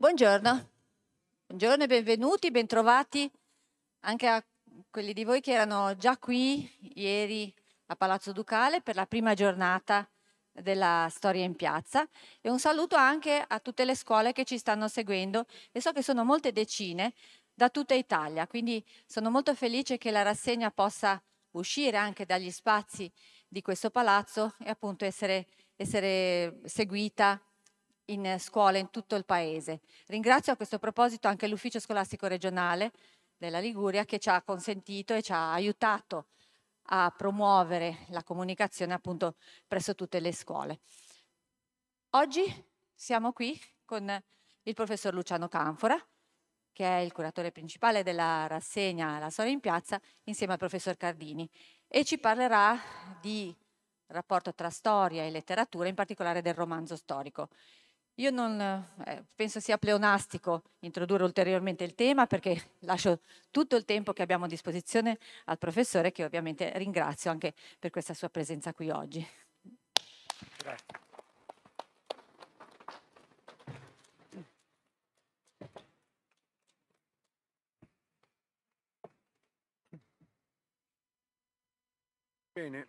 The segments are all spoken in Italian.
Buongiorno, buongiorno e benvenuti, bentrovati anche a quelli di voi che erano già qui ieri a Palazzo Ducale per la prima giornata della Storia in Piazza e un saluto anche a tutte le scuole che ci stanno seguendo e so che sono molte decine da tutta Italia, quindi sono molto felice che la rassegna possa uscire anche dagli spazi di questo palazzo e appunto essere, essere seguita in eh, scuole in tutto il paese. Ringrazio a questo proposito anche l'Ufficio Scolastico Regionale della Liguria che ci ha consentito e ci ha aiutato a promuovere la comunicazione appunto presso tutte le scuole. Oggi siamo qui con il professor Luciano Canfora, che è il curatore principale della rassegna La Storia in Piazza, insieme al professor Cardini, e ci parlerà di rapporto tra storia e letteratura, in particolare del romanzo storico. Io non, eh, eh, penso sia pleonastico introdurre ulteriormente il tema perché lascio tutto il tempo che abbiamo a disposizione al professore che ovviamente ringrazio anche per questa sua presenza qui oggi. Grazie. Bene,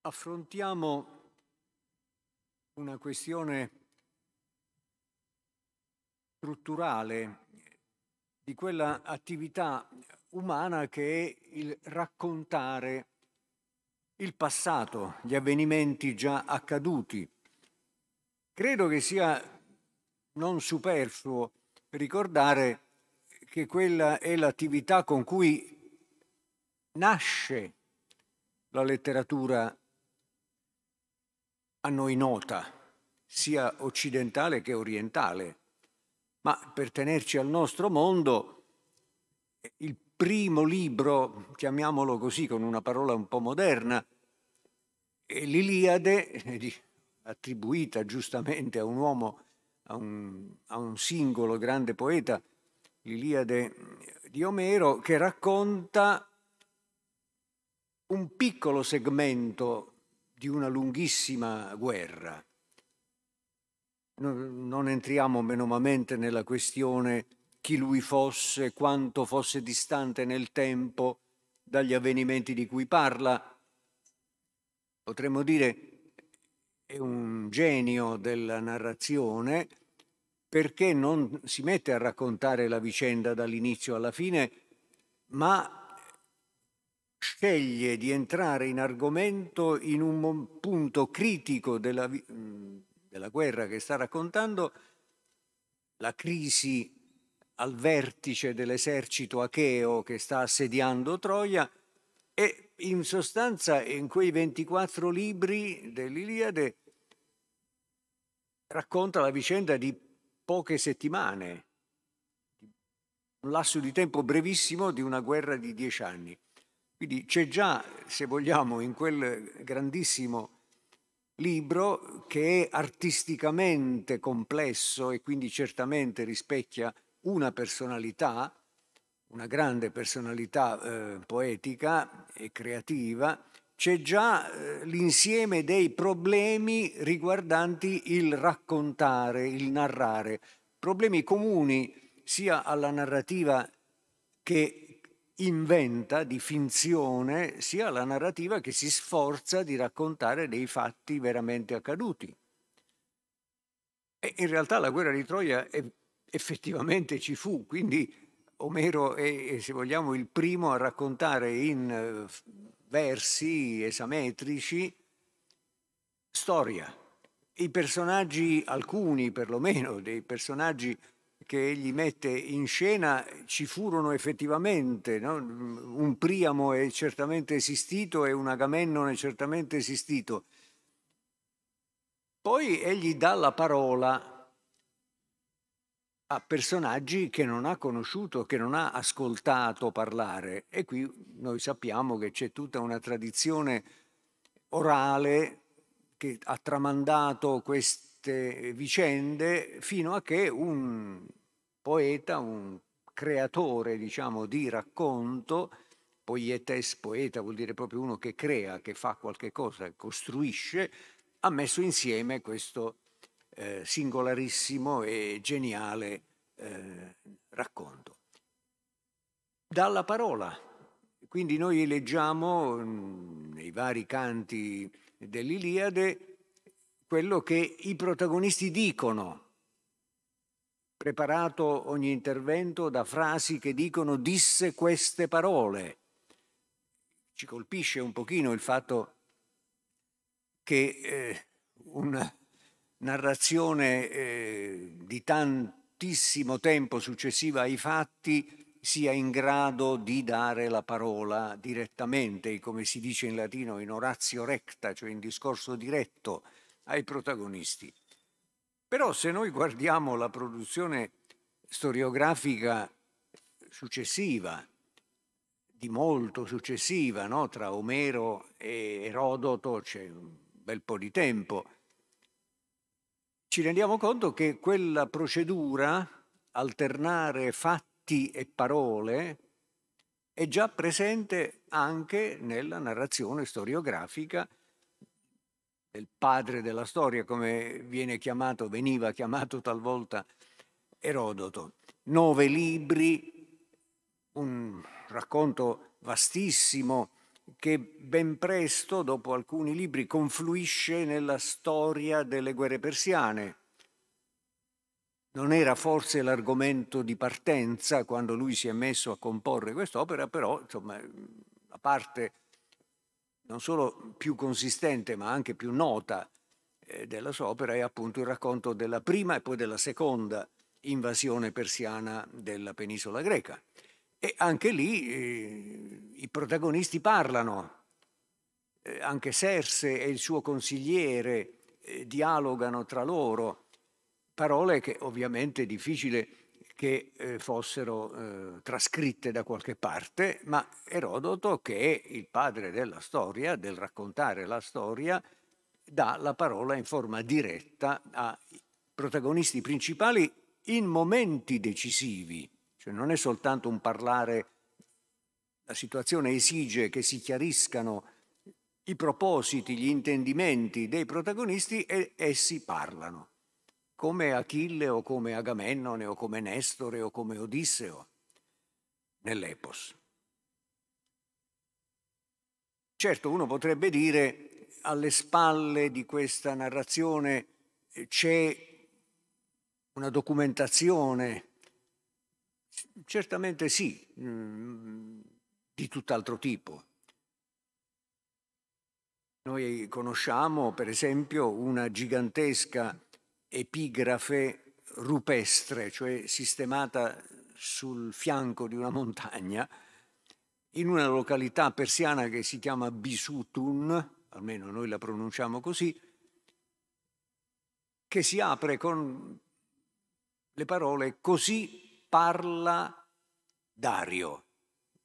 affrontiamo una questione strutturale di quella attività umana che è il raccontare il passato, gli avvenimenti già accaduti. Credo che sia non superfluo ricordare che quella è l'attività con cui nasce la letteratura a noi nota, sia occidentale che orientale. Ma per tenerci al nostro mondo, il primo libro, chiamiamolo così con una parola un po' moderna, è l'Iliade, attribuita giustamente a un uomo, a un, a un singolo grande poeta, l'Iliade di Omero, che racconta un piccolo segmento di una lunghissima guerra. Non entriamo menomamente nella questione chi lui fosse, quanto fosse distante nel tempo dagli avvenimenti di cui parla. Potremmo dire è un genio della narrazione perché non si mette a raccontare la vicenda dall'inizio alla fine, ma sceglie di entrare in argomento in un punto critico della, mm, della guerra che sta raccontando, la crisi al vertice dell'esercito acheo che sta assediando Troia e in sostanza in quei 24 libri dell'Iliade racconta la vicenda di poche settimane, un lasso di tempo brevissimo di una guerra di dieci anni. Quindi c'è già, se vogliamo, in quel grandissimo libro che è artisticamente complesso e quindi certamente rispecchia una personalità, una grande personalità eh, poetica e creativa, c'è già eh, l'insieme dei problemi riguardanti il raccontare, il narrare, problemi comuni sia alla narrativa che inventa di finzione sia la narrativa che si sforza di raccontare dei fatti veramente accaduti. E in realtà la guerra di Troia effettivamente ci fu, quindi Omero è, se vogliamo, il primo a raccontare in versi esametrici storia. I personaggi, alcuni perlomeno, dei personaggi che egli mette in scena ci furono effettivamente, no? un Priamo è certamente esistito e un Agamennone è certamente esistito. Poi egli dà la parola a personaggi che non ha conosciuto, che non ha ascoltato parlare e qui noi sappiamo che c'è tutta una tradizione orale che ha tramandato questi queste vicende fino a che un poeta, un creatore diciamo, di racconto, poietes, poeta vuol dire proprio uno che crea, che fa qualche cosa, costruisce, ha messo insieme questo eh, singolarissimo e geniale eh, racconto. Dalla parola, quindi noi leggiamo mh, mm, nei vari canti dell'Iliade quello che i protagonisti dicono, preparato ogni intervento da frasi che dicono disse queste parole. Ci colpisce un pochino il fatto che eh, una narrazione eh, di tantissimo tempo successiva ai fatti sia in grado di dare la parola direttamente, come si dice in latino, in oratio recta, cioè in discorso diretto, ai protagonisti. Però se noi guardiamo la produzione storiografica successiva, di molto successiva, no? tra Omero e Erodoto c'è un bel po' di tempo, ci rendiamo conto che quella procedura, alternare fatti e parole, è già presente anche nella narrazione storiografica il padre della storia, come viene chiamato, veniva chiamato talvolta Erodoto. Nove libri, un racconto vastissimo che ben presto, dopo alcuni libri, confluisce nella storia delle guerre persiane. Non era forse l'argomento di partenza quando lui si è messo a comporre quest'opera, però insomma, la parte non solo più consistente ma anche più nota eh, della sua opera è appunto il racconto della prima e poi della seconda invasione persiana della penisola greca. E anche lì eh, i protagonisti parlano, eh, anche Serse e il suo consigliere eh, dialogano tra loro, parole che ovviamente è difficile che eh, fossero eh, trascritte da qualche parte, ma Erodoto, che è il padre della storia, del raccontare la storia, dà la parola in forma diretta ai protagonisti principali in momenti decisivi, cioè non è soltanto un parlare, la situazione esige che si chiariscano i propositi, gli intendimenti dei protagonisti e essi parlano come Achille o come Agamennone o come Nestore o come Odisseo nell'Epos. Certo, uno potrebbe dire alle spalle di questa narrazione eh, c'è una documentazione, certamente sì, mm, di tutt'altro tipo. Noi conosciamo, per esempio, una gigantesca epigrafe rupestre, cioè sistemata sul fianco di una montagna, in una località persiana che si chiama Bisutun, almeno noi la pronunciamo così, che si apre con le parole così parla Dario,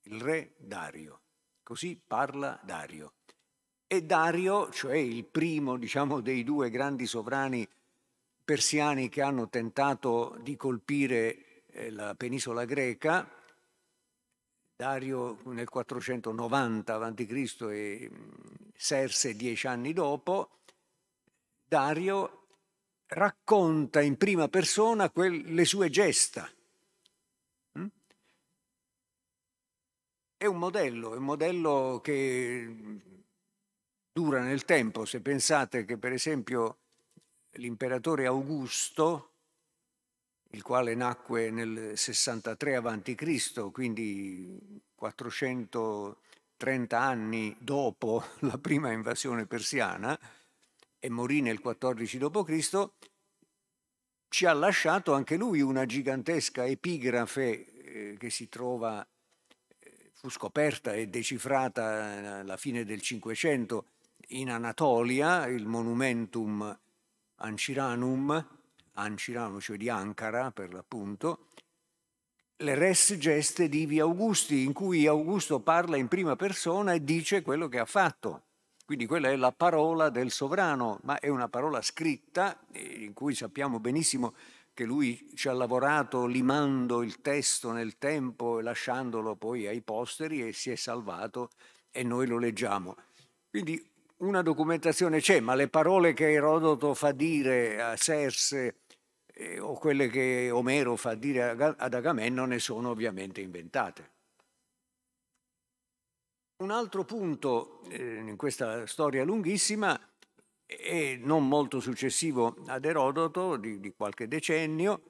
il re Dario, così parla Dario. E Dario, cioè il primo diciamo, dei due grandi sovrani persiani che hanno tentato di colpire eh, la penisola greca, Dario nel 490 a.C. e mm, Serse dieci anni dopo, Dario racconta in prima persona quel, le sue gesta. Mm? È un modello, è un modello che mm, dura nel tempo. Se pensate che per esempio l'imperatore Augusto, il quale nacque nel 63 a.C., quindi 430 anni dopo la prima invasione persiana, e morì nel 14 d.C., ci ha lasciato anche lui una gigantesca epigrafe eh, che si trova, eh, fu scoperta e decifrata eh, alla fine del Cinquecento in Anatolia, il Monumentum Anciranum, Ancirano, cioè di Ankara per l'appunto, le res geste di Ivi Augusti, in cui Augusto parla in prima persona e dice quello che ha fatto. Quindi quella è la parola del sovrano, ma è una parola scritta eh, in cui sappiamo benissimo che lui ci ha lavorato limando il testo nel tempo e lasciandolo poi ai posteri e si è salvato e noi lo leggiamo. Quindi una documentazione c'è, ma le parole che Erodoto fa dire a Serse eh, o quelle che Omero fa dire ad Agamennone sono ovviamente inventate. Un altro punto eh, in questa storia lunghissima e non molto successivo ad Erodoto, di, di qualche decennio,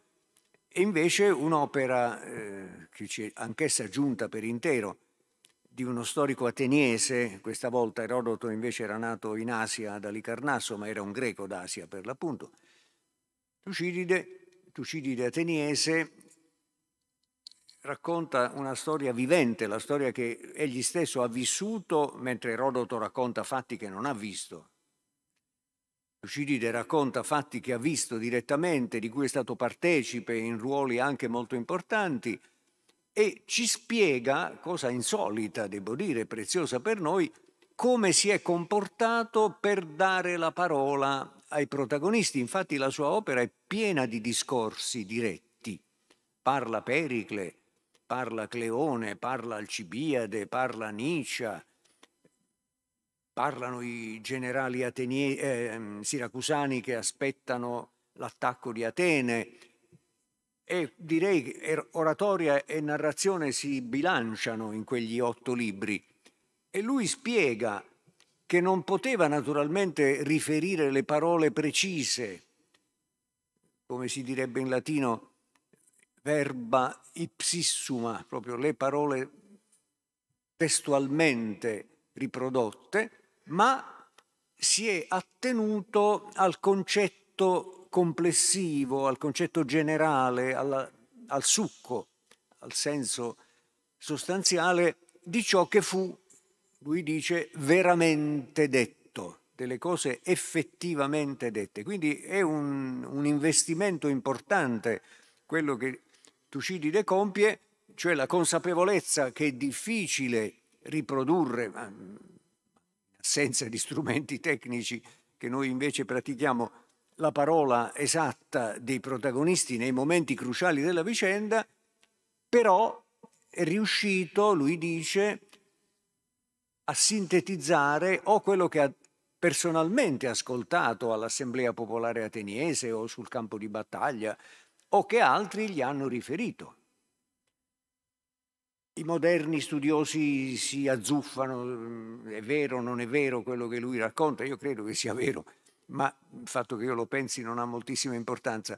è invece un'opera eh, che ci è anch'essa giunta per intero di uno storico ateniese, questa volta Erodoto invece era nato in Asia ad Alicarnasso, ma era un greco d'Asia per l'appunto, Tucidide, Tucidide ateniese racconta una storia vivente, la storia che egli stesso ha vissuto, mentre Erodoto racconta fatti che non ha visto. Tucidide racconta fatti che ha visto direttamente, di cui è stato partecipe in ruoli anche molto importanti, e ci spiega, cosa insolita, devo dire, preziosa per noi, come si è comportato per dare la parola ai protagonisti. Infatti la sua opera è piena di discorsi diretti. Parla Pericle, parla Cleone, parla Alcibiade, parla Nicia, parlano i generali atenie, eh, mm, siracusani che aspettano l'attacco di Atene, e direi che er-, oratoria e narrazione si bilanciano in quegli otto libri. E lui spiega che non poteva naturalmente riferire le parole precise, come si direbbe in latino, verba ipsissuma, proprio le parole testualmente riprodotte, ma si è attenuto al concetto complessivo, al concetto generale, alla, al succo, al senso sostanziale di ciò che fu, lui dice, veramente detto, delle cose effettivamente dette. Quindi è un, un investimento importante quello che Tucidide compie, cioè la consapevolezza che è difficile riprodurre, in assenza di strumenti tecnici che noi invece pratichiamo, la parola esatta dei protagonisti nei momenti cruciali della vicenda, però è riuscito, lui dice, a sintetizzare o quello che ha personalmente ascoltato all'Assemblea Popolare Ateniese o sul campo di battaglia o che altri gli hanno riferito. I moderni studiosi si azzuffano, è vero o non è vero quello che lui racconta, io credo che sia vero, ma il fatto che io lo pensi non ha moltissima importanza.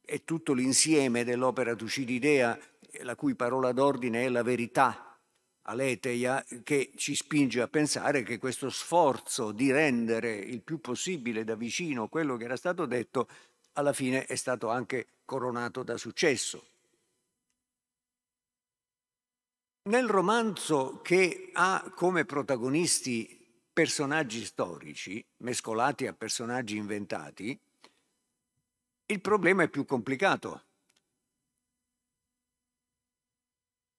È tutto l'insieme dell'opera Tucididea, la cui parola d'ordine è la verità, aleteia, che ci spinge a pensare che questo sforzo di rendere il più possibile da vicino quello che era stato detto, alla fine è stato anche coronato da successo. Nel romanzo che ha come protagonisti personaggi storici mescolati a personaggi inventati, il problema è più complicato.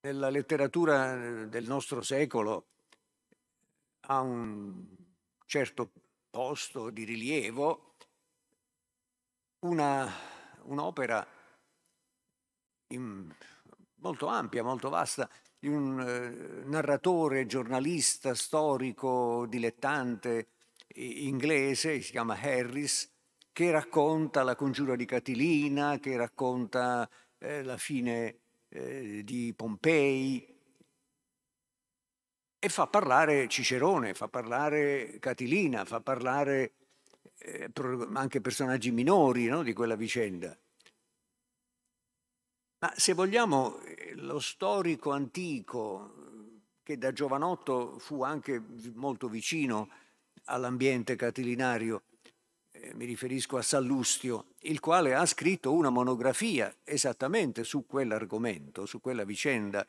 Nella letteratura eh, del nostro secolo ha un certo posto di rilievo un'opera un molto ampia, molto vasta, di un eh, narratore, giornalista, storico, dilettante inglese, si chiama Harris, che racconta la congiura di Catilina, che racconta eh, la fine eh, di Pompei e fa parlare Cicerone, fa parlare Catilina, fa parlare eh, anche personaggi minori no, di quella vicenda. Ma se vogliamo, lo storico antico, che da giovanotto fu anche molto vicino all'ambiente catilinario, eh, mi riferisco a Sallustio, il quale ha scritto una monografia esattamente su quell'argomento, su quella vicenda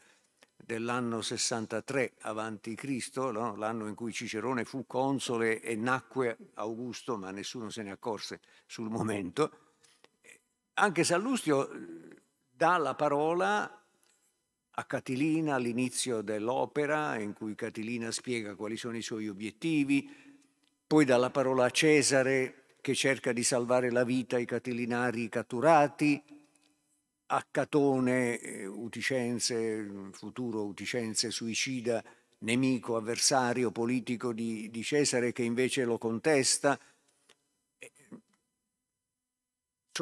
dell'anno 63 a.C., no? l'anno in cui Cicerone fu console e nacque Augusto, ma nessuno se ne accorse sul momento. Anche Sallustio dà la parola a Catilina all'inizio dell'opera in cui Catilina spiega quali sono i suoi obiettivi, poi dà la parola a Cesare che cerca di salvare la vita ai catilinari catturati, a Catone, eh, uticenze, futuro uticenze suicida, nemico, avversario politico di, di Cesare che invece lo contesta,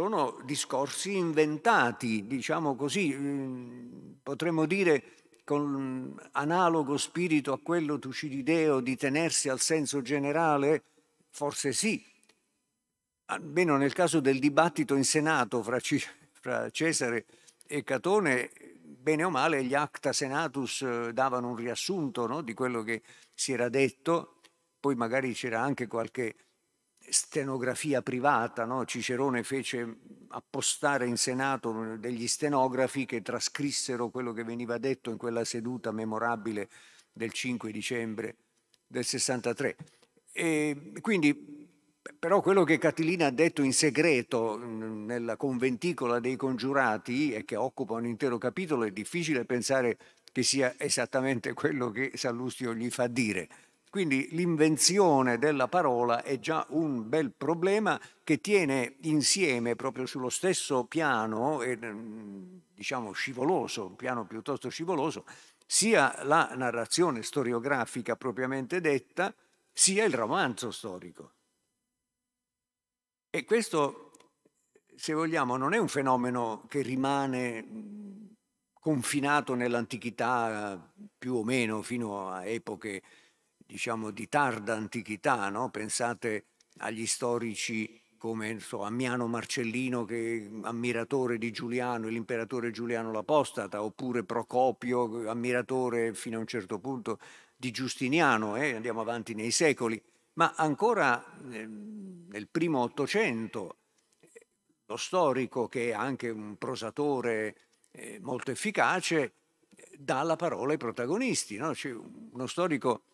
sono discorsi inventati, diciamo così, mm, potremmo dire con analogo spirito a quello tucidideo di tenersi al senso generale? Forse sì, almeno nel caso del dibattito in Senato fra, C- fra Cesare e Catone, bene o male gli acta senatus eh, davano un riassunto no, di quello che si era detto, poi magari c'era anche qualche stenografia privata, no? Cicerone fece appostare in Senato degli stenografi che trascrissero quello che veniva detto in quella seduta memorabile del 5 dicembre del 63. E quindi però quello che Catilina ha detto in segreto nella conventicola dei congiurati e che occupa un intero capitolo è difficile pensare che sia esattamente quello che Sallustio gli fa dire. Quindi l'invenzione della parola è già un bel problema che tiene insieme proprio sullo stesso piano, eh, diciamo scivoloso, un piano piuttosto scivoloso, sia la narrazione storiografica propriamente detta, sia il romanzo storico. E questo, se vogliamo, non è un fenomeno che rimane confinato nell'antichità più o meno fino a epoche diciamo, di tarda antichità, no? pensate agli storici come so, Ammiano Marcellino, che è ammiratore di Giuliano, l'imperatore Giuliano l'Apostata, oppure Procopio, ammiratore fino a un certo punto di Giustiniano, eh? andiamo avanti nei secoli, ma ancora ehm, nel primo Ottocento lo storico, che è anche un prosatore eh, molto efficace, dà la parola ai protagonisti. No? uno storico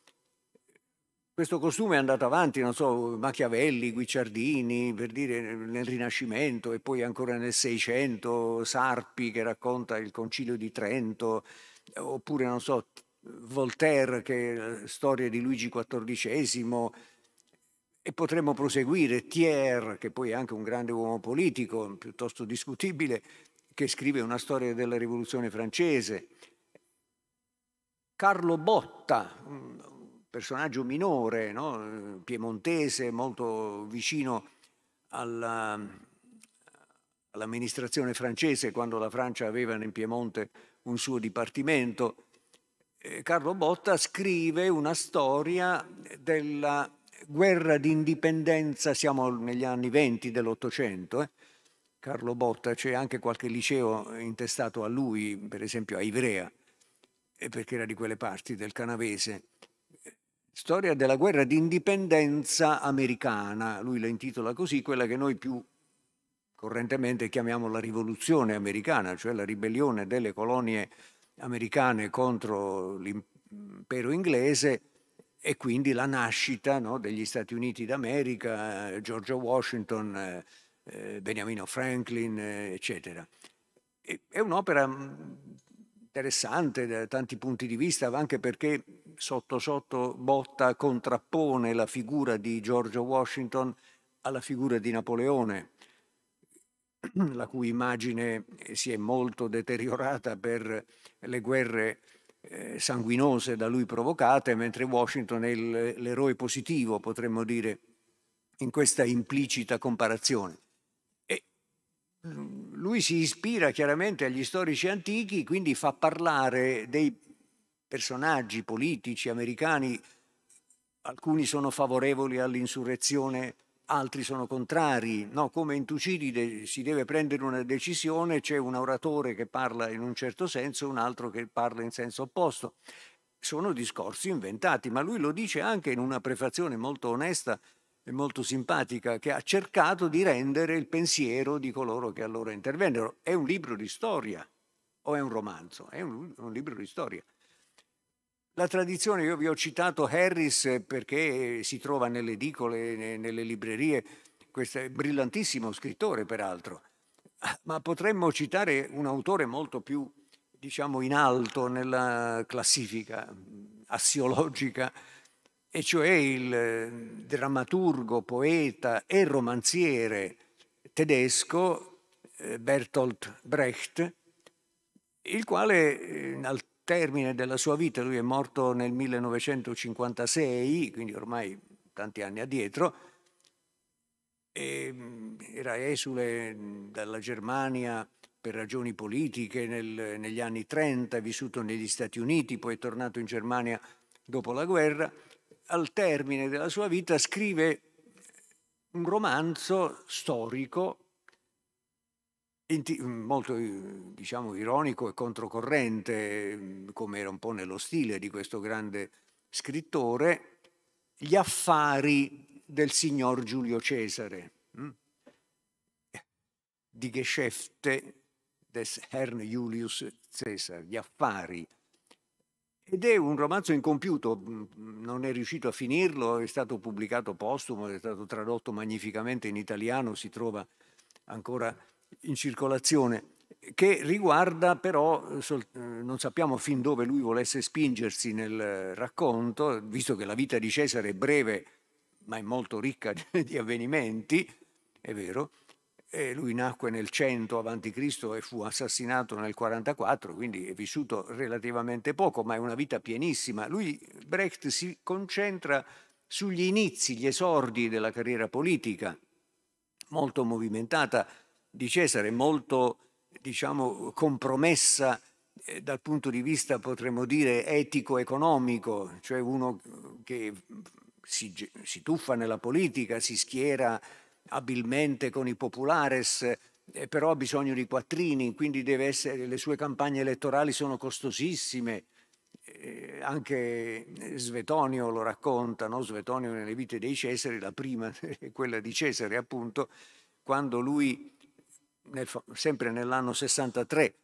questo costume è andato avanti, non so, Machiavelli, Guicciardini, per dire nel Rinascimento e poi ancora nel Seicento, Sarpi che racconta il Concilio di Trento, oppure non so, Voltaire che è eh, storia di Luigi XIV e potremmo proseguire, Thiers che poi è anche un grande uomo politico, piuttosto discutibile, che scrive una storia della rivoluzione francese, Carlo Botta, personaggio minore, no? Eh, piemontese, molto vicino alla, ehm, all'amministrazione francese quando la Francia aveva in Piemonte un suo dipartimento. Eh, Carlo Botta scrive una storia della guerra d'indipendenza, siamo negli anni venti dell'Ottocento. Eh? Carlo Botta, c'è anche qualche liceo intestato a lui, per esempio a Ivrea, eh, perché era di quelle parti del canavese storia della guerra d'indipendenza americana, lui la intitola così, quella che noi più correntemente chiamiamo la rivoluzione americana, cioè la ribellione delle colonie americane contro l'impero inglese e quindi la nascita no, degli Stati Uniti d'America, eh, George Washington, eh, eh Beniamino Franklin, eh, eccetera. È un'opera mm, interessante da tanti punti di vista, anche perché sotto sotto Botta contrappone la figura di George Washington alla figura di Napoleone, la cui immagine si è molto deteriorata per le guerre eh, sanguinose da lui provocate, mentre Washington è l'eroe positivo, potremmo dire, in questa implicita comparazione lui si ispira chiaramente agli storici antichi, quindi fa parlare dei personaggi politici americani, alcuni sono favorevoli all'insurrezione, altri sono contrari, no? come in Tucidide si deve prendere una decisione, c'è un oratore che parla in un certo senso, un altro che parla in senso opposto. Sono discorsi inventati, ma lui lo dice anche in una prefazione molto onesta molto simpatica che ha cercato di rendere il pensiero di coloro che allora intervennero. È un libro di storia o è un romanzo? È un, un libro di storia. La tradizione, io vi ho citato Harris perché si trova nelle edicole, nelle librerie, questo è brillantissimo scrittore peraltro, ma potremmo citare un autore molto più, diciamo, in alto nella classifica assiologica e cioè il eh, drammaturgo, poeta e romanziere tedesco eh, Bertolt Brecht, il quale eh, al termine della sua vita, lui è morto nel 1956, quindi ormai tanti anni addietro, ehm, era esule dalla Germania per ragioni politiche nel, negli anni 30, vissuto negli Stati Uniti, poi è tornato in Germania dopo la guerra al termine della sua vita scrive un romanzo storico molto diciamo, ironico e controcorrente, come era un po' nello stile di questo grande scrittore, Gli affari del signor Giulio Cesare, mm? di Geschäfte des Herrn Julius Caesar, gli affari ed è un romanzo incompiuto, non è riuscito a finirlo, è stato pubblicato postumo, è stato tradotto magnificamente in italiano, si trova ancora in circolazione, che riguarda però, eh, eh, non sappiamo fin dove lui volesse spingersi nel racconto, visto che la vita di Cesare è breve ma è molto ricca di avvenimenti, è vero, e lui nacque nel 100 a.C. e fu assassinato nel 44, quindi è vissuto relativamente poco, ma è una vita pienissima. Lui, Brecht, si concentra sugli inizi, gli esordi della carriera politica, molto movimentata di Cesare, molto diciamo, compromessa eh, dal punto di vista, potremmo dire, etico-economico, cioè uno che si, si, tuffa nella politica, si schiera abilmente con i populares, eh, però ha bisogno di quattrini, quindi essere, le sue campagne elettorali sono costosissime. Eh, anche eh, Svetonio lo racconta, no? Svetonio nelle vite dei Cesari, la prima è quella di Cesare appunto, quando lui, nel, sempre nell'anno 63,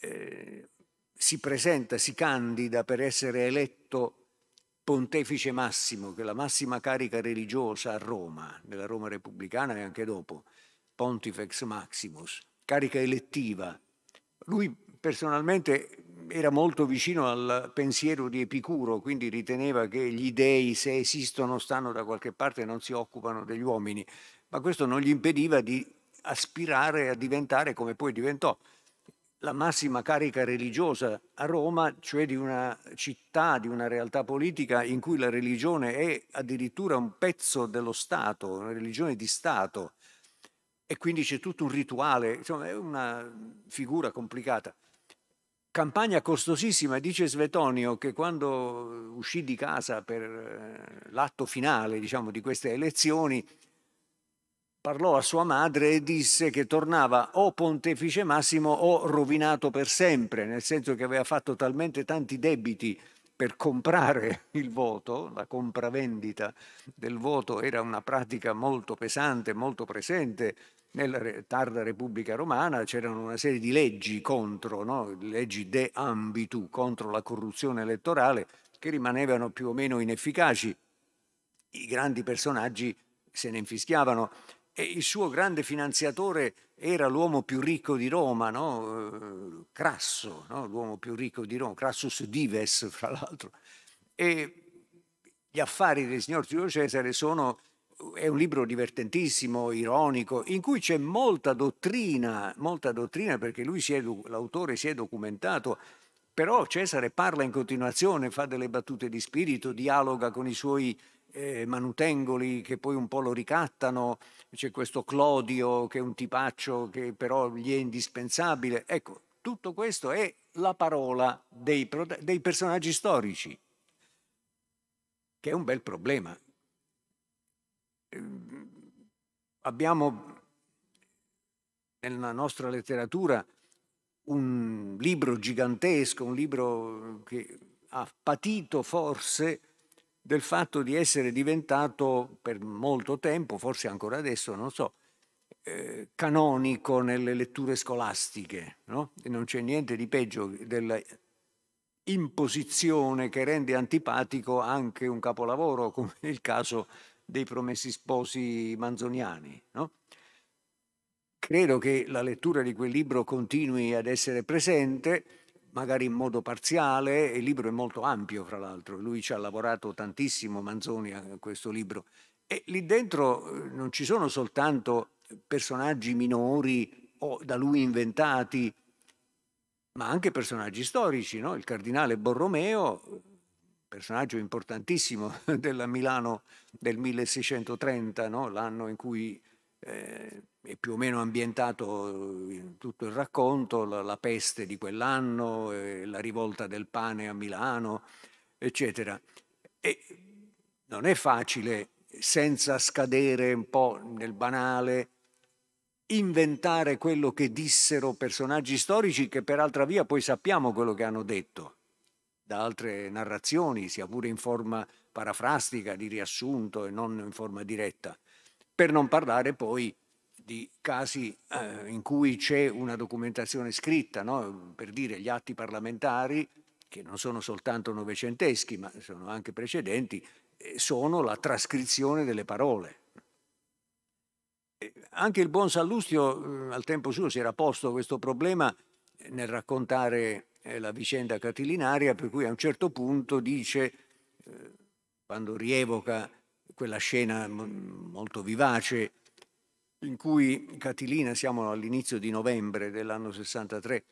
eh, si presenta, si candida per essere eletto pontefice massimo, che è la massima carica religiosa a Roma, nella Roma repubblicana e anche dopo, Pontifex Maximus, carica elettiva. Lui personalmente era molto vicino al pensiero di Epicuro, quindi riteneva che gli dei, se esistono, stanno da qualche parte e non si occupano degli uomini, ma questo non gli impediva di aspirare a diventare come poi diventò la massima carica religiosa a Roma, cioè di una città, di una realtà politica in cui la religione è addirittura un pezzo dello Stato, una religione di Stato, e quindi c'è tutto un rituale, insomma è una figura complicata. Campagna costosissima, dice Svetonio che quando uscì di casa per eh, l'atto finale diciamo, di queste elezioni parlò a sua madre e disse che tornava o pontefice massimo o rovinato per sempre, nel senso che aveva fatto talmente tanti debiti per comprare il voto, la compravendita del voto era una pratica molto pesante, molto presente nella tarda Repubblica Romana, c'erano una serie di leggi contro, no? leggi de ambitu, contro la corruzione elettorale, che rimanevano più o meno inefficaci. I grandi personaggi se ne infischiavano e il suo grande finanziatore era l'uomo più ricco di Roma, no? Crasso, no? l'uomo più ricco di Roma, Crassus Dives, fra l'altro. E gli affari del signor Giulio Cesare sono, è un libro divertentissimo, ironico, in cui c'è molta dottrina, molta dottrina perché lui si è, l'autore si è documentato, però Cesare parla in continuazione, fa delle battute di spirito, dialoga con i suoi eh, manutengoli che poi un po' lo ricattano, c'è questo Clodio che è un tipaccio che però gli è indispensabile. Ecco, tutto questo è la parola dei, dei personaggi storici, che è un bel problema. Ehm, abbiamo nella nostra letteratura un libro gigantesco, un libro che ha patito forse del fatto di essere diventato per molto tempo, forse ancora adesso, non so, eh, canonico nelle letture scolastiche. No? non c'è niente di peggio dell'imposizione che rende antipatico anche un capolavoro, come il caso dei promessi sposi manzoniani. No? Credo che la lettura di quel libro continui ad essere presente magari in modo parziale, il libro è molto ampio fra l'altro, lui ci ha lavorato tantissimo Manzoni a questo libro e lì dentro eh, non ci sono soltanto personaggi minori o da lui inventati, ma anche personaggi storici, no? il cardinale Borromeo, personaggio importantissimo della Milano del 1630, no? l'anno in cui eh, è più o meno ambientato tutto il racconto, la, la peste di quell'anno, eh, la rivolta del pane a Milano, eccetera. E non è facile, senza scadere un po' nel banale, inventare quello che dissero personaggi storici che per altra via poi sappiamo quello che hanno detto da altre narrazioni, sia pure in forma parafrastica, di riassunto e non in forma diretta per non parlare poi di casi eh, in cui c'è una documentazione scritta, no? per dire gli atti parlamentari, che non sono soltanto novecenteschi, ma sono anche precedenti, eh, sono la trascrizione delle parole. Anche il buon Sallustio eh, al tempo suo si era posto questo problema eh, nel raccontare la vicenda catilinaria, per cui a un certo punto dice, quando rievoca quella scena molto vivace in cui Catilina, siamo all'inizio di novembre dell'anno 63,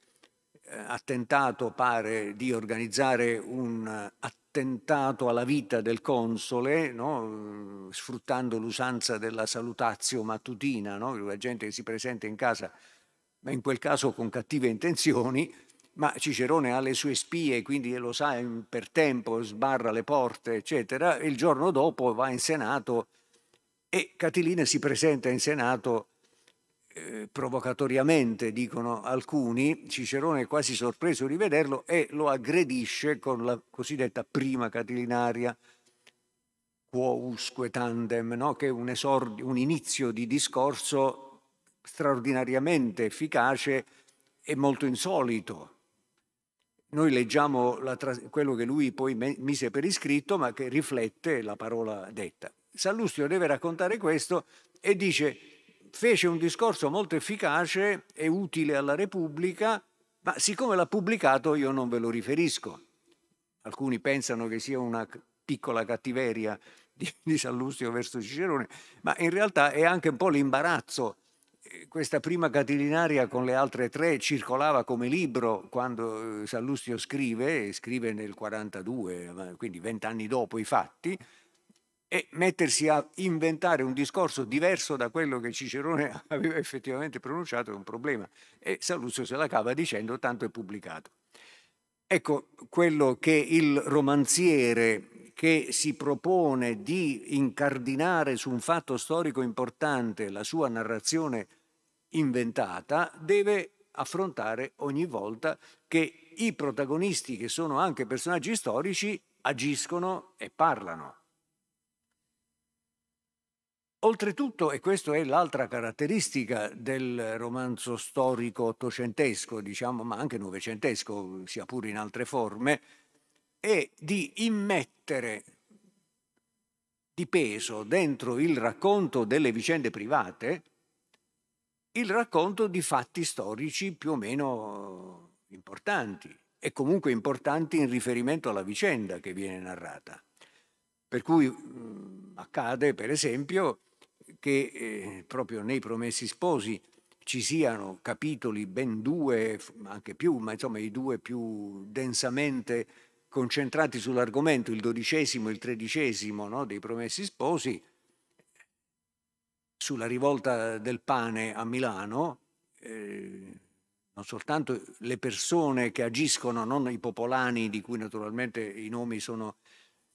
ha eh, tentato, pare, di organizzare un attentato alla vita del console, no? Mm, sfruttando l'usanza della salutazio mattutina, no? la gente che si presenta in casa, ma in quel caso con cattive intenzioni, ma Cicerone ha le sue spie, quindi lo sa per tempo, sbarra le porte, eccetera, il giorno dopo va in Senato e Catilina si presenta in Senato eh, provocatoriamente, dicono alcuni, Cicerone è quasi sorpreso di vederlo e lo aggredisce con la cosiddetta prima catilinaria, quo usque tandem, no? che è un, esordi, un inizio di discorso straordinariamente efficace e molto insolito, noi leggiamo la, quello che lui poi mise per iscritto, ma che riflette la parola detta. Sallustio deve raccontare questo e dice fece un discorso molto efficace e utile alla Repubblica, ma siccome l'ha pubblicato io non ve lo riferisco. Alcuni pensano che sia una piccola cattiveria di, di Sallustio verso Cicerone, ma in realtà è anche un po' l'imbarazzo questa prima catilinaria con le altre tre circolava come libro quando eh, Sallustio scrive, e scrive nel 42, quindi vent'anni dopo i fatti, e mettersi a inventare un discorso diverso da quello che Cicerone aveva effettivamente pronunciato è un problema. E Sallustio se la cava dicendo tanto è pubblicato. Ecco quello che il romanziere che si propone di incardinare su un fatto storico importante la sua narrazione inventata, deve affrontare ogni volta che i protagonisti, che sono anche personaggi storici, agiscono e parlano. Oltretutto, e questa è l'altra caratteristica del romanzo storico ottocentesco, diciamo, ma anche novecentesco, sia pure in altre forme, è di immettere di peso dentro il racconto delle vicende private il racconto di fatti storici più o meno importanti e comunque importanti in riferimento alla vicenda che viene narrata. Per cui mh, mm, accade, per esempio, che eh, proprio nei Promessi Sposi ci siano capitoli, ben due, anche più, ma insomma i due più densamente concentrati sull'argomento, il dodicesimo e il tredicesimo no, dei Promessi Sposi, sulla rivolta del pane a Milano, eh, non soltanto le persone che agiscono, non i popolani di cui naturalmente i nomi sono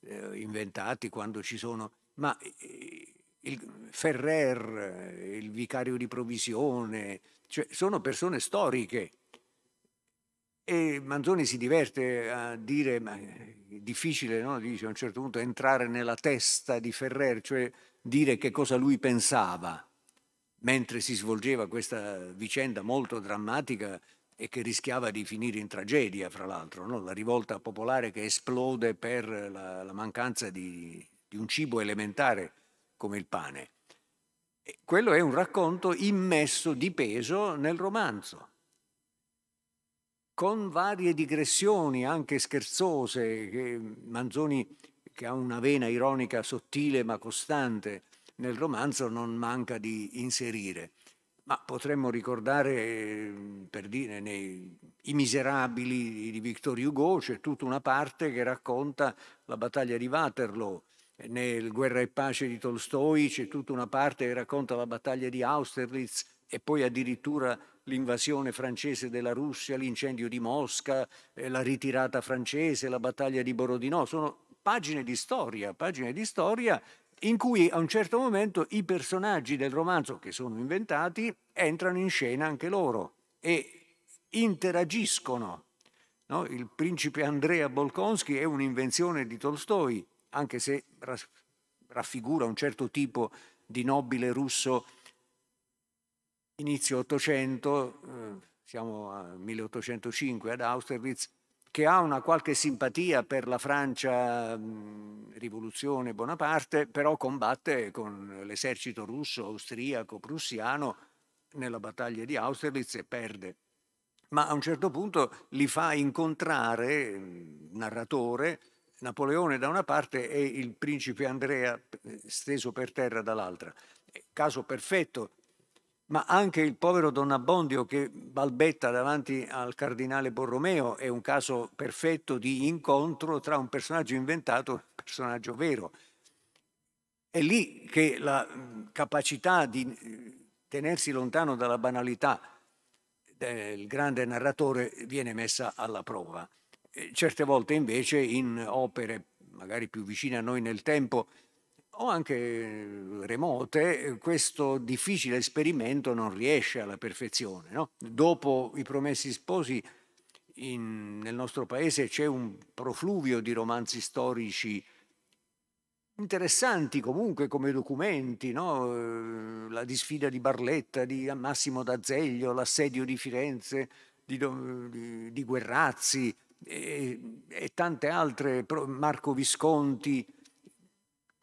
eh, inventati quando ci sono, ma eh, il Ferrer, il vicario di provisione, cioè sono persone storiche. E Manzoni si diverte a dire, ma è difficile, no? dice a un certo punto, entrare nella testa di Ferrer, cioè dire che cosa lui pensava mentre si svolgeva questa vicenda molto drammatica e che rischiava di finire in tragedia, fra l'altro, no? la rivolta popolare che esplode per la, la mancanza di, di, un cibo elementare come il pane. E quello è un racconto immesso di peso nel romanzo, con varie digressioni anche scherzose che Manzoni che ha una vena ironica sottile ma costante nel romanzo, non manca di inserire. Ma potremmo ricordare, eh, per dire, nei I Miserabili di Victor Hugo c'è tutta una parte che racconta la battaglia di Waterloo, nel Guerra e Pace di Tolstoi c'è tutta una parte che racconta la battaglia di Austerlitz e poi addirittura l'invasione francese della Russia, l'incendio di Mosca, eh, la ritirata francese, la battaglia di Borodino. Sono pagine di storia, pagine di storia in cui a un certo momento i personaggi del romanzo che sono inventati entrano in scena anche loro e interagiscono. No? Il principe Andrea Bolkonski è un'invenzione di Tolstoi, anche se raffigura un certo tipo di nobile russo inizio 800, eh, siamo a 1805 ad Austerlitz, che ha una qualche simpatia per la Francia rivoluzione Bonaparte, però combatte con l'esercito russo, austriaco, prussiano nella battaglia di Austerlitz e perde. Ma a un certo punto li fa incontrare, narratore, Napoleone da una parte e il principe Andrea steso per terra dall'altra. Caso perfetto ma anche il povero Don Abbondio che balbetta davanti al cardinale Borromeo è un caso perfetto di incontro tra un personaggio inventato e un personaggio vero. È lì che la capacità di tenersi lontano dalla banalità del grande narratore viene messa alla prova. Certe volte invece in opere magari più vicine a noi nel tempo o anche eh, remote, eh, questo difficile esperimento non riesce alla perfezione. No? Dopo i Promessi Sposi in, nel nostro paese c'è un profluvio di romanzi storici interessanti comunque come documenti, no? Eh, la disfida di Barletta, di Massimo D'Azeglio, l'assedio di Firenze, di, di, di Guerrazzi e, e, tante altre, Marco Visconti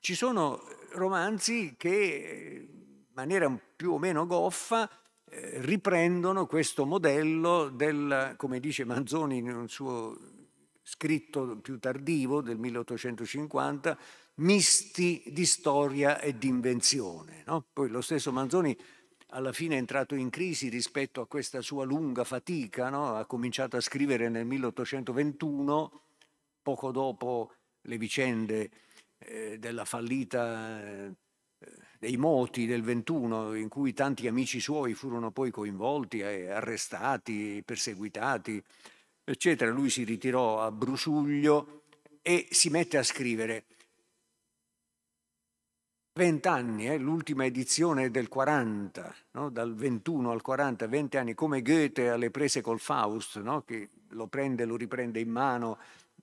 ci sono romanzi che eh, in maniera più o meno goffa eh, riprendono questo modello del, come dice Manzoni in un suo scritto più tardivo del 1850, misti di storia e di invenzione. No? Poi lo stesso Manzoni alla fine è entrato in crisi rispetto a questa sua lunga fatica, no? ha cominciato a scrivere nel 1821, poco dopo le vicende eh, della fallita eh, dei moti del 21 in cui tanti amici suoi furono poi coinvolti, arrestati, perseguitati, eccetera. Lui si ritirò a Brusuglio e si mette a scrivere. Vent'anni, eh, l'ultima edizione del 40, no? dal 21 al 40, 20 anni, come Goethe alle prese col Faust, no? che lo prende, lo riprende in mano.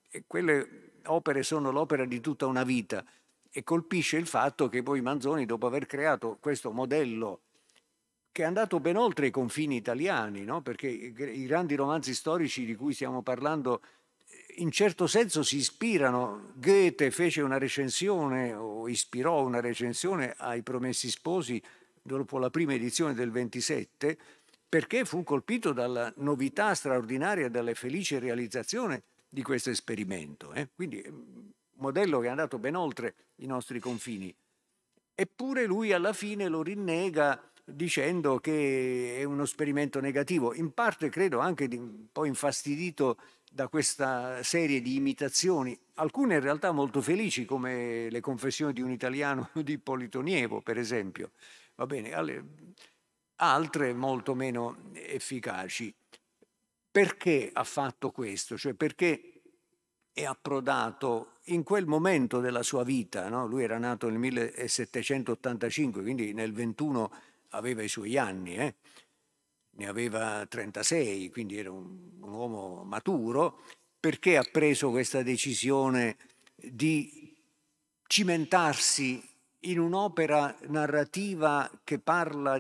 E quelle opere sono l'opera di tutta una vita e colpisce il fatto che poi Manzoni, dopo aver creato questo modello che è andato ben oltre i confini italiani, no? perché i grandi romanzi storici di cui stiamo parlando eh, in certo senso si ispirano. Goethe fece una recensione o ispirò una recensione ai Promessi Sposi dopo la prima edizione del 27 perché fu colpito dalla novità straordinaria, dalla felice realizzazione di questo esperimento. Eh? Quindi un mm, modello che è andato ben oltre i nostri confini. Eppure lui alla fine lo rinnega dicendo che è uno sperimento negativo, in parte credo anche un po' infastidito da questa serie di imitazioni, alcune in realtà molto felici come le confessioni di un italiano di Ippolito Nievo, per esempio, va bene, altre molto meno efficaci. Perché ha fatto questo? Cioè perché è approdato in quel momento della sua vita, no? lui era nato nel 1785, quindi nel 21 aveva i suoi anni, eh? ne aveva 36, quindi era un, un uomo maturo, perché ha preso questa decisione di cimentarsi in un'opera narrativa che parla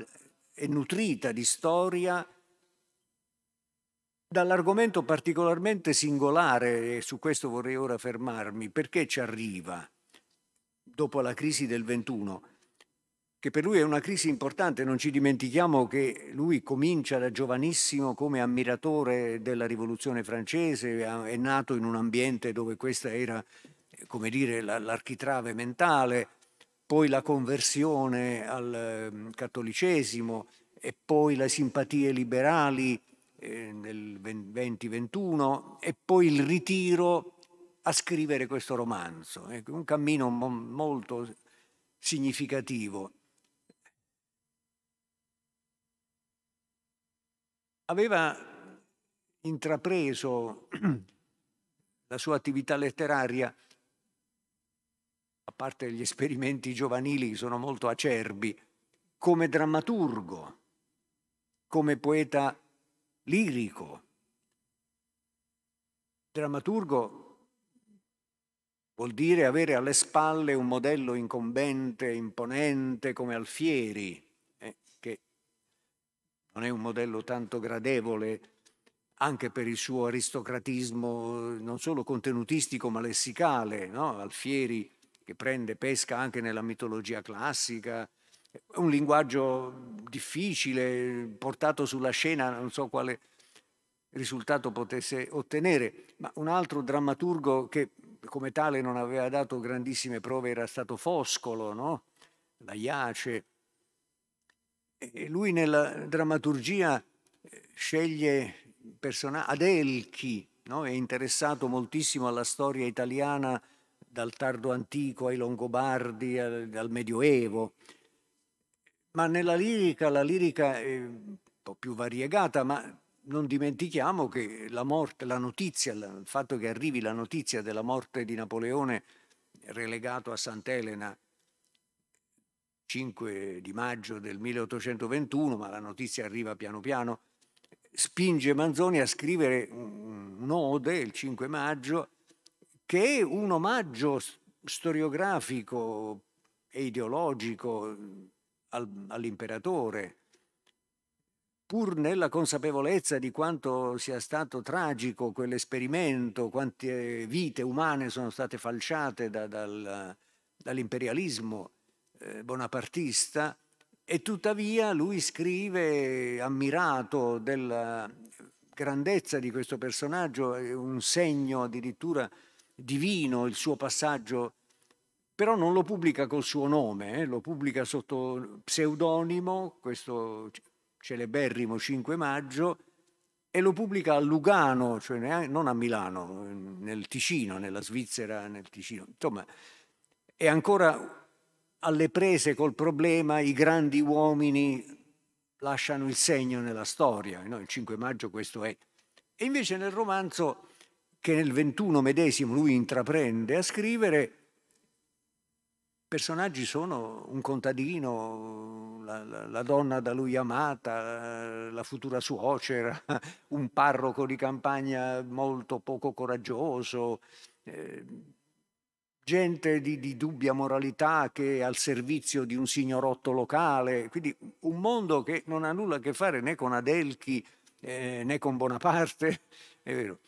e nutrita di storia dall'argomento particolarmente singolare, e su questo vorrei ora fermarmi, perché ci arriva dopo la crisi del 21, che per lui è una crisi importante, non ci dimentichiamo che lui comincia da giovanissimo come ammiratore della rivoluzione francese, è nato in un ambiente dove questa era, come dire, l'architrave mentale, poi la conversione al ehm, cattolicesimo e poi le simpatie liberali, eh, nel 2021 e poi il ritiro a scrivere questo romanzo. Ecco, un cammino molto significativo. Aveva intrapreso la sua attività letteraria, a parte gli esperimenti giovanili che sono molto acerbi, come drammaturgo, come poeta lirico, drammaturgo vuol dire avere alle spalle un modello incombente, imponente come Alfieri, eh, che non è un modello tanto gradevole anche per il suo aristocratismo eh, non solo contenutistico ma lessicale, no? Alfieri che prende pesca anche nella mitologia classica, un linguaggio difficile, portato sulla scena, non so quale risultato potesse ottenere, ma un altro drammaturgo che come tale non aveva dato grandissime prove era stato Foscolo, no? la Iace. E lui nella drammaturgia eh, sceglie persona- Adelchi, no? è interessato moltissimo alla storia italiana dal tardo antico ai Longobardi al, al Medioevo ma nella lirica, la lirica è un po' più variegata, ma non dimentichiamo che la morte, la notizia, il fatto che arrivi la notizia della morte di Napoleone relegato a Sant'Elena 5 di maggio del 1821, ma la notizia arriva piano piano, spinge Manzoni a scrivere un'ode il 5 maggio che è un omaggio storiografico e ideologico al, all'imperatore, pur nella consapevolezza di quanto sia stato tragico quell'esperimento, quante vite umane sono state falciate da, dal, dall'imperialismo eh, bonapartista, e tuttavia lui scrive, ammirato della grandezza di questo personaggio, eh, un segno addirittura divino, il suo passaggio però non lo pubblica col suo nome, eh, lo pubblica sotto pseudonimo, questo celeberrimo 5 maggio, e lo pubblica a Lugano, cioè neanche, non a Milano, nel Ticino, nella Svizzera, nel Ticino. Insomma, è ancora alle prese col problema, i grandi uomini lasciano il segno nella storia, no? il 5 maggio questo è. E invece nel romanzo che nel 21 medesimo lui intraprende a scrivere, personaggi sono un contadino, la, la, la, donna da lui amata, la futura suocera, un parroco di campagna molto poco coraggioso, eh, gente di, di, dubbia moralità che è al servizio di un signorotto locale, quindi un mondo che non ha nulla a che fare né con Adelchi eh, né con Bonaparte, è vero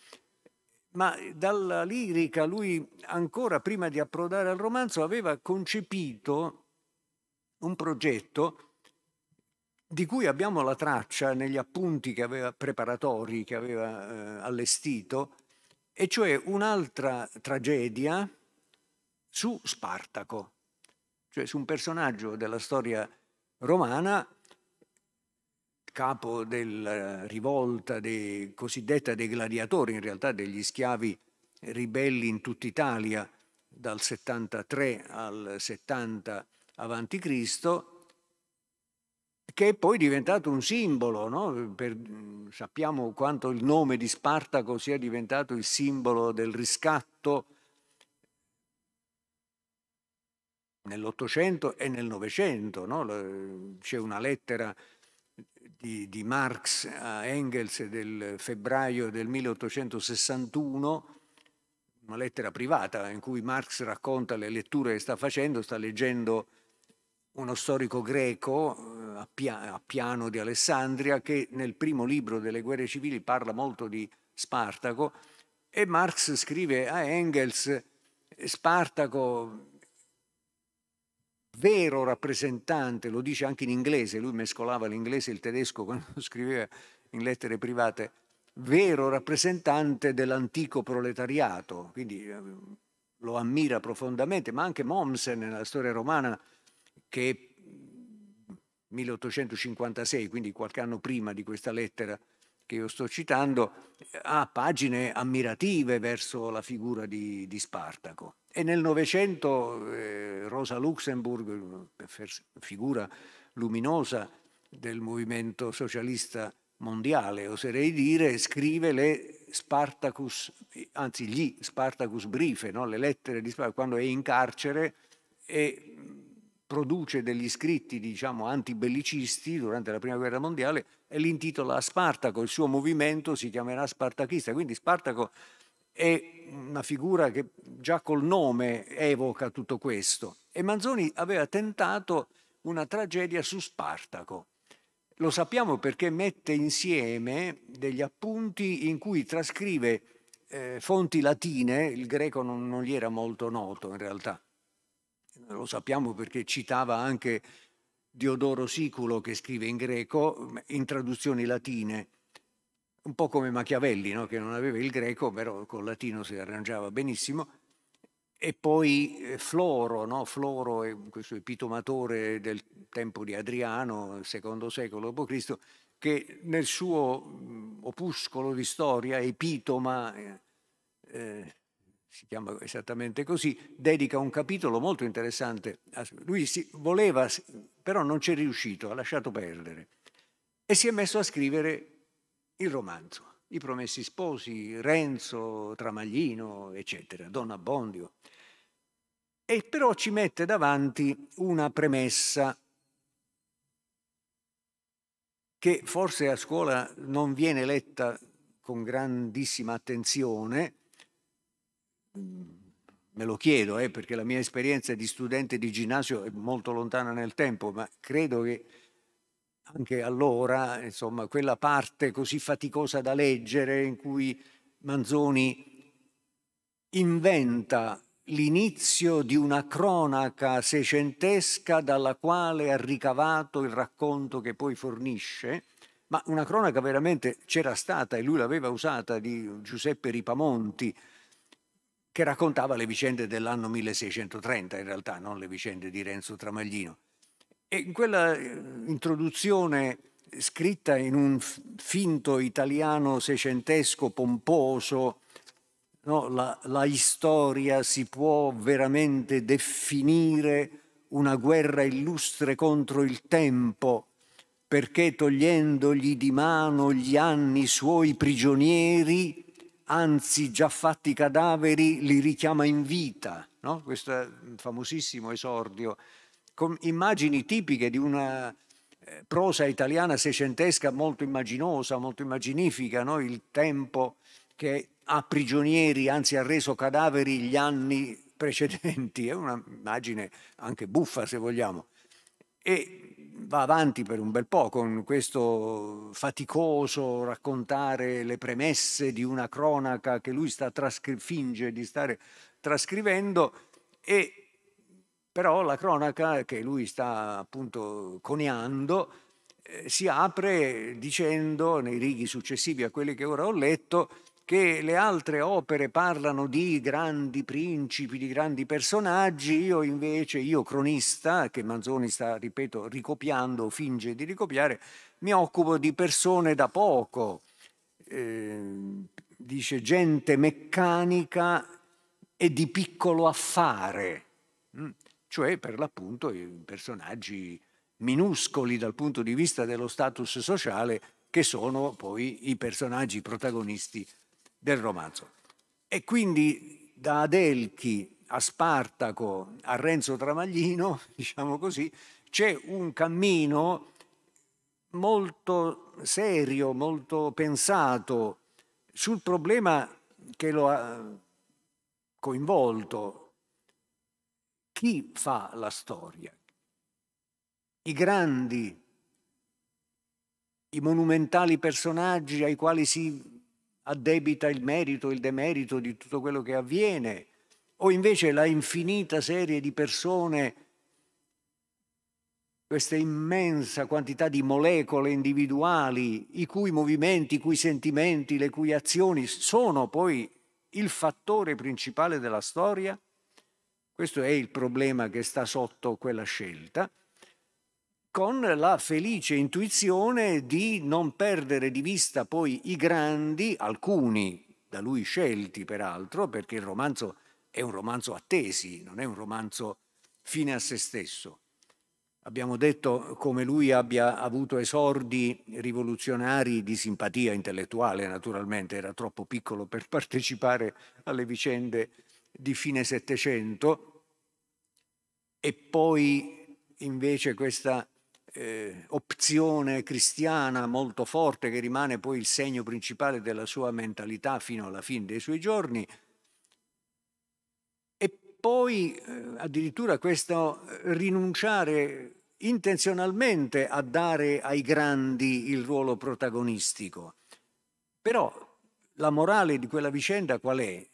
ma dalla lirica lui ancora prima di approdare al romanzo aveva concepito un progetto di cui abbiamo la traccia negli appunti che aveva preparatori, che aveva eh, allestito, e cioè un'altra tragedia su Spartaco, cioè su un personaggio della storia romana capo della eh, rivolta dei, cosiddetta dei gladiatori, in realtà degli schiavi ribelli in tutta Italia dal 73 al 70 a.C., che è poi diventato un simbolo, no? per, sappiamo quanto il nome di Spartaco sia diventato il simbolo del riscatto nell'Ottocento e nel Novecento. C'è una lettera di, di Marx a Engels del febbraio del 1861, una lettera privata in cui Marx racconta le letture che sta facendo, sta leggendo uno storico greco, eh, Appiano di Alessandria, che nel primo libro delle guerre civili parla molto di Spartaco e Marx scrive a Engels Spartaco vero rappresentante, lo dice anche in inglese, lui mescolava l'inglese e il tedesco quando scriveva in lettere private, vero rappresentante dell'antico proletariato, quindi eh, lo ammira profondamente, ma anche Mommsen nella storia romana che 1856, mm, quindi qualche anno prima di questa lettera che io sto citando, ha pagine ammirative verso la figura di, di Spartaco. E nel Novecento eh, Rosa Luxemburg, figura luminosa del movimento socialista mondiale, oserei dire, scrive le Spartacus, anzi gli Spartacus briefe, no? le lettere di Spartacus, quando è in carcere e produce degli scritti, diciamo, antibellicisti durante la Prima Guerra Mondiale e li intitola Spartaco, il suo movimento si chiamerà Spartachista, quindi Spartaco è una figura che già col nome evoca tutto questo. E Manzoni aveva tentato una tragedia su Spartaco. Lo sappiamo perché mette insieme degli appunti in cui trascrive eh, fonti latine, il greco non, non, gli era molto noto in realtà. Lo sappiamo perché citava anche Diodoro Siculo che scrive in greco in traduzioni latine un po' come Machiavelli, no? che non aveva il greco, però col latino si arrangiava benissimo. E poi eh, Floro, no? Floro questo epitomatore del tempo di Adriano, secondo secolo d.C., che nel suo mm, opuscolo di storia, Epitoma, eh, eh, si chiama esattamente così, dedica un capitolo molto interessante. Lui si voleva, però non c'è riuscito, ha lasciato perdere. E si è messo a scrivere il romanzo. I Promessi Sposi, Renzo, Tramaglino, eccetera, Don Abbondio. E però ci mette davanti una premessa che forse a scuola non viene letta con grandissima attenzione, me lo chiedo eh, perché la mia esperienza di studente di ginnasio è molto lontana nel tempo, ma credo che anche allora, insomma, quella parte così faticosa da leggere in cui Manzoni inventa l'inizio di una cronaca seicentesca dalla quale ha ricavato il racconto che poi fornisce, ma una cronaca veramente c'era stata e lui l'aveva usata di Giuseppe Ripamonti, che raccontava le vicende dell'anno 1630 in realtà, non le vicende di Renzo Tramaglino. E in quella eh, introduzione scritta in un finto italiano seicentesco pomposo, no, la, la storia si può veramente definire una guerra illustre contro il tempo, perché togliendogli di mano gli anni suoi prigionieri, anzi già fatti cadaveri, li richiama in vita. No? Questo famosissimo esordio con immagini tipiche di una eh, prosa italiana seicentesca molto immaginosa, molto immaginifica, no? il tempo che ha prigionieri, anzi ha reso cadaveri gli anni precedenti, è un'immagine anche buffa se vogliamo, e va avanti per un bel po' con questo faticoso raccontare le premesse di una cronaca che lui sta trascri- finge di stare trascrivendo e però la cronaca che lui sta appunto coniando eh, si apre dicendo, nei righi successivi a quelli che ora ho letto, che le altre opere parlano di grandi principi, di grandi personaggi, io invece, io cronista, che Manzoni sta, ripeto, ricopiando, finge di ricopiare, mi occupo di persone da poco, eh, dice gente meccanica e di piccolo affare. Mm cioè per l'appunto personaggi minuscoli dal punto di vista dello status sociale che sono poi i personaggi protagonisti del romanzo. E quindi da Adelchi a Spartaco a Renzo Tramaglino, diciamo così, c'è un cammino molto serio, molto pensato sul problema che lo ha coinvolto, chi fa la storia? I grandi, i monumentali personaggi ai quali si addebita il merito, il demerito di tutto quello che avviene, o invece la infinita serie di persone, questa immensa quantità di molecole individuali, i cui movimenti, i cui sentimenti, le cui azioni sono poi il fattore principale della storia? Questo è il problema che sta sotto quella scelta, con la felice intuizione di non perdere di vista poi i grandi, alcuni da lui scelti peraltro, perché il romanzo è un romanzo a tesi, non è un romanzo fine a se stesso. Abbiamo detto come lui abbia avuto esordi rivoluzionari di simpatia intellettuale, naturalmente, era troppo piccolo per partecipare alle vicende di fine Settecento e poi invece questa eh, opzione cristiana molto forte che rimane poi il segno principale della sua mentalità fino alla fine dei suoi giorni. E poi eh, addirittura questo eh, rinunciare intenzionalmente a dare ai grandi il ruolo protagonistico. Però la morale di quella vicenda qual è?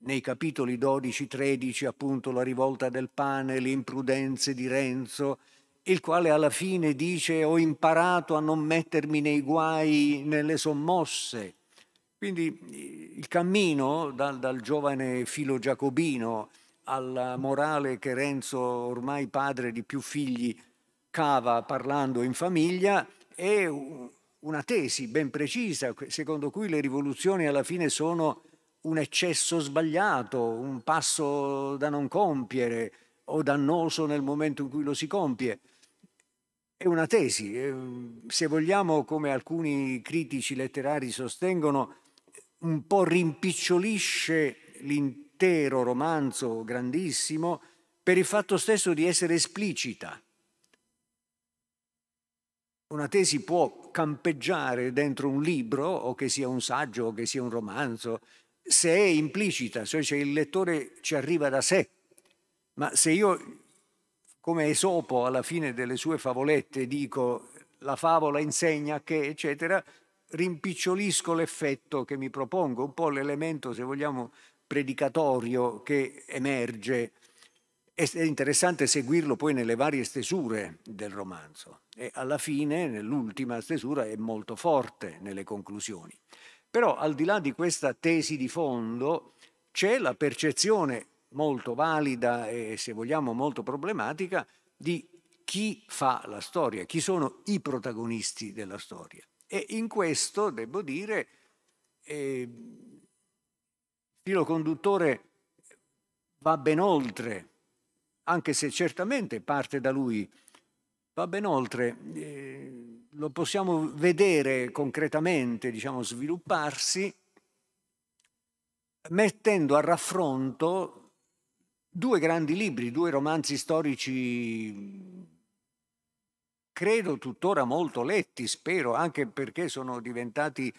nei capitoli 12-13 appunto la rivolta del pane, le imprudenze di Renzo, il quale alla fine dice ho imparato a non mettermi nei guai, nelle sommosse. Quindi il cammino dal, dal giovane filo giacobino alla morale che Renzo, ormai padre di più figli, cava parlando in famiglia, è una tesi ben precisa, secondo cui le rivoluzioni alla fine sono un eccesso sbagliato, un passo da non compiere o dannoso nel momento in cui lo si compie. È una tesi, eh, se vogliamo, come alcuni critici letterari sostengono, un po' rimpicciolisce l'intero romanzo grandissimo per il fatto stesso di essere esplicita. Una tesi può campeggiare dentro un libro, o che sia un saggio, o che sia un romanzo, se è implicita, cioè se il lettore ci arriva da sé, ma se io come Esopo alla fine delle sue favolette dico la favola insegna che, eccetera, rimpicciolisco l'effetto che mi propongo, un po' l'elemento, se vogliamo, predicatorio che emerge. È interessante seguirlo poi nelle varie stesure del romanzo e alla fine, nell'ultima stesura, è molto forte nelle conclusioni. Però al di là di questa tesi di fondo c'è la percezione molto valida e se vogliamo molto problematica di chi fa la storia, chi sono i protagonisti della storia. E in questo, devo dire, eh, filo conduttore va ben oltre, anche se certamente parte da lui, va ben oltre. Eh, lo possiamo vedere concretamente, diciamo, svilupparsi mettendo a raffronto due grandi libri, due romanzi storici credo tuttora molto letti, spero, anche perché sono diventati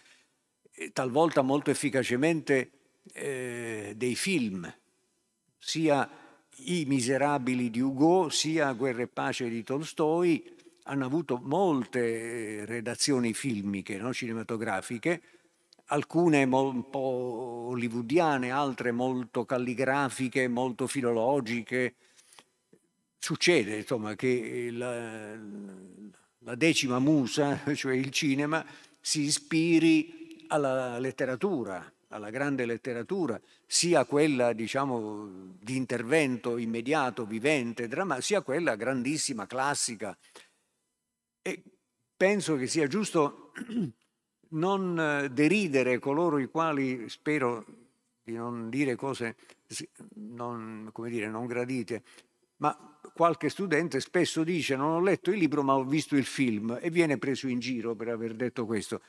eh, talvolta molto efficacemente eh, dei film, sia I miserabili di Hugo, sia Guerra e pace di Tolstoi, hanno avuto molte eh, redazioni filmiche, no? cinematografiche, alcune un po' hollywoodiane, altre molto calligrafiche, molto filologiche. Succede insomma, che eh, la, la decima musa, cioè il cinema, si ispiri alla letteratura, alla grande letteratura, sia quella diciamo, di intervento immediato, vivente, drammatica, sia quella grandissima, classica, e penso che sia giusto non eh, deridere coloro i quali, spero di non dire cose non, come dire, non gradite, ma qualche studente spesso dice non ho letto il libro ma ho visto il film e viene preso in giro per aver detto questo.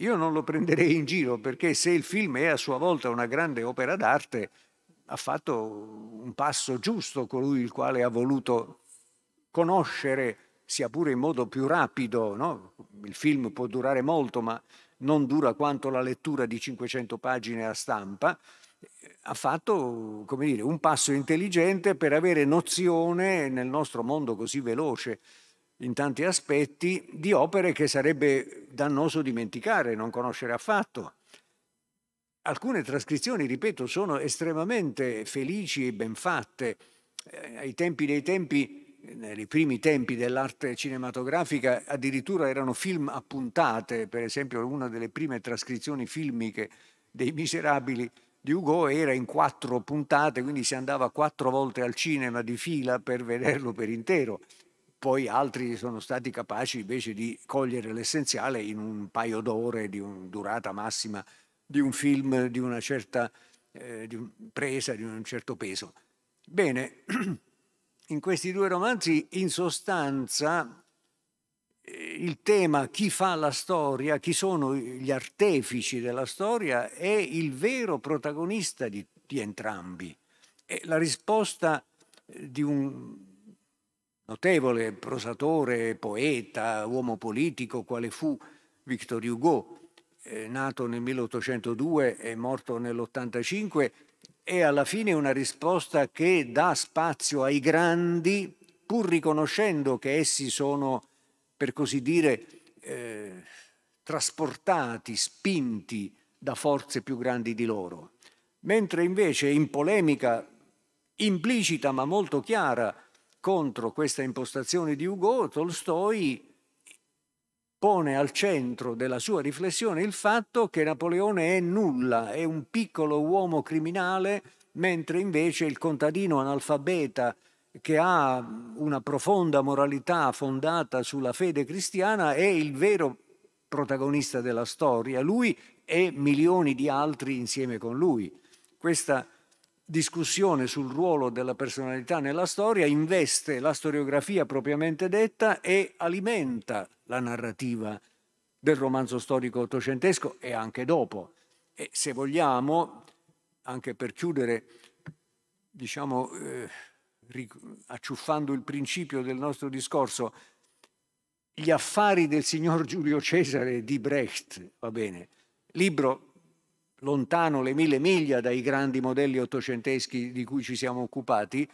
Io non lo prenderei in giro perché se il film è a sua volta una grande opera d'arte, ha fatto un passo giusto colui il quale ha voluto conoscere sia pure in modo più rapido, no? il film può durare molto ma non dura quanto la lettura di 500 pagine a stampa, ha fatto come dire, un passo intelligente per avere nozione nel nostro mondo così veloce in tanti aspetti di opere che sarebbe dannoso dimenticare, non conoscere affatto. Alcune trascrizioni, ripeto, sono estremamente felici e ben fatte. Eh, ai tempi dei tempi nei primi tempi dell'arte cinematografica addirittura erano film a puntate, per esempio una delle prime trascrizioni filmiche dei Miserabili di Hugo era in quattro puntate, quindi si andava quattro volte al cinema di fila per vederlo per intero. Poi altri sono stati capaci invece di cogliere l'essenziale in un paio d'ore di un, durata massima di un film di una certa eh, di un, presa, di un certo peso. Bene, in questi due romanzi, in sostanza, eh, il tema chi fa la storia, chi sono gli artefici della storia, è il vero protagonista di, di entrambi. E la risposta eh, di un notevole prosatore, poeta, uomo politico, quale fu Victor Hugo, eh, nato nel 1802 e morto nell'85, è alla fine una risposta che dà spazio ai grandi, pur riconoscendo che essi sono, per così dire, eh, trasportati, spinti da forze più grandi di loro. Mentre invece in polemica implicita ma molto chiara contro questa impostazione di Hugo, Tolstoi pone al centro della sua riflessione il fatto che Napoleone è nulla, è un piccolo uomo criminale, mentre invece il contadino analfabeta che ha una profonda moralità fondata sulla fede cristiana è il vero protagonista della storia, lui e milioni di altri insieme con lui. Questa discussione sul ruolo della personalità nella storia investe la storiografia propriamente detta e alimenta la narrativa del romanzo storico ottocentesco e anche dopo. E se vogliamo, anche per chiudere, diciamo, eh, acciuffando il principio del nostro discorso, gli affari del signor Giulio Cesare di Brecht, va bene, libro lontano le mille miglia dai grandi modelli ottocenteschi di cui ci siamo occupati,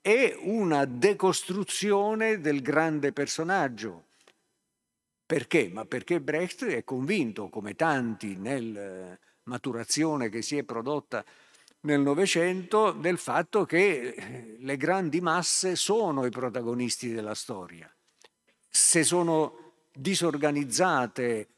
è una decostruzione del grande personaggio, perché? Ma perché Brecht è convinto, come tanti nella eh, maturazione che si è prodotta nel Novecento del fatto che eh, le grandi masse sono i protagonisti della storia. Se sono disorganizzate,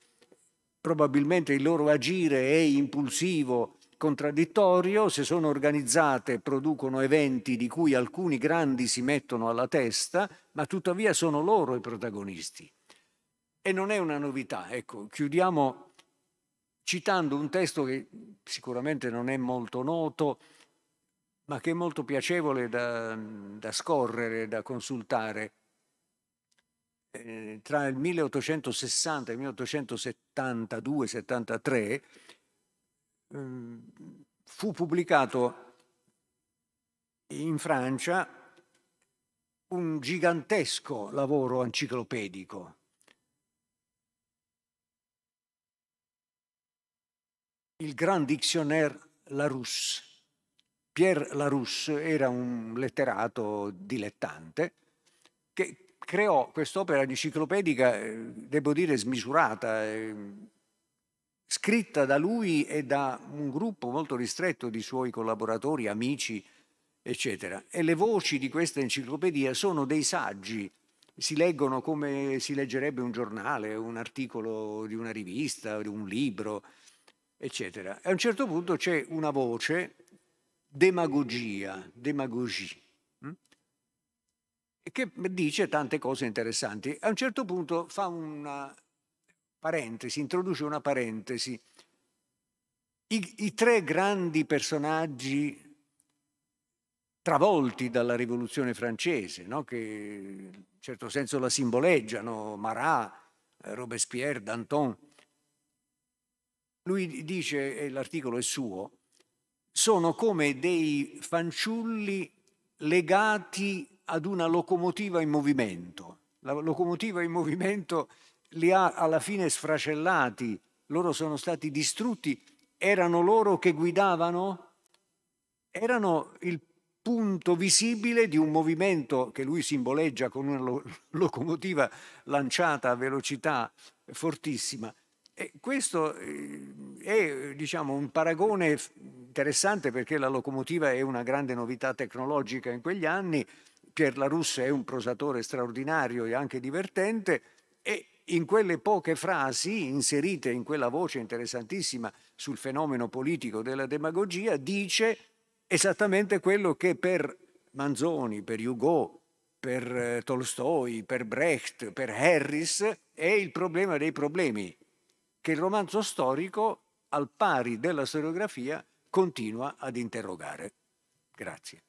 probabilmente il loro agire è impulsivo, contraddittorio, se sono organizzate producono eventi di cui alcuni grandi si mettono alla testa, ma tuttavia sono loro i protagonisti. E non è una novità. Ecco, chiudiamo citando un testo che sicuramente non è molto noto, ma che è molto piacevole da, da scorrere, da consultare. Eh, tra il 1860 e il 1872-73 eh, fu pubblicato in Francia un gigantesco lavoro enciclopedico il Grand Dictionnaire Larousse. Pierre Larousse era un letterato dilettante che creò quest'opera enciclopedica, eh, devo dire, smisurata, eh, scritta da lui e da un gruppo molto ristretto di suoi collaboratori, amici, eccetera. E le voci di questa enciclopedia sono dei saggi, si leggono come si leggerebbe un giornale, un articolo di una rivista, un libro eccetera. E a un certo punto c'è una voce, demagogia, demagogie, hm? che dice tante cose interessanti. A un certo punto fa una parentesi, introduce una parentesi. I, i tre grandi personaggi travolti dalla rivoluzione francese, no? che in certo senso la simboleggiano, Marat, Robespierre, Danton, lui dice, e l'articolo è suo, sono come dei fanciulli legati ad una locomotiva in movimento. La locomotiva in movimento li ha alla fine sfracellati, loro sono stati distrutti, erano loro che guidavano, erano il punto visibile di un movimento che lui simboleggia con una locomotiva lanciata a velocità fortissima. E questo eh, è diciamo, un paragone interessante perché la locomotiva è una grande novità tecnologica in quegli anni, Pier La Russa è un prosatore straordinario e anche divertente e in quelle poche frasi inserite in quella voce interessantissima sul fenomeno politico della demagogia dice esattamente quello che per Manzoni, per Hugo, per eh, Tolstoi, per Brecht, per Harris è il problema dei problemi, che il romanzo storico, al pari della storiografia, continua ad interrogare. Grazie.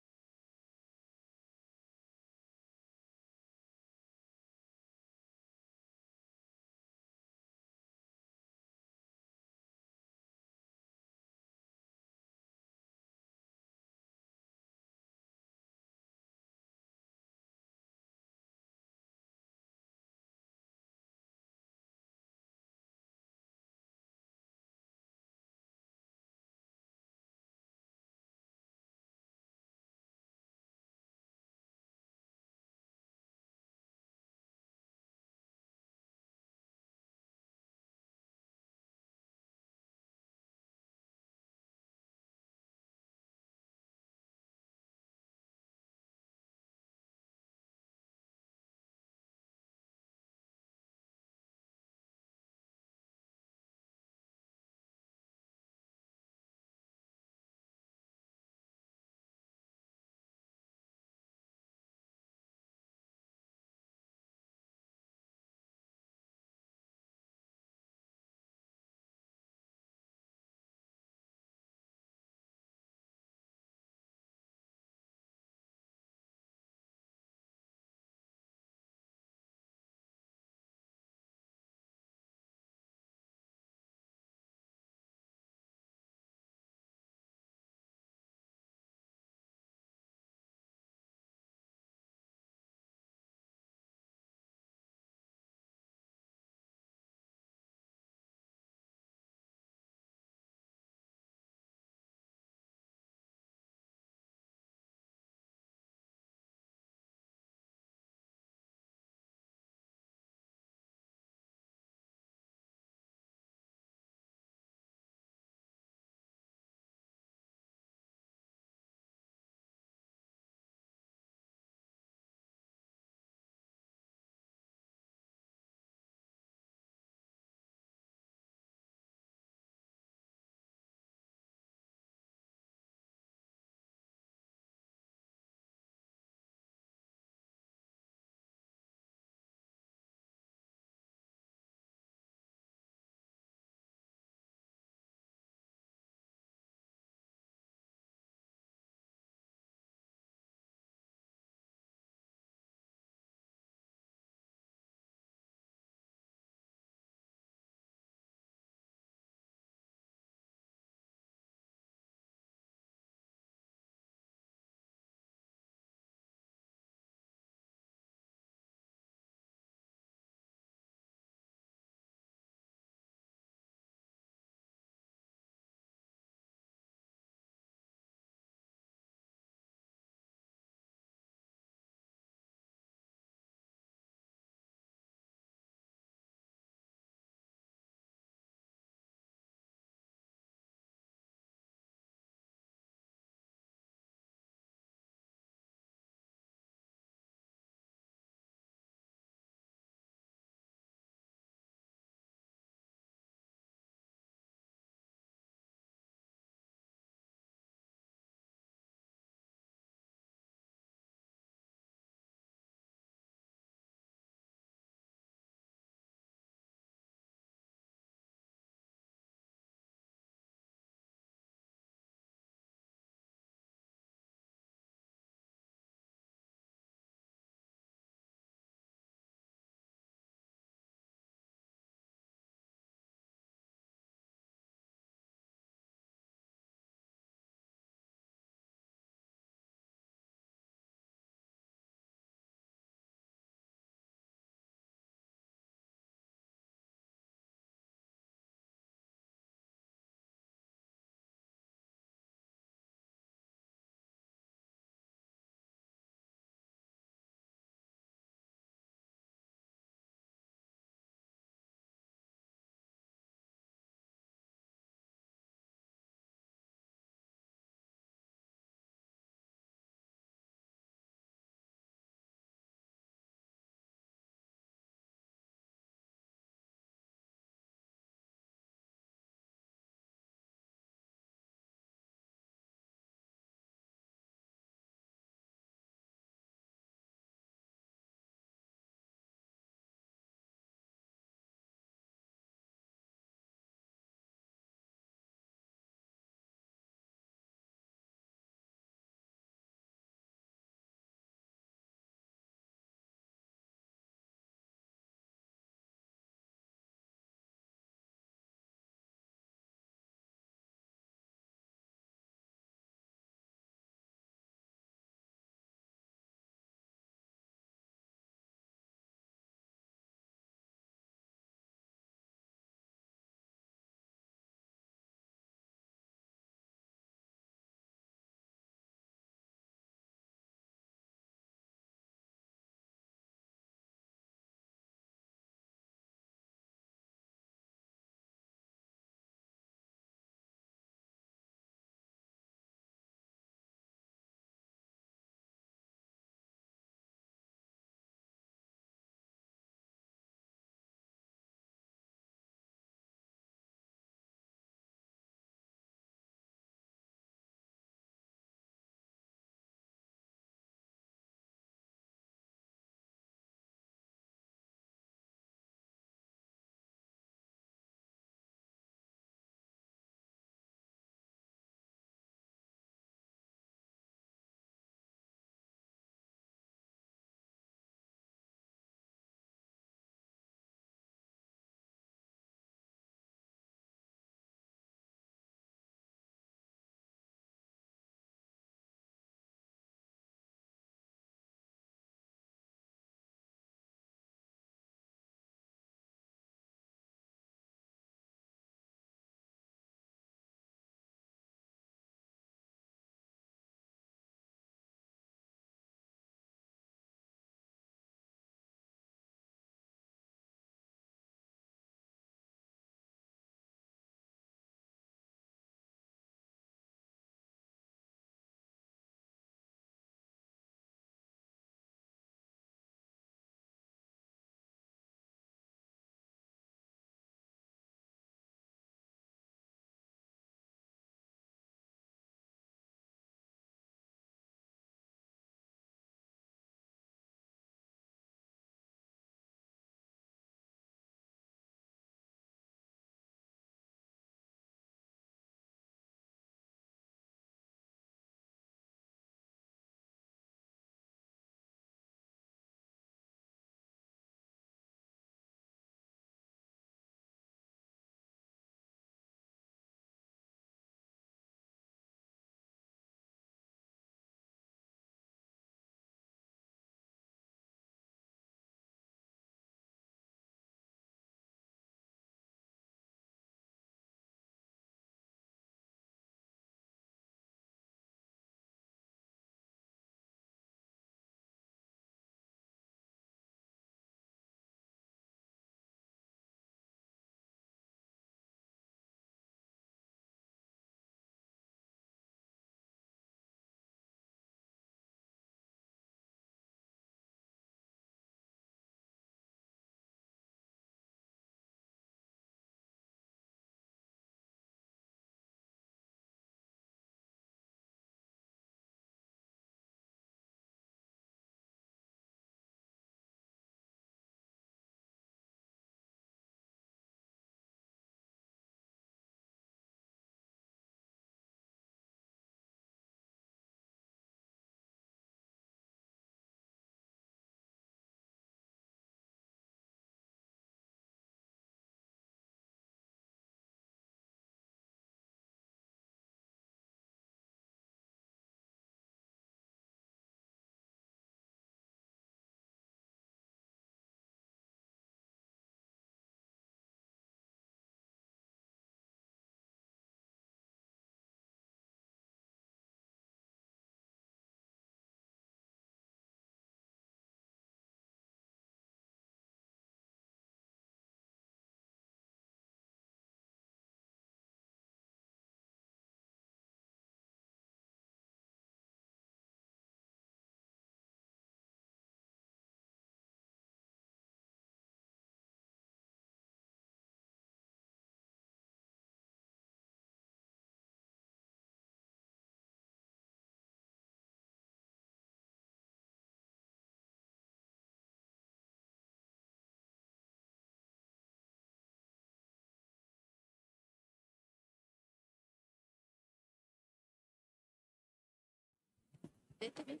Scusatemi.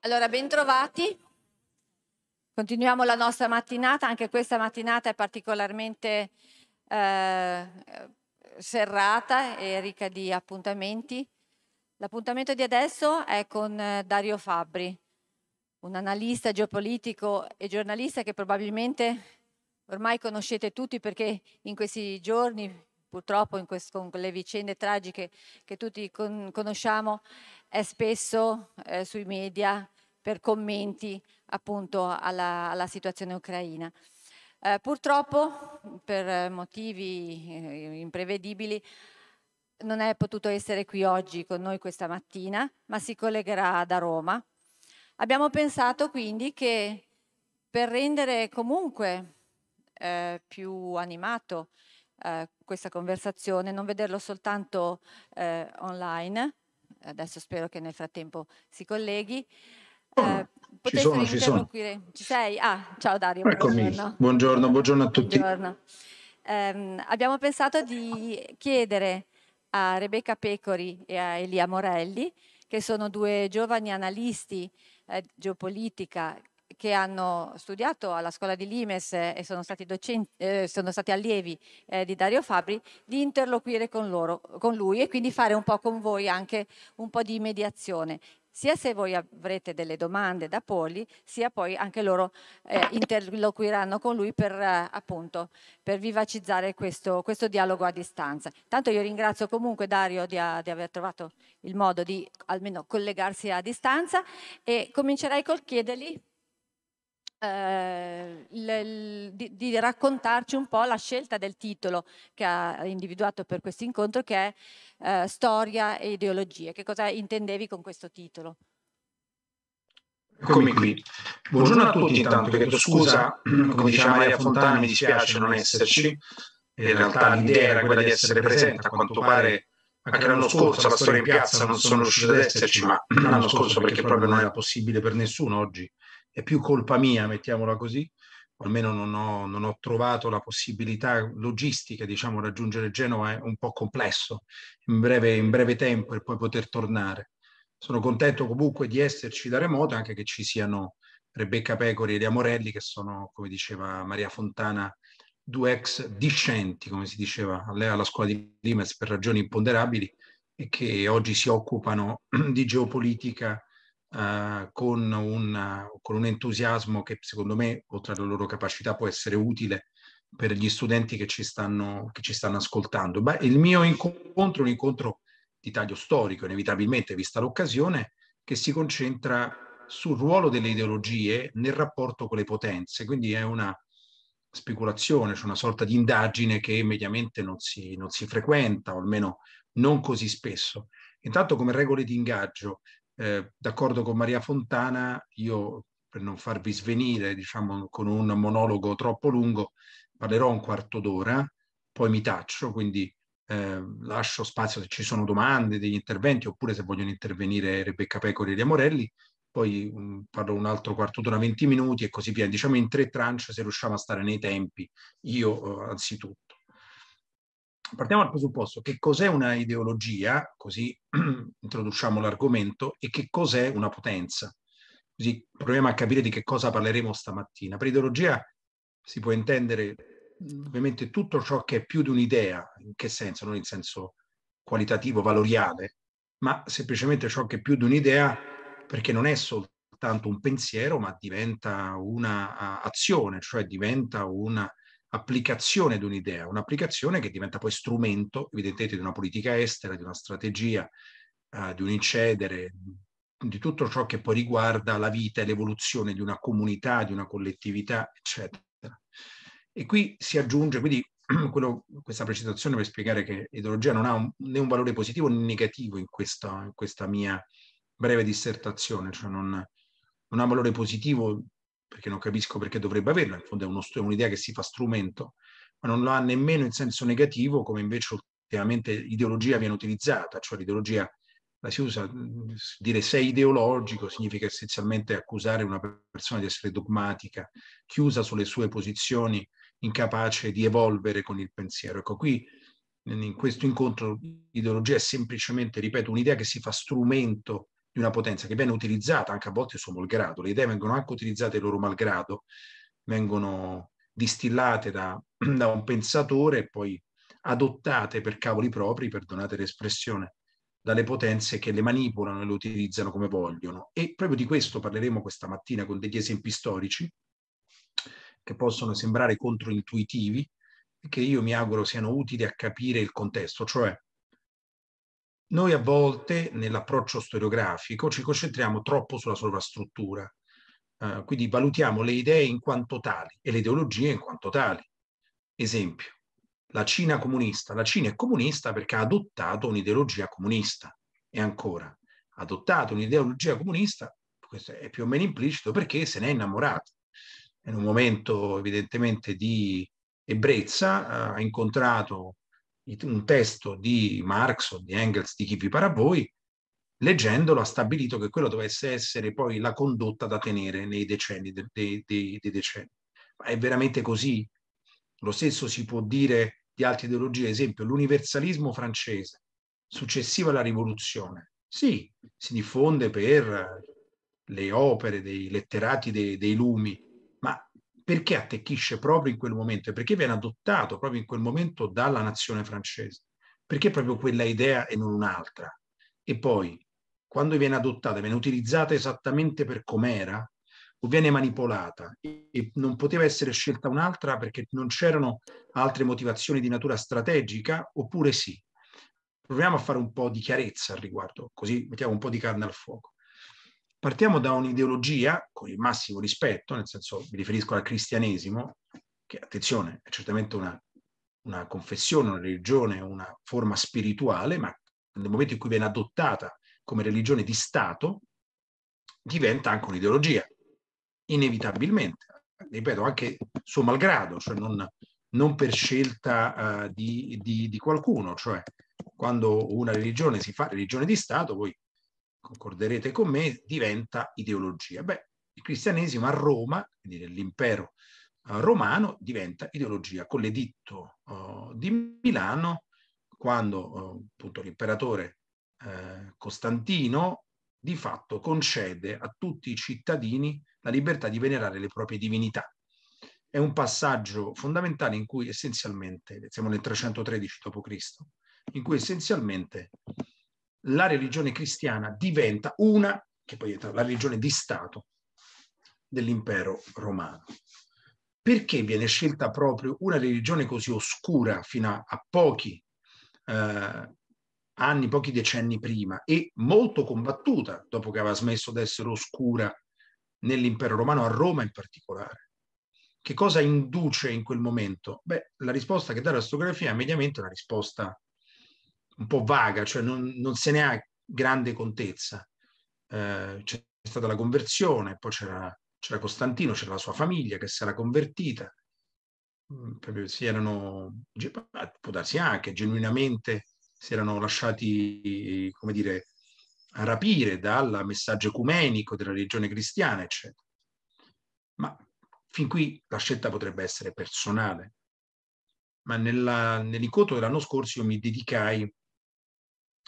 Allora, bentrovati. Continuiamo la nostra mattinata, anche questa mattinata è particolarmente eh, serrata e ricca di appuntamenti. L'appuntamento di adesso è con eh, Dario Fabbri un analista geopolitico e giornalista che probabilmente ormai conoscete tutti perché in questi giorni, purtroppo questo, con le vicende tragiche che tutti con, conosciamo, è spesso eh, sui media per commenti appunto alla, alla situazione ucraina. Eh, purtroppo, per motivi eh, imprevedibili, non è potuto essere qui oggi con noi questa mattina, ma si collegherà da Roma Abbiamo pensato quindi che per rendere comunque eh, più animato eh, questa conversazione, non vederlo soltanto eh, online, adesso spero che nel frattempo si colleghi, eh, ci sono, ci sono. Ci sei? Ah, ciao Dario. Buongiorno. buongiorno. buongiorno, a tutti. Buongiorno. Eh, abbiamo pensato di chiedere a Rebecca Pecori e a Elia Morelli, che sono due giovani analisti eh, geopolitica che hanno studiato alla scuola di Limes eh, e sono stati, docenti, eh, sono stati allievi eh, di Dario Fabri, di interloquire con, loro, con lui e quindi fare un po' con voi anche un po' di mediazione sia se voi avrete delle domande da Poli, sia poi anche loro eh, interloquiranno con lui per, eh, appunto, per vivacizzare questo, questo, dialogo a distanza. Tanto io ringrazio comunque Dario di, a, ah, di, aver trovato il modo di almeno collegarsi a distanza e comincerei col chiedergli eh, di, di, raccontarci un po' la scelta del titolo che ha individuato per questo incontro, che è eh, Storia e ideologie. Che cosa intendevi con questo titolo? Eccomi qui. Buongiorno a tutti, intanto chiedo scusa, come diceva Maria Fontana, mi dispiace non esserci. In realtà l'idea era quella di essere presente, a quanto pare anche l'anno scorso la storia in piazza non sono riuscito ad esserci, ma l'anno scorso perché proprio non era possibile per nessuno oggi è più colpa mia, mettiamola così, o almeno non ho, non ho, trovato la possibilità logistica, diciamo, raggiungere Genova è eh, un po' complesso in breve, in breve tempo e poi poter tornare. Sono contento comunque di esserci da remoto, anche che ci siano Rebecca Pecori e Lea Morelli, che sono, come diceva Maria Fontana, due ex discenti, come si diceva alla scuola di Limes per ragioni imponderabili, e che oggi si occupano di geopolitica eh, con, un, con, un, entusiasmo che secondo me, oltre alla loro capacità, può essere utile per gli studenti che ci stanno, che ci stanno ascoltando. Beh, il mio incontro è un incontro di taglio storico, inevitabilmente, vista l'occasione, che si concentra sul ruolo delle ideologie nel rapporto con le potenze, quindi è una speculazione, c'è cioè una sorta di indagine che mediamente non si, non si frequenta, o almeno non così spesso. Intanto come regole di ingaggio eh, d'accordo con Maria Fontana, io per non farvi svenire, diciamo, con un monologo troppo lungo, parlerò un quarto d'ora, poi mi taccio, quindi eh, lascio spazio se ci sono domande, degli interventi, oppure se vogliono intervenire Rebecca Pecori e Lia Morelli, poi um, parlo un altro quarto d'ora, 20 minuti e così via, diciamo in tre tranche se riusciamo a stare nei tempi, io eh, anzitutto partiamo dal presupposto che cos'è una ideologia, così introduciamo l'argomento, e che cos'è una potenza. Così proviamo a capire di che cosa parleremo stamattina. Per ideologia si può intendere ovviamente tutto ciò che è più di un'idea, in che senso? Non in senso qualitativo, valoriale, ma semplicemente ciò che è più di un'idea perché non è soltanto un pensiero, ma diventa un'azione, cioè diventa una applicazione di un'idea, un'applicazione che diventa poi strumento evidentemente di una politica estera, di una strategia, eh, di un incedere, di tutto ciò che poi riguarda la vita e l'evoluzione di una comunità, di una collettività, eccetera. E qui si aggiunge, quindi quello, questa precisazione per spiegare che l'ideologia non ha un, né un valore positivo né negativo in questa, in questa mia breve dissertazione, cioè non, non, ha valore positivo perché non capisco perché dovrebbe averla, in fondo è, uno, è un'idea che si fa strumento, ma non lo ha nemmeno in senso negativo come invece ultimamente l'ideologia viene utilizzata, cioè l'ideologia la si usa, dire sei ideologico significa essenzialmente accusare una persona di essere dogmatica, chiusa sulle sue posizioni, incapace di evolvere con il pensiero. Ecco, qui in questo incontro l'ideologia è semplicemente, ripeto, un'idea che si fa strumento di una potenza che viene utilizzata anche a volte suo malgrado, le idee vengono anche utilizzate loro malgrado, vengono distillate da, da un pensatore e poi adottate per cavoli propri, perdonate l'espressione, dalle potenze che le manipolano e le utilizzano come vogliono. E proprio di questo parleremo questa mattina con degli esempi storici che possono sembrare controintuitivi e che io mi auguro siano utili a capire il contesto, cioè noi a volte nell'approccio storiografico ci concentriamo troppo sulla sovrastruttura, eh, quindi valutiamo le idee in quanto tali e le ideologie in quanto tali. Esempio, la Cina comunista. La Cina è comunista perché ha adottato un'ideologia comunista e ancora ha adottato un'ideologia comunista, questo è più o meno implicito, perché se ne è innamorata. In un momento evidentemente di ebbrezza eh, ha incontrato un testo di Marx o di Engels, di chi vi para voi, leggendolo ha stabilito che quello dovesse essere poi la condotta da tenere nei decenni, dei, dei, dei decenni. Ma è veramente così? Lo stesso si può dire di altre ideologie, ad esempio l'universalismo francese, successivo alla rivoluzione. Sì, si diffonde per le opere dei letterati dei, dei lumi, perché attecchisce proprio in quel momento e perché viene adottato proprio in quel momento dalla nazione francese? Perché proprio quella idea e non un'altra? E poi, quando viene adottata, viene utilizzata esattamente per com'era o viene manipolata e non poteva essere scelta un'altra perché non c'erano altre motivazioni di natura strategica oppure sì? Proviamo a fare un po' di chiarezza al riguardo, così mettiamo un po' di carne al fuoco partiamo da un'ideologia, con il massimo rispetto, nel senso mi riferisco al cristianesimo, che attenzione, è certamente una, una confessione, una religione, una forma spirituale, ma nel momento in cui viene adottata come religione di Stato, diventa anche un'ideologia, inevitabilmente, ripeto, anche suo malgrado, cioè non, non per scelta uh, di, di, di, qualcuno, cioè quando una religione si fa religione di Stato, voi concorderete con me, diventa ideologia. Beh, il cristianesimo a Roma, quindi nell'impero eh, romano, diventa ideologia. Con l'editto uh, di Milano, quando uh, appunto l'imperatore uh, Costantino di fatto concede a tutti i cittadini la libertà di venerare le proprie divinità. È un passaggio fondamentale in cui essenzialmente, siamo nel 313 d.C., in cui essenzialmente la religione cristiana diventa una, che poi è la religione di Stato dell'impero romano. Perché viene scelta proprio una religione così oscura fino a, a pochi eh, anni, pochi decenni prima e molto combattuta dopo che aveva smesso di essere oscura nell'impero romano, a Roma in particolare? Che cosa induce in quel momento? Beh, la risposta che dà la storiografia è mediamente una risposta un po' vaga, cioè non, non se ne ha grande contezza. Eh, c'è stata la conversione, poi c'era, c'era Costantino, c'era la sua famiglia che si era convertita, mm, proprio si erano, ah, può darsi anche, genuinamente si erano lasciati, come dire, rapire dal messaggio ecumenico della religione cristiana, eccetera. Ma fin qui la scelta potrebbe essere personale. Ma nella, nell'incontro dell'anno scorso io mi dedicai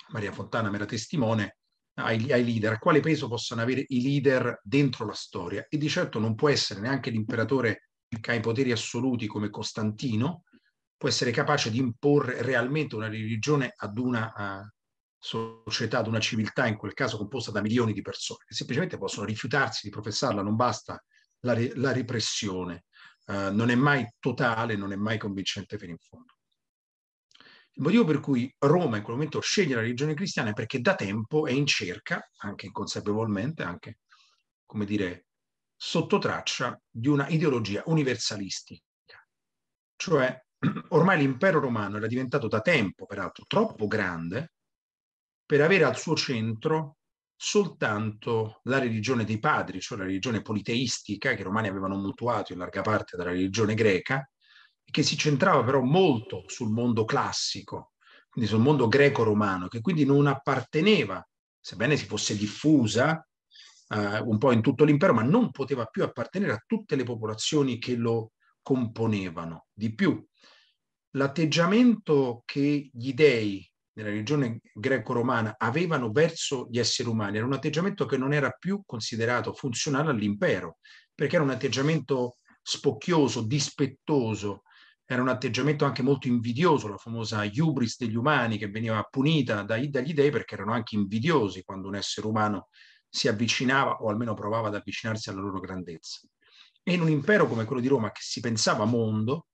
Maria Fontana era testimone, ai, ai, leader, quale peso possano avere i leader dentro la storia. E di certo non può essere neanche l'imperatore che ha i poteri assoluti come Costantino, può essere capace di imporre realmente una religione ad una uh, società, ad una civiltà, in quel caso composta da milioni di persone, che semplicemente possono rifiutarsi di professarla, non basta la, la repressione, uh, non è mai totale, non è mai convincente fino in fondo. Il motivo per cui Roma in quel momento sceglie la religione cristiana è perché da tempo è in cerca, anche inconsapevolmente, anche come dire, sotto traccia di una ideologia universalistica. Cioè, ormai l'impero romano era diventato da tempo, peraltro, troppo grande per avere al suo centro soltanto la religione dei padri, cioè la religione politeistica che i romani avevano mutuato in larga parte dalla religione greca, che si centrava però molto sul mondo classico, quindi sul mondo greco-romano, che quindi non apparteneva, sebbene si fosse diffusa eh, un po' in tutto l'impero, ma non poteva più appartenere a tutte le popolazioni che lo componevano. Di più, l'atteggiamento che gli dei nella religione greco-romana avevano verso gli esseri umani era un atteggiamento che non era più considerato funzionale all'impero, perché era un atteggiamento spocchioso, dispettoso, era un atteggiamento anche molto invidioso, la famosa hubris degli umani che veniva punita dai, dagli dei perché erano anche invidiosi quando un essere umano si avvicinava o almeno provava ad avvicinarsi alla loro grandezza. E in un impero come quello di Roma che si pensava mondo,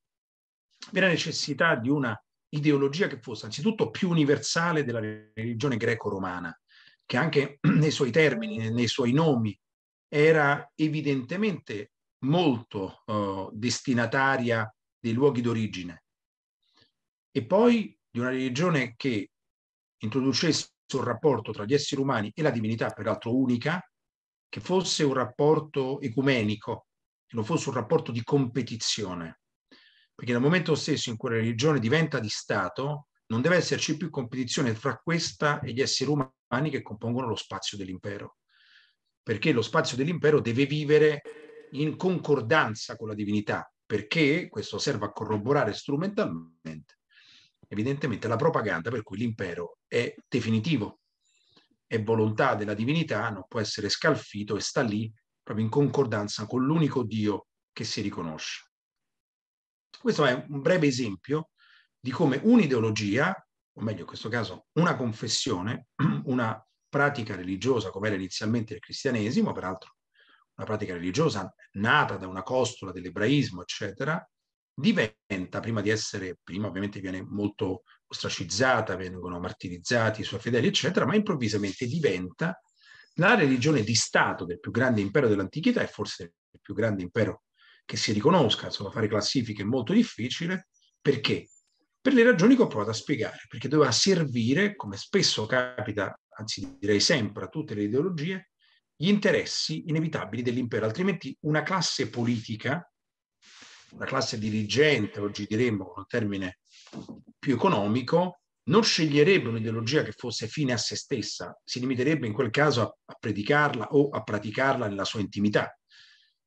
vi era necessità di una ideologia che fosse anzitutto più universale della religione greco-romana, che anche nei suoi termini, nei suoi nomi, era evidentemente molto eh, destinataria dei luoghi d'origine e poi di una religione che introducesse un rapporto tra gli esseri umani e la divinità, peraltro unica, che fosse un rapporto ecumenico, che non fosse un rapporto di competizione. Perché nel momento stesso in cui la religione diventa di Stato, non deve esserci più competizione fra questa e gli esseri umani che compongono lo spazio dell'impero. Perché lo spazio dell'impero deve vivere in concordanza con la divinità, perché questo serve a corroborare strumentalmente, evidentemente, la propaganda per cui l'impero è definitivo, è volontà della divinità, non può essere scalfito e sta lì proprio in concordanza con l'unico Dio che si riconosce. Questo è un breve esempio di come un'ideologia, o meglio in questo caso una confessione, una pratica religiosa come era inizialmente il cristianesimo, peraltro una pratica religiosa nata da una costola dell'ebraismo, eccetera, diventa, prima di essere, prima ovviamente viene molto ostracizzata, vengono martirizzati i suoi fedeli, eccetera, ma improvvisamente diventa la religione di Stato del più grande impero dell'antichità e forse il più grande impero che si riconosca, insomma fare classifiche è molto difficile, perché? Per le ragioni che ho provato a spiegare, perché doveva servire, come spesso capita, anzi direi sempre a tutte le ideologie, gli interessi inevitabili dell'impero, altrimenti una classe politica, una classe dirigente, oggi diremmo con un termine più economico, non sceglierebbe un'ideologia che fosse fine a se stessa, si limiterebbe in quel caso a, a predicarla o a praticarla nella sua intimità.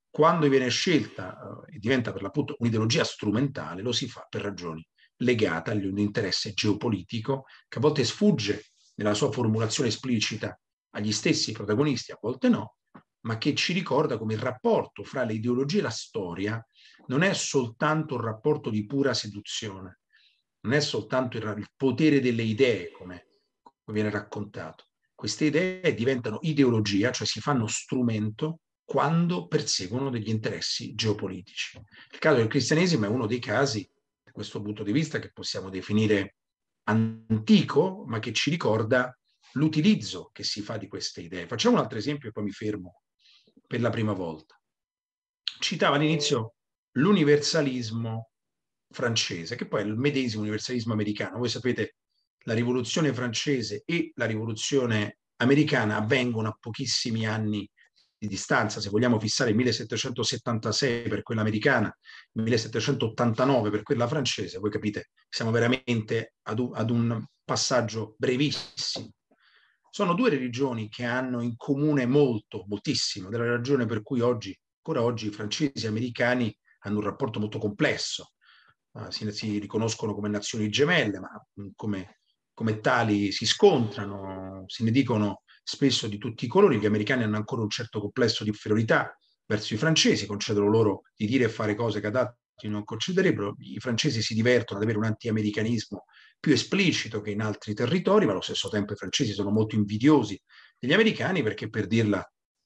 Quando viene scelta eh, e diventa per l'appunto un'ideologia strumentale, lo si fa per ragioni legate a un interesse geopolitico che a volte sfugge nella sua formulazione esplicita agli stessi protagonisti, a volte no, ma che ci ricorda come il rapporto fra le ideologie e la storia non è soltanto un rapporto di pura seduzione, non è soltanto il, il potere delle idee, come, come viene raccontato. Queste idee diventano ideologia, cioè si fanno strumento quando perseguono degli interessi geopolitici. Il caso del cristianesimo è uno dei casi, da questo punto di vista, che possiamo definire antico, ma che ci ricorda l'utilizzo che si fa di queste idee. Facciamo un altro esempio e poi mi fermo per la prima volta. Citava all'inizio l'universalismo francese, che poi è il medesimo universalismo americano. Voi sapete, la rivoluzione francese e la rivoluzione americana avvengono a pochissimi anni di distanza, se vogliamo fissare il 1776 per quella americana, il 1789 per quella francese, voi capite, siamo veramente ad un, ad un passaggio brevissimo. Sono due religioni che hanno in comune molto, moltissimo, della ragione per cui oggi, ancora oggi, i francesi e gli americani hanno un rapporto molto complesso. Ah, si, si, riconoscono come nazioni gemelle, ma mm, come, come, tali si scontrano, se ne dicono spesso di tutti i colori. Gli americani hanno ancora un certo complesso di inferiorità verso i francesi, concedono loro di dire e fare cose che ad altri non concederebbero. I francesi si divertono ad avere un anti-americanismo più esplicito che in altri territori, ma allo stesso tempo i francesi sono molto invidiosi degli americani perché per dirla,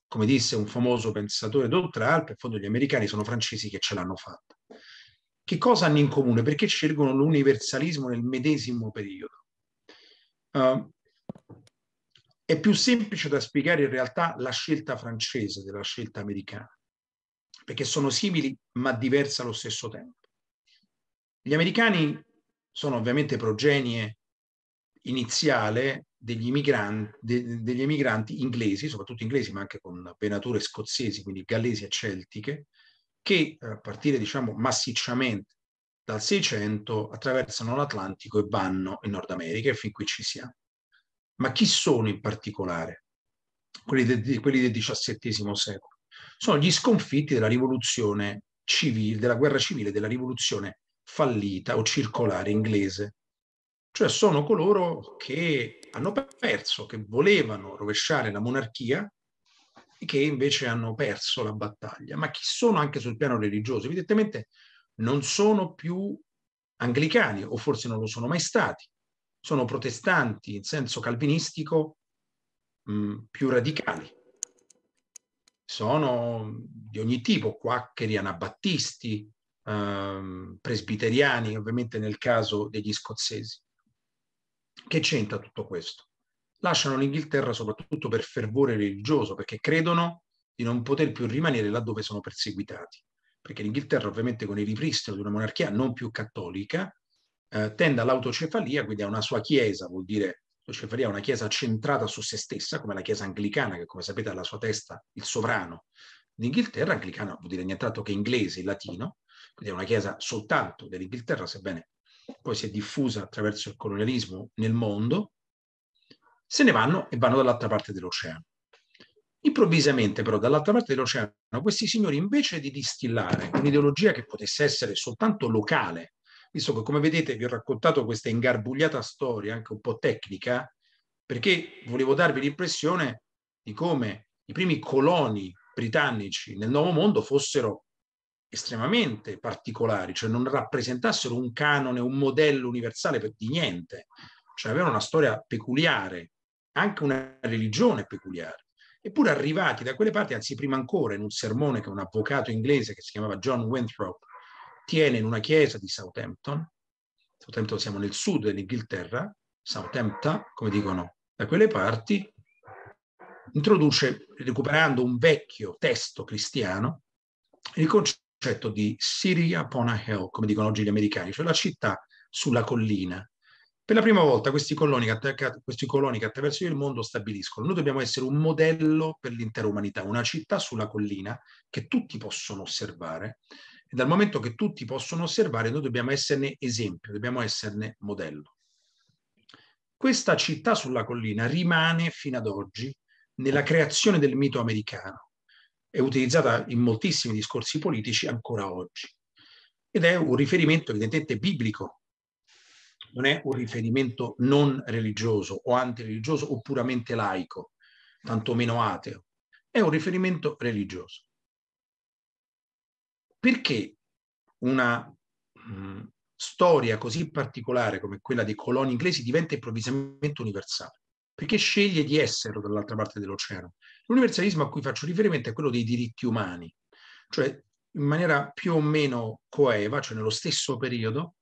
come disse un famoso pensatore Dontral, per fondo gli americani sono francesi che ce l'hanno fatta. Che cosa hanno in comune? Perché scelgono l'universalismo nel medesimo periodo? Uh, è più semplice da spiegare in realtà la scelta francese della scelta americana, perché sono simili ma diverse allo stesso tempo. Gli americani sono ovviamente progenie iniziale degli emigranti, de, degli emigranti inglesi, soprattutto inglesi, ma anche con venature scozzesi, quindi gallesi e celtiche, che eh, a partire, diciamo, massicciamente dal 600 attraversano l'Atlantico e vanno in Nord America e fin qui ci siamo. Ma chi sono in particolare quelli, de, quelli del XVII secolo? Sono gli sconfitti della rivoluzione civile, della guerra civile, della rivoluzione fallita o circolare inglese, cioè sono coloro che hanno perso, che volevano rovesciare la monarchia e che invece hanno perso la battaglia, ma chi sono anche sul piano religioso. Evidentemente non sono più anglicani o forse non lo sono mai stati, sono protestanti in senso calvinistico mh, mm, più radicali. Sono di ogni tipo, quaccheri, anabattisti, ehm, presbiteriani, ovviamente nel caso degli scozzesi. Che c'entra tutto questo? Lasciano l'Inghilterra soprattutto per fervore religioso, perché credono di non poter più rimanere laddove sono perseguitati. Perché l'Inghilterra, ovviamente, con il ripristino di una monarchia non più cattolica, eh, tende all'autocefalia, quindi a una sua chiesa, vuol dire l'autocefalia è una chiesa centrata su se stessa, come la chiesa anglicana, che come sapete ha alla sua testa il sovrano d'Inghilterra, anglicana vuol dire nient'altro che inglese, in latino, quindi è una chiesa soltanto dell'Inghilterra, sebbene poi si è diffusa attraverso il colonialismo nel mondo, se ne vanno e vanno dall'altra parte dell'oceano. Improvvisamente però dall'altra parte dell'oceano questi signori invece di distillare un'ideologia che potesse essere soltanto locale, visto che come vedete vi ho raccontato questa ingarbugliata storia anche un po' tecnica, perché volevo darvi l'impressione di come i primi coloni britannici nel Nuovo Mondo fossero estremamente particolari, cioè non rappresentassero un canone, un modello universale per di niente, cioè avevano una storia peculiare, anche una religione peculiare. Eppure arrivati da quelle parti, anzi prima ancora in un sermone che un avvocato inglese che si chiamava John Winthrop tiene in una chiesa di Southampton, Southampton siamo nel sud dell'Inghilterra, Southampton, come dicono da quelle parti, introduce, recuperando un vecchio testo cristiano, il concetto concetto di City upon a hill, come dicono oggi gli americani, cioè la città sulla collina. Per la prima volta questi coloni, questi coloni che attraverso il mondo stabiliscono, noi dobbiamo essere un modello per l'intera umanità, una città sulla collina che tutti possono osservare e dal momento che tutti possono osservare noi dobbiamo esserne esempio, dobbiamo esserne modello. Questa città sulla collina rimane fino ad oggi nella creazione del mito americano è utilizzata in moltissimi discorsi politici ancora oggi. Ed è un riferimento evidentemente biblico, non è un riferimento non religioso o antireligioso o puramente laico, tantomeno ateo, è un riferimento religioso. Perché una mh, mm, storia così particolare come quella dei coloni inglesi diventa improvvisamente universale? Perché sceglie di esserlo dall'altra parte dell'oceano? L'universalismo a cui faccio riferimento è quello dei diritti umani, cioè in maniera più o meno coeva, cioè nello stesso periodo,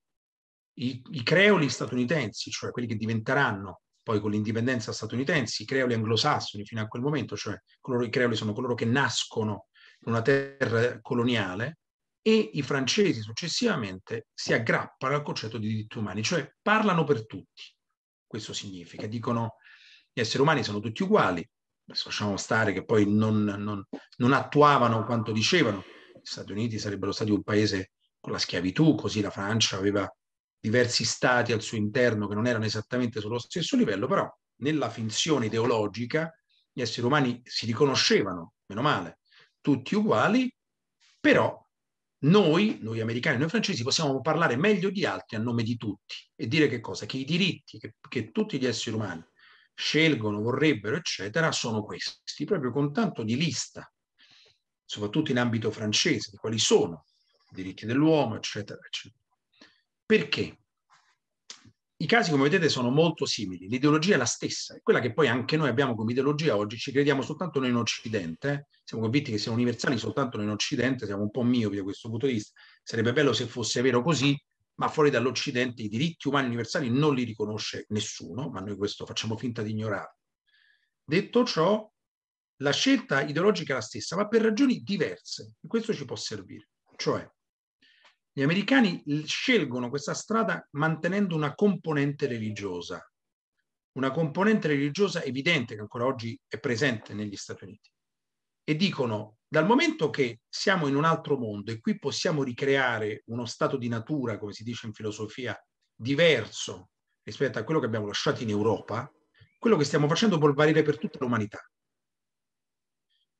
i, i creoli statunitensi, cioè quelli che diventeranno poi con l'indipendenza statunitensi, i creoli anglosassoni fino a quel momento, cioè coloro, i creoli sono coloro che nascono in una terra coloniale, e i francesi successivamente si aggrappano al concetto di diritti umani, cioè parlano per tutti. Questo significa, dicono gli esseri umani sono tutti uguali, lasciamo stare, che poi non, non, non, attuavano quanto dicevano. Gli Stati Uniti sarebbero stati un paese con la schiavitù, così la Francia aveva diversi stati al suo interno che non erano esattamente sullo stesso livello, però nella finzione ideologica gli esseri umani si riconoscevano, meno male, tutti uguali, però noi, noi americani, noi francesi, possiamo parlare meglio di altri a nome di tutti e dire che cosa? Che i diritti che, che tutti gli esseri umani scelgono, vorrebbero, eccetera, sono questi, proprio con tanto di lista, soprattutto in ambito francese, di quali sono i diritti dell'uomo, eccetera, eccetera. Perché? I casi, come vedete, sono molto simili. L'ideologia è la stessa, è quella che poi anche noi abbiamo come ideologia oggi, ci crediamo soltanto noi in Occidente, eh, siamo convinti che siano universali soltanto noi in Occidente, siamo un po' miopi da questo punto di vista. Sarebbe bello se fosse vero così, ma fuori dall'Occidente i diritti umani universali non li riconosce nessuno, ma noi questo facciamo finta di ignorarlo. Detto ciò, la scelta ideologica è la stessa, ma per ragioni diverse, e questo ci può servire. Cioè, gli americani scelgono questa strada mantenendo una componente religiosa, una componente religiosa evidente che ancora oggi è presente negli Stati Uniti, e dicono dal momento che siamo in un altro mondo e qui possiamo ricreare uno stato di natura, come si dice in filosofia, diverso rispetto a quello che abbiamo lasciato in Europa, quello che stiamo facendo può valere per tutta l'umanità.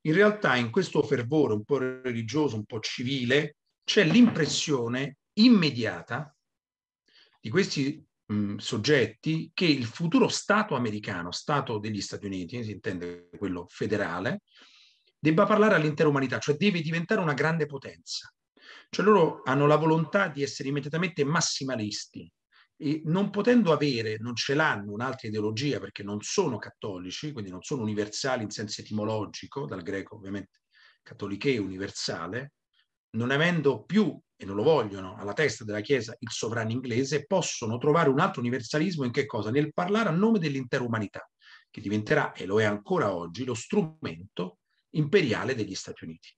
In realtà in questo fervore un po' religioso, un po' civile, c'è l'impressione immediata di questi mh, mm, soggetti che il futuro Stato americano, Stato degli Stati Uniti, si intende quello federale, debba parlare all'intera umanità, cioè deve diventare una grande potenza. Cioè loro hanno la volontà di essere immediatamente massimalisti e non potendo avere, non ce l'hanno un'altra ideologia perché non sono cattolici, quindi non sono universali in senso etimologico, dal greco ovviamente cattoliche universale, non avendo più, e non lo vogliono, alla testa della Chiesa il sovrano inglese, possono trovare un altro universalismo in che cosa? Nel parlare a nome dell'intera umanità, che diventerà, e lo è ancora oggi, lo strumento imperiale degli Stati Uniti.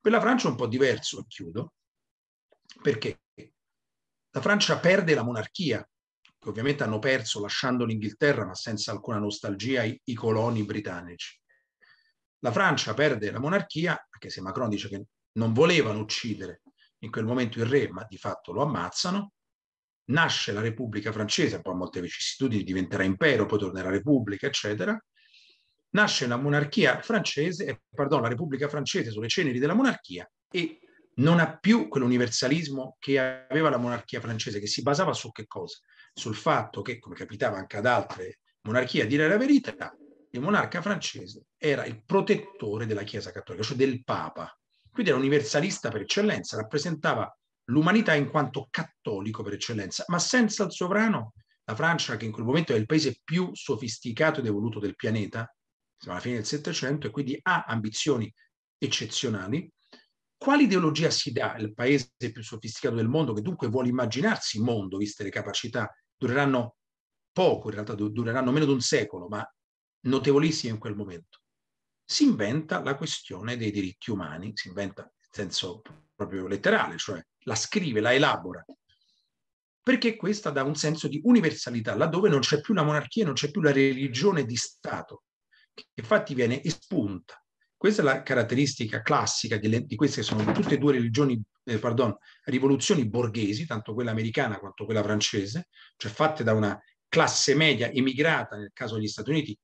Per la Francia è un po' diverso, chiudo, perché la Francia perde la monarchia, che ovviamente hanno perso lasciando l'Inghilterra, ma senza alcuna nostalgia, i, i coloni britannici. La Francia perde la monarchia, anche se Macron dice che non volevano uccidere in quel momento il re, ma di fatto lo ammazzano. Nasce la Repubblica francese, poi a molte vicissitudini diventerà impero, poi tornerà Repubblica, eccetera nasce la monarchia francese, eh, pardon, la Repubblica francese sulle ceneri della monarchia e non ha più quell'universalismo che aveva la monarchia francese, che si basava su che cosa? Sul fatto che, come capitava anche ad altre monarchie, a dire la verità, il monarca francese era il protettore della Chiesa cattolica, cioè del Papa. Quindi era universalista per eccellenza, rappresentava l'umanità in quanto cattolico per eccellenza, ma senza il sovrano la Francia, che in quel momento è il paese più sofisticato ed evoluto del pianeta, siamo alla fine del Settecento e quindi ha ambizioni eccezionali. Quale ideologia si dà il paese più sofisticato del mondo, che dunque vuole immaginarsi il mondo, viste le capacità, dureranno poco, in realtà dureranno meno di un secolo, ma notevolissime in quel momento? Si inventa la questione dei diritti umani, si inventa nel senso proprio letterale, cioè la scrive, la elabora, perché questa dà un senso di universalità, laddove non c'è più la monarchia, non c'è più la religione di Stato che infatti viene espunta. Questa è la caratteristica classica di, di queste che sono tutte e due religioni, eh, pardon, rivoluzioni borghesi, tanto quella americana quanto quella francese, cioè fatte da una classe media emigrata, nel caso degli Stati Uniti,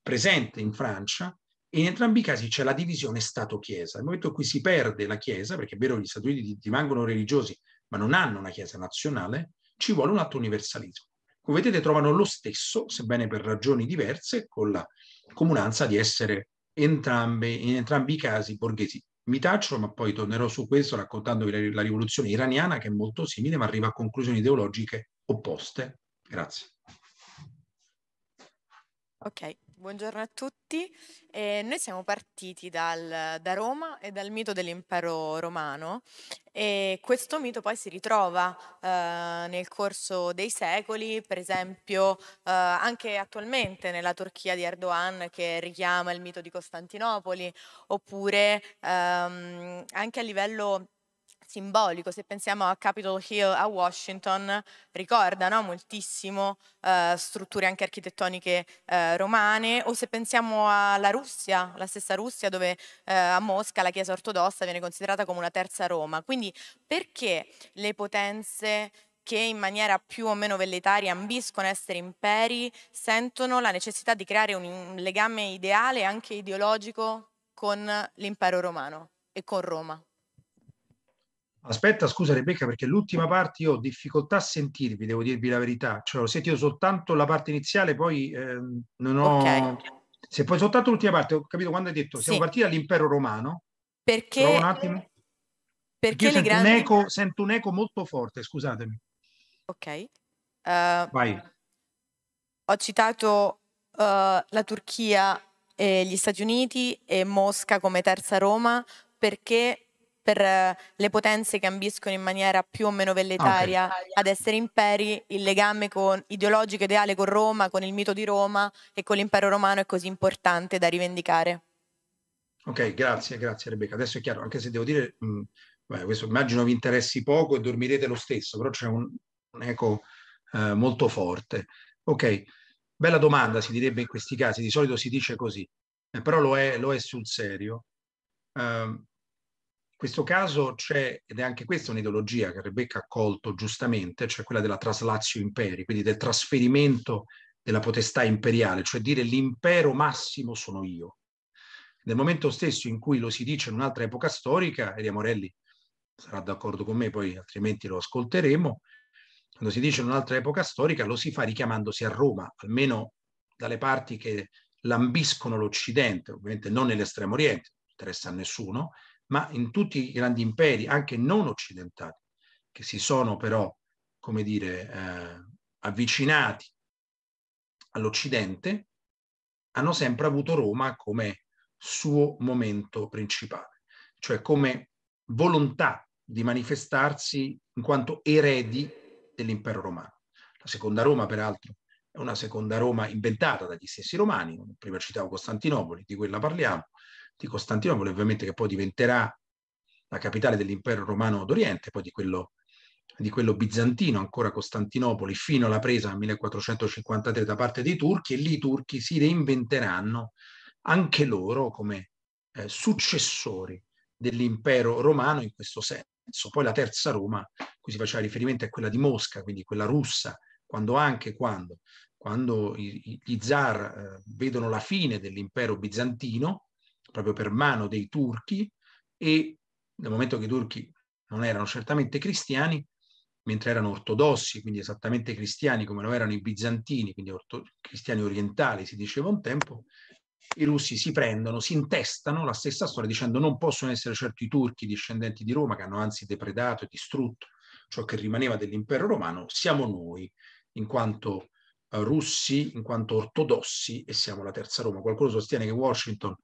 presente in Francia, e in entrambi i casi c'è la divisione Stato-Chiesa. Nel momento in cui si perde la Chiesa, perché è vero gli Stati Uniti rimangono religiosi, ma non hanno una Chiesa nazionale, ci vuole un atto universalismo come vedete trovano lo stesso, sebbene per ragioni diverse, con la comunanza di essere entrambe, in entrambi i casi borghesi. Mi taccio, ma poi tornerò su questo raccontandovi la, la rivoluzione iraniana, che è molto simile, ma arriva a conclusioni ideologiche opposte. Grazie. Ok, Buongiorno a tutti. Eh, noi siamo partiti dal, da Roma e dal mito dell'impero romano e questo mito poi si ritrova eh, nel corso dei secoli, per esempio eh, anche attualmente nella Turchia di Erdogan che richiama il mito di Costantinopoli, oppure ehm, anche a livello simbolico, se pensiamo a Capitol Hill a Washington, ricorda no? moltissimo eh, strutture anche architettoniche eh, romane, o se pensiamo alla Russia, la stessa Russia dove eh, a Mosca la Chiesa ortodossa viene considerata come una terza Roma. Quindi perché le potenze che in maniera più o meno velletaria ambiscono a essere imperi sentono la necessità di creare un, un legame ideale e anche ideologico con l'impero romano e con Roma? Aspetta, scusa Rebecca, perché l'ultima parte io ho difficoltà a sentirvi, devo dirvi la verità. Cioè, ho sentito soltanto la parte iniziale, poi eh, non ho... Okay. Se poi soltanto l'ultima parte, ho capito quando hai detto siamo partiti dall'impero romano. Perché... Provo un attimo. Perché, perché sento, grandi... un eco, sento, un eco, molto forte, scusatemi. Ok. Uh, Vai. Eh, ho citato uh, la Turchia e gli Stati Uniti e Mosca come terza Roma perché per eh, le potenze che ambiscono in maniera più o meno velletaria ah, okay. ad essere imperi, il legame con, ideologico ideale con Roma, con il mito di Roma e con l'impero romano è così importante da rivendicare. Ok, grazie, grazie Rebecca. Adesso è chiaro, anche se devo dire, mh, mm, beh, questo immagino vi interessi poco e dormirete lo stesso, però c'è un, un eco eh, molto forte. Ok, bella domanda si direbbe in questi casi, di solito si dice così, eh, però lo è, lo è sul serio. Uh, questo caso c'è, ed è anche questa un'ideologia che Rebecca ha accolto giustamente, cioè quella della traslatio imperi, quindi del trasferimento della potestà imperiale, cioè dire l'impero massimo sono io. Nel momento stesso in cui lo si dice in un'altra epoca storica, Elia Morelli sarà d'accordo con me, poi altrimenti lo ascolteremo, quando si dice in un'altra epoca storica lo si fa richiamandosi a Roma, almeno dalle parti che lambiscono l'Occidente, ovviamente non nell'estremo oriente, non interessa a nessuno, ma in tutti i grandi imperi, anche non occidentali, che si sono però, come dire, eh, avvicinati all'Occidente, hanno sempre avuto Roma come suo momento principale, cioè come volontà di manifestarsi in quanto eredi dell'impero romano. La seconda Roma, peraltro, è una seconda Roma inventata dagli stessi romani, prima citavo Costantinopoli, di quella parliamo, di Costantinopoli, ovviamente che poi diventerà la capitale dell'impero romano d'Oriente, poi di quello, di quello bizantino, ancora Costantinopoli, fino alla presa nel 1453 da parte dei turchi, e lì i turchi si reinventeranno anche loro come eh, successori dell'impero romano in questo senso. Poi la terza Roma, cui si faceva riferimento, è quella di Mosca, quindi quella russa, quando anche quando, quando i, i, gli zar eh, vedono la fine dell'impero bizantino, proprio per mano dei turchi e dal momento che i turchi non erano certamente cristiani, mentre erano ortodossi, quindi esattamente cristiani come lo erano i bizantini, quindi orto- cristiani orientali si diceva un tempo, i russi si prendono, si intestano la stessa storia dicendo non possono essere certo i turchi discendenti di Roma che hanno anzi depredato e distrutto ciò che rimaneva dell'impero romano, siamo noi in quanto eh, russi, in quanto ortodossi e siamo la terza Roma. Qualcuno sostiene che Washington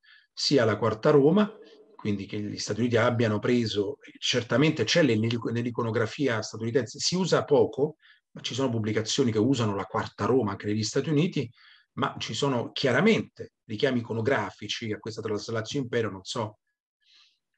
sia la quarta Roma, quindi che gli Stati Uniti abbiano preso, eh, certamente c'è nell'iconografia statunitense, si usa poco, ma ci sono pubblicazioni che usano la quarta Roma anche negli Stati Uniti, ma ci sono chiaramente richiami iconografici a questa traslazione impero, non so,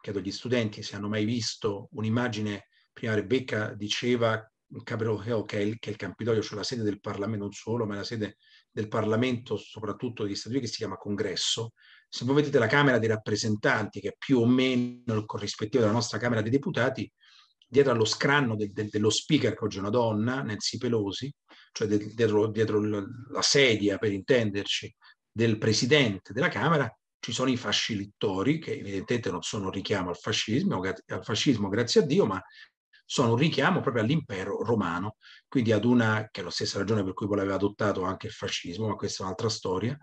chiedo agli studenti se hanno mai visto un'immagine, prima Rebecca diceva Capitol Hill, che è il, che è il Campidoglio, cioè la sede del Parlamento, non solo, ma la sede del Parlamento, soprattutto degli Stati Uniti, che si chiama Congresso, se voi vedete la Camera dei rappresentanti, che è più o meno il corrispettivo della nostra Camera dei deputati, dietro allo scranno de, de, dello speaker, che oggi è una donna, Nancy Pelosi, cioè de, dietro, dietro la sedia, per intenderci, del presidente della Camera, ci sono i fasci littori, che evidentemente non sono un richiamo al fascismo, al fascismo grazie a Dio, ma sono un richiamo proprio all'impero romano, quindi ad una, che è la stessa ragione per cui poi l'aveva adottato anche il fascismo, ma questa è un'altra storia,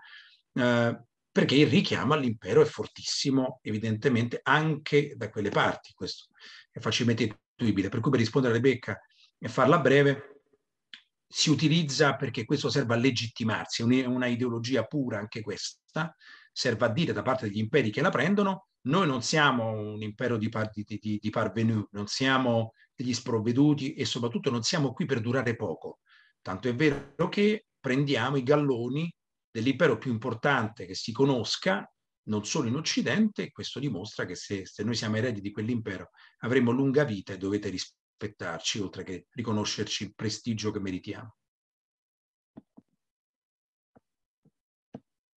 eh, perché il richiamo all'impero è fortissimo, evidentemente, anche da quelle parti. Questo è facilmente intuibile. Per cui per rispondere alla Rebecca e farla breve, si utilizza perché questo serve a legittimarsi, è una ideologia pura anche questa, serve a dire da parte degli imperi che la prendono, noi non siamo un impero di, par, di, di, di parvenu, non siamo degli sprovveduti e soprattutto non siamo qui per durare poco. Tanto è vero che prendiamo i galloni dell'impero più importante che si conosca, non solo in Occidente, e questo dimostra che se, se noi siamo eredi di quell'impero avremo lunga vita e dovete rispettarci, oltre che riconoscerci il prestigio che meritiamo.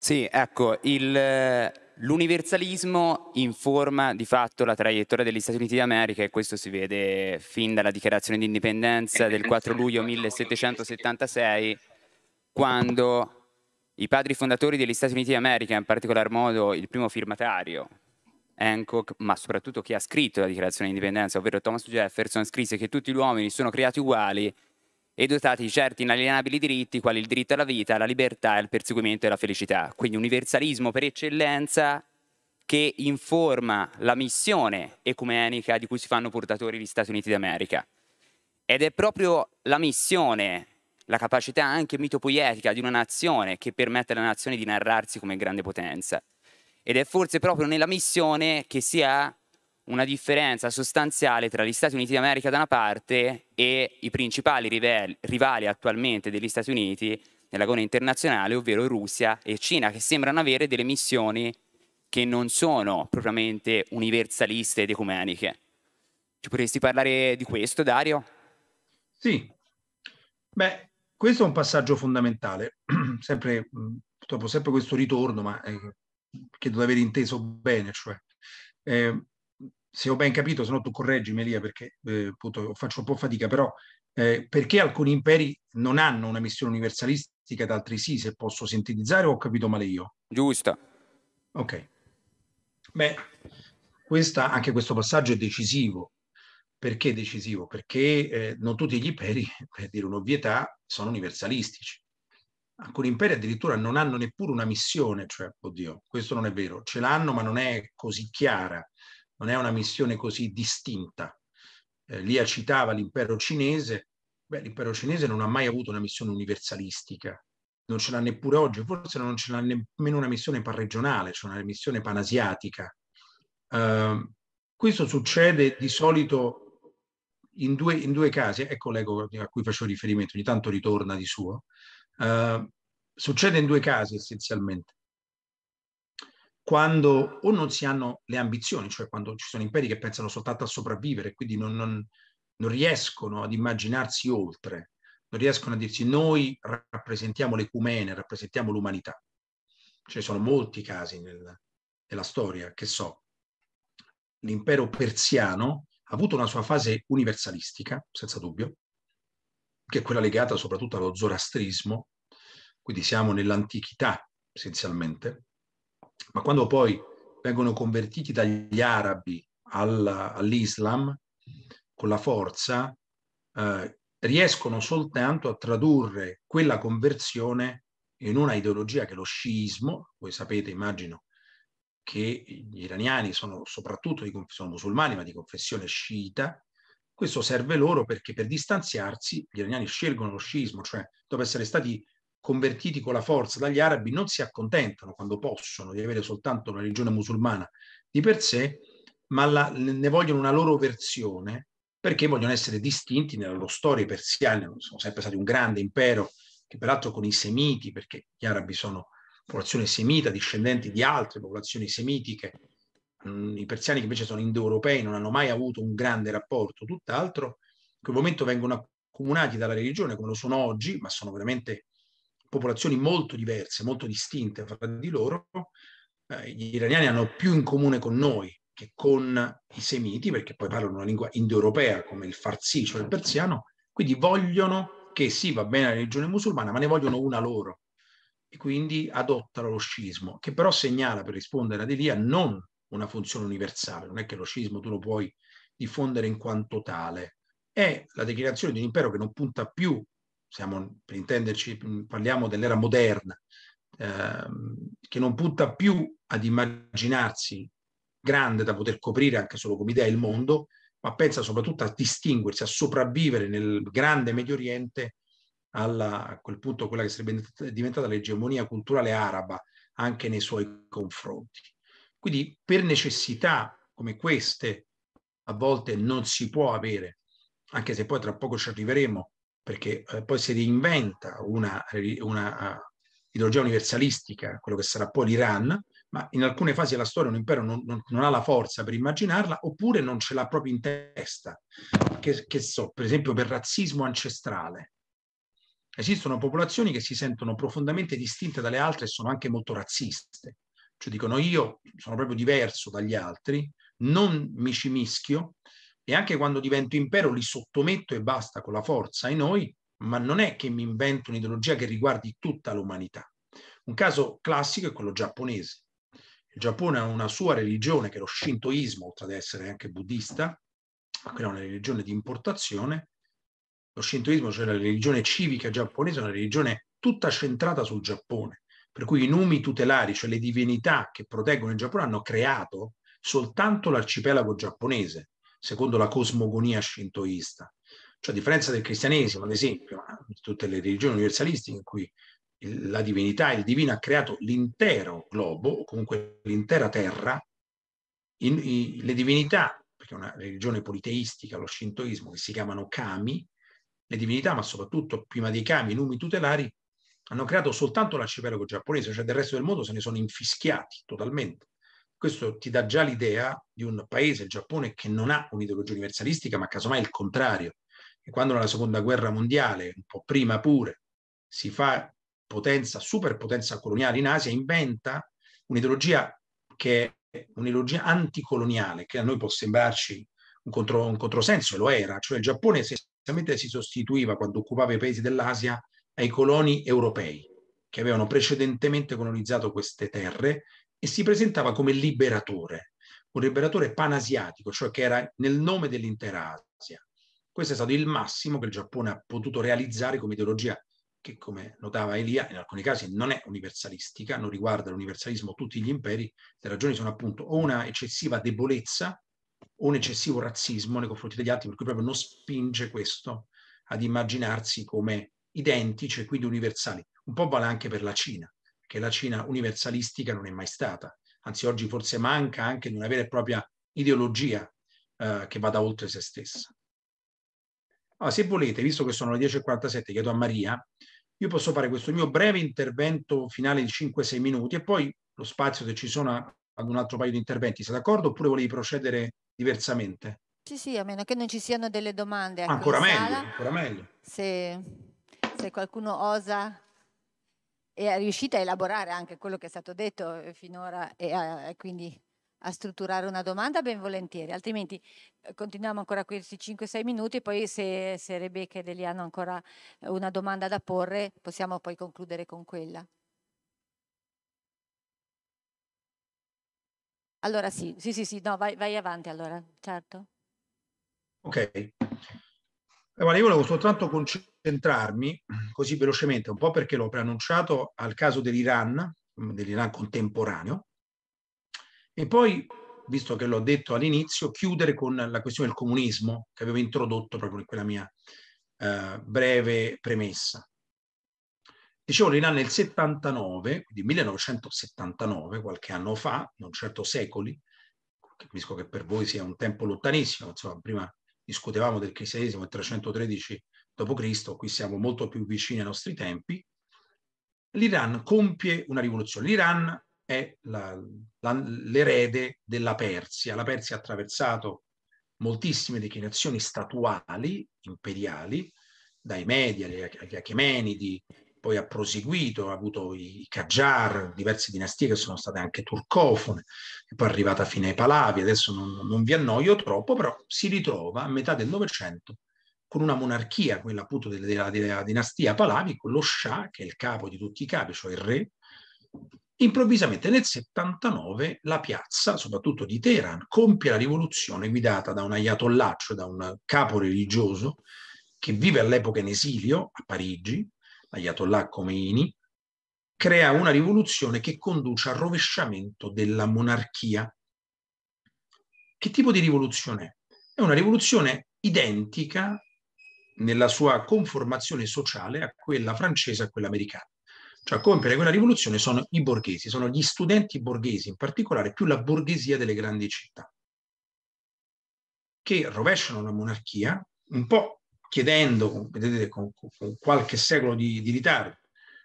Sì, ecco, il, L'universalismo informa di fatto la traiettoria degli Stati Uniti d'America e questo si vede fin dalla dichiarazione di indipendenza del 4 luglio 1776, quando i padri fondatori degli Stati Uniti d'America, in particolar modo il primo firmatario, Hancock, ma soprattutto chi ha scritto la dichiarazione di indipendenza, ovvero Thomas Jefferson, scrisse che tutti gli uomini sono creati uguali e dotati di certi inalienabili diritti, quali il diritto alla vita, alla libertà e al perseguimento della felicità. Quindi universalismo per eccellenza che informa la missione ecumenica di cui si fanno portatori gli Stati Uniti d'America. Ed è proprio la missione la capacità anche mitopoietica di una nazione che permette alla nazione di narrarsi come grande potenza. Ed è forse proprio nella missione che si ha una differenza sostanziale tra gli Stati Uniti d'America da una parte e i principali rivali, rivali attualmente degli Stati Uniti nell'agone internazionale, ovvero Russia e Cina, che sembrano avere delle missioni che non sono propriamente universaliste ed ecumeniche. Ci potresti parlare di questo, Dario? Sì. Beh, questo è un passaggio fondamentale, sempre, purtroppo sempre questo ritorno, ma eh, chiedo di aver inteso bene, cioè, eh, se ho ben capito, se no tu correggi Melia, perché eh, appunto, faccio un po' fatica, però eh, perché alcuni imperi non hanno una missione universalistica ed altri sì, se posso sintetizzare o ho capito male io? Giusta. Ok. Beh, questa, anche questo passaggio è decisivo perché decisivo? Perché eh, non tutti gli imperi, per dire un'ovvietà, sono universalistici. Alcuni imperi addirittura non hanno neppure una missione, cioè, oddio, questo non è vero, ce l'hanno ma non è così chiara, non è una missione così distinta. Eh, Lia citava l'impero cinese, Beh, l'impero cinese non ha mai avuto una missione universalistica, non ce l'ha neppure oggi, forse non ce l'ha nemmeno una missione parregionale, cioè una missione panasiatica. Uh, questo succede di solito in due, in due casi, ecco l'ego a cui facevo riferimento, ogni tanto ritorna di suo, eh, succede in due casi essenzialmente. Quando o non si hanno le ambizioni, cioè quando ci sono imperi che pensano soltanto a sopravvivere, quindi non, non, non riescono ad immaginarsi oltre, non riescono a dirsi noi rappresentiamo l'ecumene, rappresentiamo l'umanità. Ce ne sono molti casi nel, nella storia, che so, l'impero persiano avuto una sua fase universalistica, senza dubbio, che è quella legata soprattutto allo zoroastrismo, quindi siamo nell'antichità essenzialmente, ma quando poi vengono convertiti dagli arabi all'Islam con la forza, eh, riescono soltanto a tradurre quella conversione in una ideologia che è lo sciismo, voi sapete, immagino, che gli iraniani sono soprattutto di, sono musulmani ma di confessione sciita, questo serve loro perché per distanziarsi gli iraniani scelgono lo sciismo, cioè dopo essere stati convertiti con la forza dagli arabi non si accontentano quando possono di avere soltanto una religione musulmana di per sé, ma la, ne vogliono una loro versione perché vogliono essere distinti nella loro storia. persiana. sono sempre stati un grande impero che peraltro con i semiti, perché gli arabi sono popolazione semita, discendenti di altre popolazioni semitiche. Mm, I persiani che invece sono indoeuropei non hanno mai avuto un grande rapporto, tutt'altro, in quel momento vengono accomunati dalla religione come lo sono oggi, ma sono veramente popolazioni molto diverse, molto distinte fra di loro. Eh, gli iraniani hanno più in comune con noi che con i semiti, perché poi parlano una lingua indoeuropea come il farsi, cioè il persiano, quindi vogliono che sì, va bene la religione musulmana, ma ne vogliono una loro e quindi adottano lo scismo, che però segnala per rispondere a Delia, non una funzione universale, non è che lo scismo tu lo puoi diffondere in quanto tale, è la declinazione di un impero che non punta più, siamo, per intenderci parliamo dell'era moderna, ehm, che non punta più ad immaginarsi grande da poter coprire anche solo come idea il mondo, ma pensa soprattutto a distinguersi, a sopravvivere nel grande Medio Oriente alla, a quel punto quella che sarebbe diventata l'egemonia culturale araba anche nei suoi confronti. Quindi per necessità come queste a volte non si può avere, anche se poi tra poco ci arriveremo, perché eh, poi si reinventa una, eh, una uh, ideologia universalistica, quello che sarà poi l'Iran, ma in alcune fasi della storia un impero non, non, non, ha la forza per immaginarla oppure non ce l'ha proprio in testa. Che, che so, per esempio per razzismo ancestrale, esistono popolazioni che si sentono profondamente distinte dalle altre e sono anche molto razziste, cioè dicono io sono proprio diverso dagli altri, non mi ci mischio e anche quando divento impero li sottometto e basta con la forza e noi, ma non è che mi invento un'ideologia che riguardi tutta l'umanità. Un caso classico è quello giapponese. Il Giappone ha una sua religione che è lo shintoismo, oltre ad essere anche buddista, ma quella è una religione di importazione, lo shintoismo, cioè la religione civica giapponese, è una religione tutta centrata sul Giappone, per cui i numi tutelari, cioè le divinità che proteggono il Giappone, hanno creato soltanto l'arcipelago giapponese, secondo la cosmogonia shintoista. Cioè, a differenza del cristianesimo, ad esempio, eh, di tutte le religioni universalistiche in cui la divinità, il divino ha creato l'intero globo, o comunque l'intera terra, in, in, le divinità, perché è una religione politeistica, lo shintoismo, che si chiamano kami, le divinità, ma soprattutto prima dei kami, numi tutelari, hanno creato soltanto l'arcipelago giapponese, cioè del resto del mondo se ne sono infischiati totalmente. Questo ti dà già l'idea di un paese, il Giappone, che non ha un'ideologia universalistica, ma casomai il contrario. E quando nella seconda guerra mondiale, un po' prima pure, si fa potenza, superpotenza coloniale in Asia, inventa un'ideologia che è un'ideologia anticoloniale, che a noi può sembrarci un, contro, un controsenso, e lo era. Cioè il Giappone se sostanzialmente si sostituiva quando occupava i paesi dell'Asia ai coloni europei che avevano precedentemente colonizzato queste terre e si presentava come liberatore, un liberatore panasiatico, cioè che era nel nome dell'intera Asia. Questo è stato il massimo che il Giappone ha potuto realizzare come ideologia che, come notava Elia, in alcuni casi non è universalistica, non riguarda l'universalismo tutti gli imperi, le ragioni sono appunto o una eccessiva debolezza un eccessivo razzismo nei confronti degli altri, per cui proprio non spinge questo ad immaginarsi come identici e quindi universali. Un po' vale anche per la Cina, che la Cina universalistica non è mai stata, anzi oggi forse manca anche di una vera e propria ideologia eh, che vada oltre se stessa. Allora, se volete, visto che sono le 10.47, chiedo a Maria, io posso fare questo mio breve intervento finale di 5-6 minuti e poi lo spazio, se ci sono ad un altro paio di interventi, sei d'accordo? Oppure volevi procedere diversamente? Sì, sì, a meno che non ci siano delle domande. Ecco, ancora meglio, sala, ancora meglio. Se, se qualcuno osa e è riuscito a elaborare anche quello che è stato detto finora e, a, quindi a strutturare una domanda, ben volentieri. Altrimenti eh, continuiamo ancora questi 5-6 minuti e poi se, se Rebecca e Deli hanno ancora una domanda da porre, possiamo poi concludere con quella. Allora sì, sì, sì, sì no, vai, vai, avanti allora, certo. Ok. Eh, allora, io volevo soltanto concentrarmi così velocemente, un po' perché l'ho preannunciato al caso dell'Iran, mm, dell'Iran contemporaneo, e poi, visto che l'ho detto all'inizio, chiudere con la questione del comunismo che avevo introdotto proprio in quella mia eh, breve premessa. Dicevo, Rinan nel 79, quindi 1979, qualche anno fa, non certo secoli, capisco che per voi sia un tempo lontanissimo, insomma, prima discutevamo del cristianesimo del 313 d.C., qui siamo molto più vicini ai nostri tempi, l'Iran compie una rivoluzione. L'Iran è la, la, l'erede della Persia. La Persia ha attraversato moltissime declinazioni statuali, imperiali, dai Medi agli Achemenidi, poi ha proseguito, ha avuto i Qajar, diverse dinastie che sono state anche turcofone, e poi è arrivata fino ai Palavi, adesso non, non vi annoio troppo, però si ritrova a metà del Novecento con una monarchia, quella appunto della, della, dinastia Palavi, con lo Shah, che è il capo di tutti i capi, cioè il re, improvvisamente nel 79 la piazza, soprattutto di Teheran, compie la rivoluzione guidata da un ayatollah, cioè da un capo religioso, che vive all'epoca in esilio a Parigi, l'Ayatollah Khomeini, crea una rivoluzione che conduce al rovesciamento della monarchia. Che tipo di rivoluzione è? È una rivoluzione identica nella sua conformazione sociale a quella francese e a quella americana. Cioè a compiere quella rivoluzione sono i borghesi, sono gli studenti borghesi in particolare, più la borghesia delle grandi città, che rovesciano la monarchia, un po' chiedendo, vedete, con, con qualche secolo di, di, ritardo,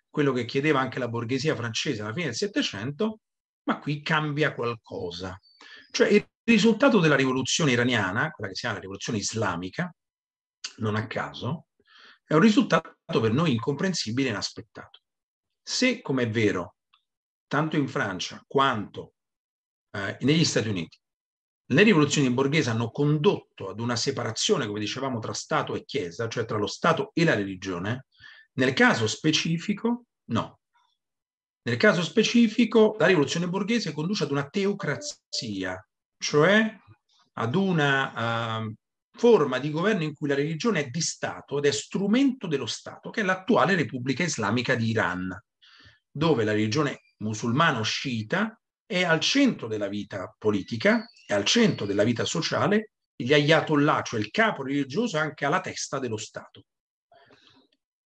quello che chiedeva anche la borghesia francese alla fine del Settecento, ma qui cambia qualcosa. Cioè il risultato della rivoluzione iraniana, quella che si chiama la rivoluzione islamica, non a caso, è un risultato per noi incomprensibile e inaspettato. Se, come è vero, tanto in Francia quanto eh, negli Stati Uniti, le rivoluzioni borghesi hanno condotto ad una separazione, come dicevamo, tra Stato e Chiesa, cioè tra lo Stato e la religione. Nel caso specifico, no. Nel caso specifico, la rivoluzione borghese conduce ad una teocrazia, cioè ad una uh, forma di governo in cui la religione è di Stato ed è strumento dello Stato, che è l'attuale Repubblica Islamica di Iran, dove la religione musulmano sciita è al centro della vita politica, è al centro della vita sociale, gli ayatollah, cioè il capo religioso, anche alla testa dello Stato.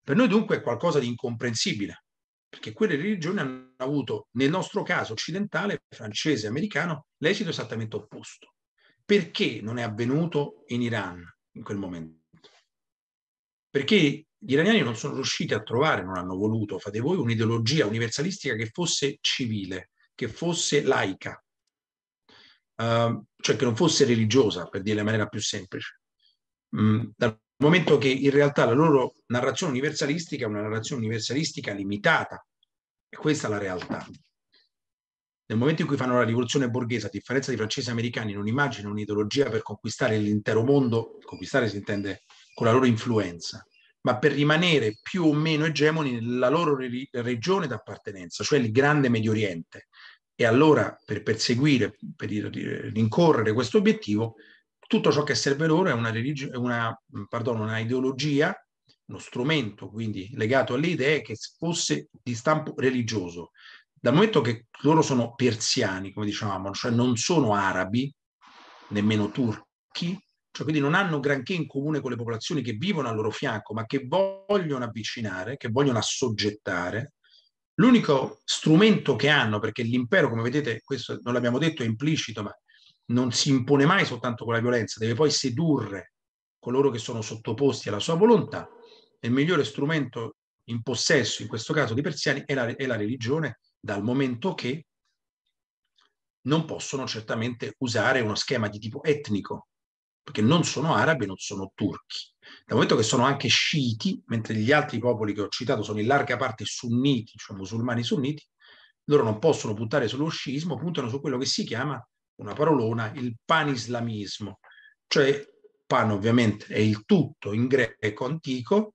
Per noi dunque è qualcosa di incomprensibile, perché quelle religioni hanno avuto, nel nostro caso occidentale, francese americano, l'esito esattamente opposto. Perché non è avvenuto in Iran in quel momento? Perché gli iraniani non sono riusciti a trovare, non hanno voluto, fate voi, un'ideologia universalistica che fosse civile, che fosse laica, ehm, cioè che non fosse religiosa, per dire in maniera più semplice. Mm, dal momento che in realtà la loro narrazione universalistica è una narrazione universalistica limitata, e questa è la realtà. Nel momento in cui fanno la rivoluzione borghese, a differenza dei francesi e americani, non immaginano un'ideologia per conquistare l'intero mondo, conquistare si intende con la loro influenza, ma per rimanere più o meno egemoni nella loro re- regione d'appartenenza, cioè il grande Medio Oriente. E allora per perseguire, per eh, rincorrere questo obiettivo, tutto ciò che serve loro è una, una, mm, pardon, una ideologia, uno strumento quindi legato alle idee che fosse di stampo religioso. Dal momento che loro sono persiani, come dicevamo, cioè non sono arabi, nemmeno turchi, cioè quindi non hanno granché in comune con le popolazioni che vivono al loro fianco, ma che vogliono avvicinare, che vogliono assoggettare, L'unico strumento che hanno, perché l'impero, come vedete, questo non l'abbiamo detto, è implicito, ma non si impone mai soltanto con la violenza, deve poi sedurre coloro che sono sottoposti alla sua volontà. E il migliore strumento in possesso, in questo caso di persiani, è la, è la religione, dal momento che non possono certamente usare uno schema di tipo etnico, perché non sono arabi, non sono turchi. Dal momento che sono anche sciiti, mentre gli altri popoli che ho citato sono in larga parte sunniti, cioè musulmani sunniti, loro non possono puntare sullo sciismo, puntano su quello che si chiama, una parolona, il panislamismo, cioè pan ovviamente è il tutto in greco antico,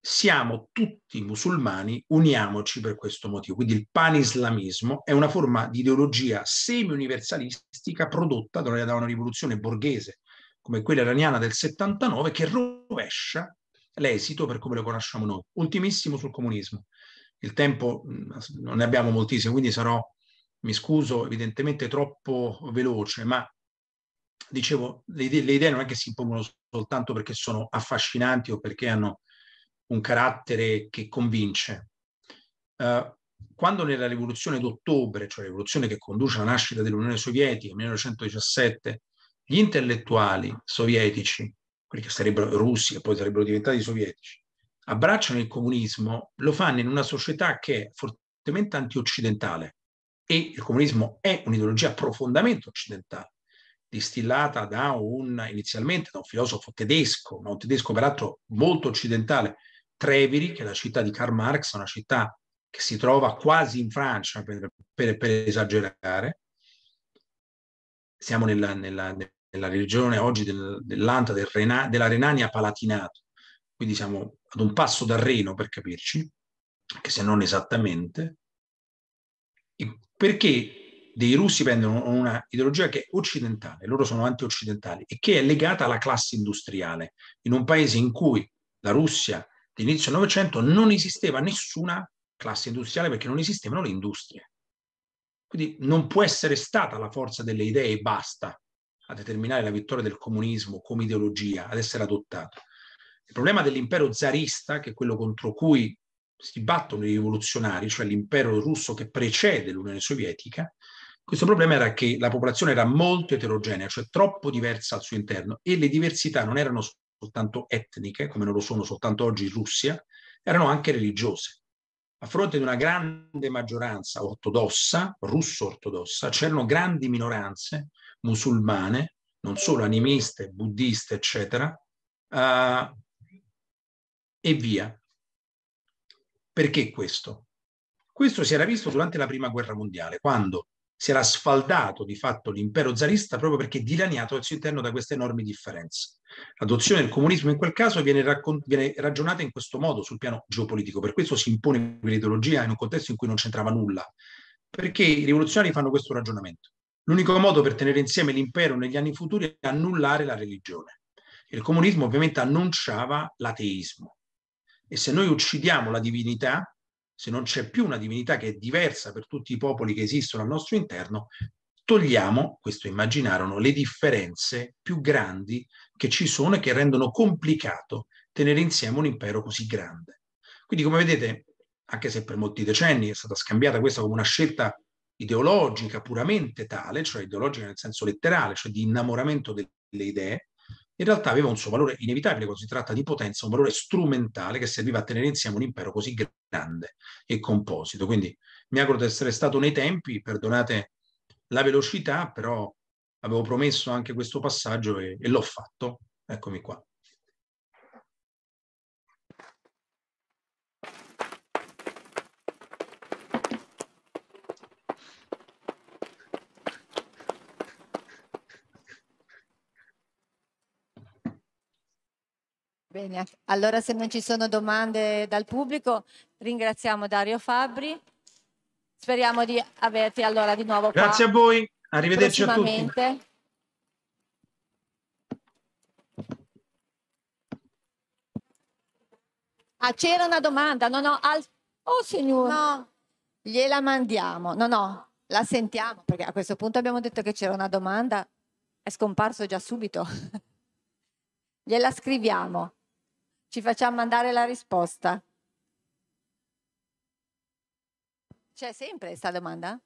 siamo tutti musulmani, uniamoci per questo motivo. Quindi il panislamismo è una forma di ideologia semi-universalistica prodotta da una rivoluzione borghese come quella iraniana del 79 che rovescia l'esito per come lo conosciamo noi. Ultimissimo sul comunismo. Il tempo non ne abbiamo moltissimo, quindi sarò, mi scuso, evidentemente troppo veloce, ma dicevo, le idee, le idee non è che si impongono soltanto perché sono affascinanti o perché hanno un carattere che convince. Uh, quando nella rivoluzione d'ottobre, cioè la rivoluzione che conduce alla nascita dell'Unione Sovietica nel 1917, gli intellettuali sovietici, quelli che sarebbero russi e poi sarebbero diventati sovietici, abbracciano il comunismo, lo fanno in una società che è fortemente antioccidentale e il comunismo è un'ideologia profondamente occidentale, distillata da un, inizialmente da un filosofo tedesco, ma un tedesco peraltro molto occidentale, Treviri, che è la città di Karl Marx, una città che si trova quasi in Francia per, per, per esagerare, siamo nella, nella, nella regione oggi del, dell'Anta, del Rena, della Renania Palatinato, quindi siamo ad un passo dal Reno per capirci, anche se non esattamente, perché dei russi prendono una ideologia che è occidentale, loro sono anti-occidentali, e che è legata alla classe industriale, in un paese in cui la Russia d'inizio Novecento non esisteva nessuna classe industriale perché non esistevano le industrie. Quindi non può essere stata la forza delle idee e basta a determinare la vittoria del comunismo come ideologia, ad essere adottato. Il problema dell'impero zarista, che è quello contro cui si battono i rivoluzionari, cioè l'impero russo che precede l'Unione Sovietica, questo problema era che la popolazione era molto eterogenea, cioè troppo diversa al suo interno e le diversità non erano soltanto etniche, come non lo sono soltanto oggi in Russia, erano anche religiose a fronte di una grande maggioranza ortodossa, russo-ortodossa, c'erano grandi minoranze musulmane, non solo animiste, buddiste, eccetera, uh, e via. Perché questo? Questo si era visto durante la Prima Guerra Mondiale, quando si era sfaldato di fatto l'impero zarista proprio perché dilaniato al suo interno da queste enormi differenze. L'adozione del comunismo in quel caso viene, raccon- viene ragionata in questo modo sul piano geopolitico, per questo si impone quell'ideologia in un contesto in cui non c'entrava nulla, perché i rivoluzionari fanno questo ragionamento. L'unico modo per tenere insieme l'impero negli anni futuri è annullare la religione. Il comunismo ovviamente annunciava l'ateismo. E se noi uccidiamo la divinità, se non c'è più una divinità che è diversa per tutti i popoli che esistono al nostro interno, togliamo, questo immaginarono, le differenze più grandi che ci sono e che rendono complicato tenere insieme un impero così grande. Quindi, come vedete, anche se per molti decenni è stata scambiata questa come una scelta ideologica puramente tale, cioè ideologica nel senso letterale, cioè di innamoramento delle idee, in realtà aveva un suo valore inevitabile quando si tratta di potenza, un valore strumentale che serviva a tenere insieme un impero così grande e composito. Quindi mi auguro di essere stato nei tempi, perdonate la velocità, però avevo promesso anche questo passaggio e, e l'ho fatto. Eccomi qua. Bene, allora se non ci sono domande dal pubblico, ringraziamo Dario Fabbri. Speriamo di averti allora di nuovo. Grazie a voi, arrivederci a tutti. Ah, c'era una domanda, no, no, al... oh signor, no, gliela mandiamo, no, no, la sentiamo, perché a questo punto abbiamo detto che c'era una domanda, è scomparso già subito. gliela scriviamo. Ci facciamo mandare la risposta. C'è sempre questa domanda?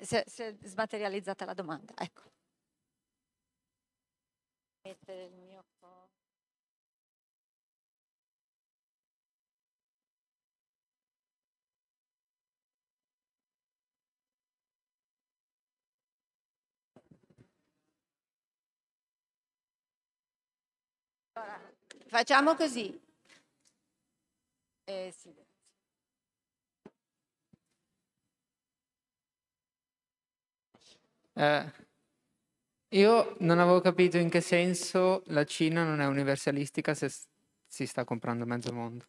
Si è, smaterializzata la domanda, ecco. Mettere il mio Allora, Facciamo così. Eh, sì. eh, io non avevo capito in che senso la Cina non è universalistica se si sta comprando mezzo mondo.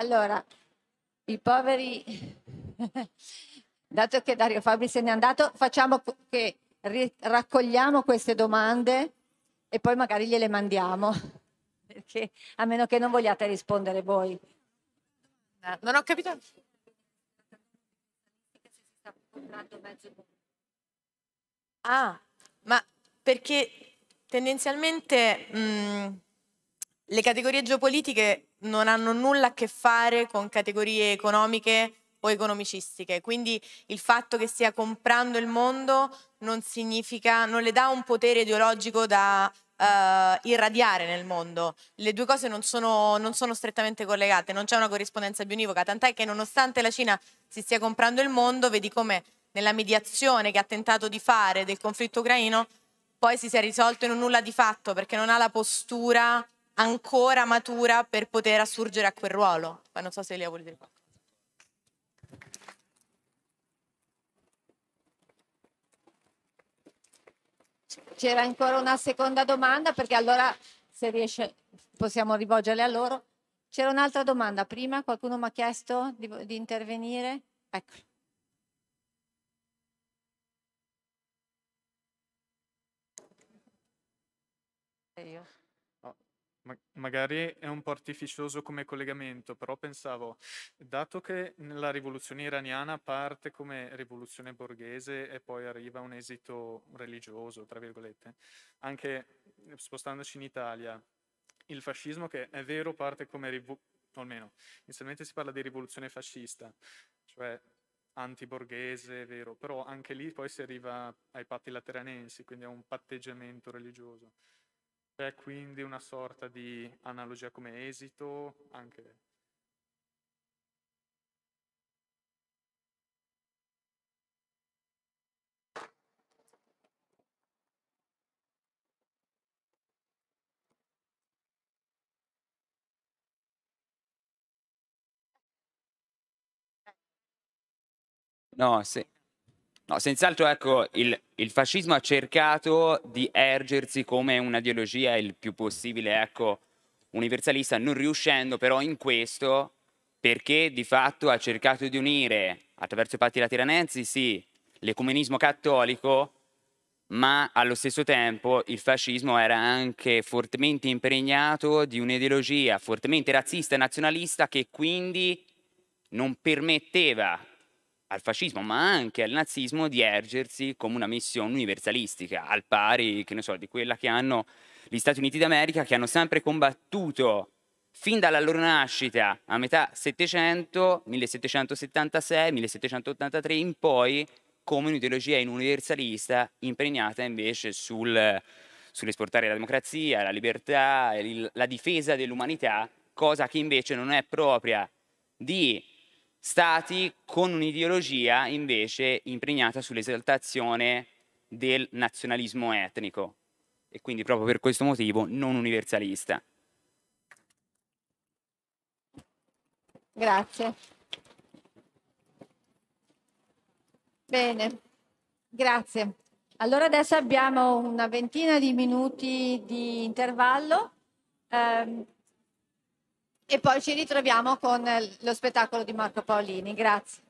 Allora, i poveri, dato che Dario Fabri se n'è andato, facciamo che raccogliamo queste domande e poi magari gliele mandiamo, perché a meno che non vogliate rispondere voi. Eh, non ho capito. Ah, ma perché tendenzialmente mh, mm, le categorie geopolitiche non hanno nulla a che fare con categorie economiche o economicistiche. Quindi il fatto che stia comprando il mondo non significa, non le dà un potere ideologico da uh, irradiare nel mondo. Le due cose non sono, non sono strettamente collegate, non c'è una corrispondenza bionivoca, tant'è che nonostante la Cina si stia comprando il mondo, vedi come nella mediazione che ha tentato di fare del conflitto ucraino, poi si sia risolto in un nulla di fatto perché non ha la postura ancora matura per poter assurgere a quel ruolo. Ma non so se Elia vuole dire qualcosa. C'era ancora una seconda domanda perché allora se riesce possiamo rivolgerle a loro. C'era un'altra domanda prima, qualcuno mi ha chiesto di, di intervenire? Ecco. Io. Ma- magari è un po' artificioso come collegamento, però pensavo, dato che la rivoluzione iraniana parte come rivoluzione borghese e poi arriva a un esito religioso, tra virgolette, anche eh, spostandoci in Italia, il fascismo che è vero parte come rivoluzione, almeno inizialmente si parla di rivoluzione fascista, cioè antiborghese, vero, però anche lì poi si arriva ai patti lateranensi, quindi a un patteggiamento religioso. C'è quindi una sorta di analogia come esito, anche... No, se, No, senz'altro ecco, il, il, fascismo ha cercato di ergersi come un'ideologia il più possibile ecco, universalista, non riuscendo però in questo perché di fatto ha cercato di unire attraverso i patti lateranensi, sì, l'ecumenismo cattolico, ma allo stesso tempo il fascismo era anche fortemente impregnato di un'ideologia fortemente razzista e nazionalista che quindi non permetteva al fascismo, ma anche al nazismo, di ergersi come una missione universalistica, al pari, che ne so, di quella che hanno gli Stati Uniti d'America, che hanno sempre combattuto fin dalla loro nascita a metà Settecento, 1776, 1783 in poi, come un'ideologia universalista impregnata invece sul, sull'esportare la democrazia, la libertà, il, la difesa dell'umanità, cosa che invece non è propria di stati con un'ideologia invece impregnata sull'esaltazione del nazionalismo etnico e quindi proprio per questo motivo non universalista. Grazie. Bene, grazie. Allora adesso abbiamo una ventina di minuti di intervallo. Um, e poi ci ritroviamo con eh, lo spettacolo di Marco Paolini. Grazie.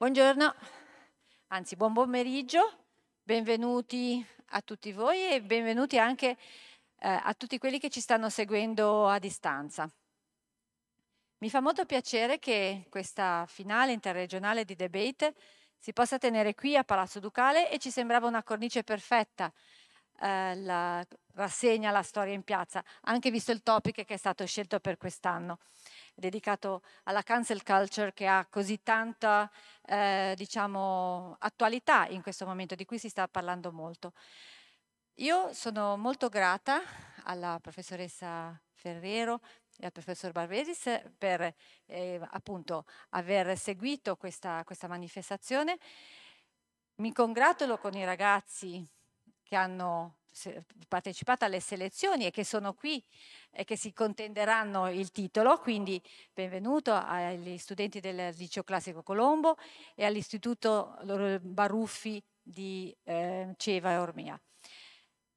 Buongiorno, anzi buon pomeriggio, benvenuti a tutti voi e benvenuti anche eh, a tutti quelli che ci stanno seguendo a distanza. Mi fa molto piacere che questa finale interregionale di debate si possa tenere qui a Palazzo Ducale e ci sembrava una cornice perfetta eh, la rassegna La storia in piazza, anche visto il topic che è stato scelto per quest'anno dedicato alla cancel culture che ha così tanta eh, diciamo, attualità in questo momento, di cui si sta parlando molto. Io sono molto grata alla professoressa Ferrero e al professor Barberis per eh, appunto aver seguito questa, questa manifestazione. Mi congratulo con i ragazzi che hanno partecipato alle selezioni e che sono qui e che si contenderanno il titolo, quindi benvenuto agli studenti del Liceo Classico Colombo e all'Istituto Baruffi di eh, Ceva e Ormia.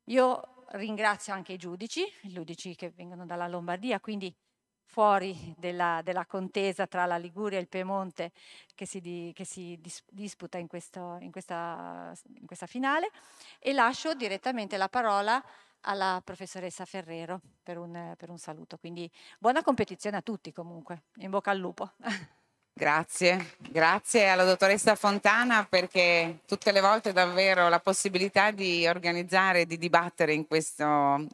Io ringrazio anche i giudici, i giudici che vengono dalla Lombardia, quindi fuori della, della, contesa tra la Liguria e il Piemonte che si, di, che si dis, disputa in, questo, in, questa, in questa finale e lascio direttamente la parola alla professoressa Ferrero per un, per un, saluto. Quindi buona competizione a tutti comunque, in bocca al lupo. Grazie, grazie alla dottoressa Fontana perché tutte le volte davvero la possibilità di organizzare, e di dibattere in, questo,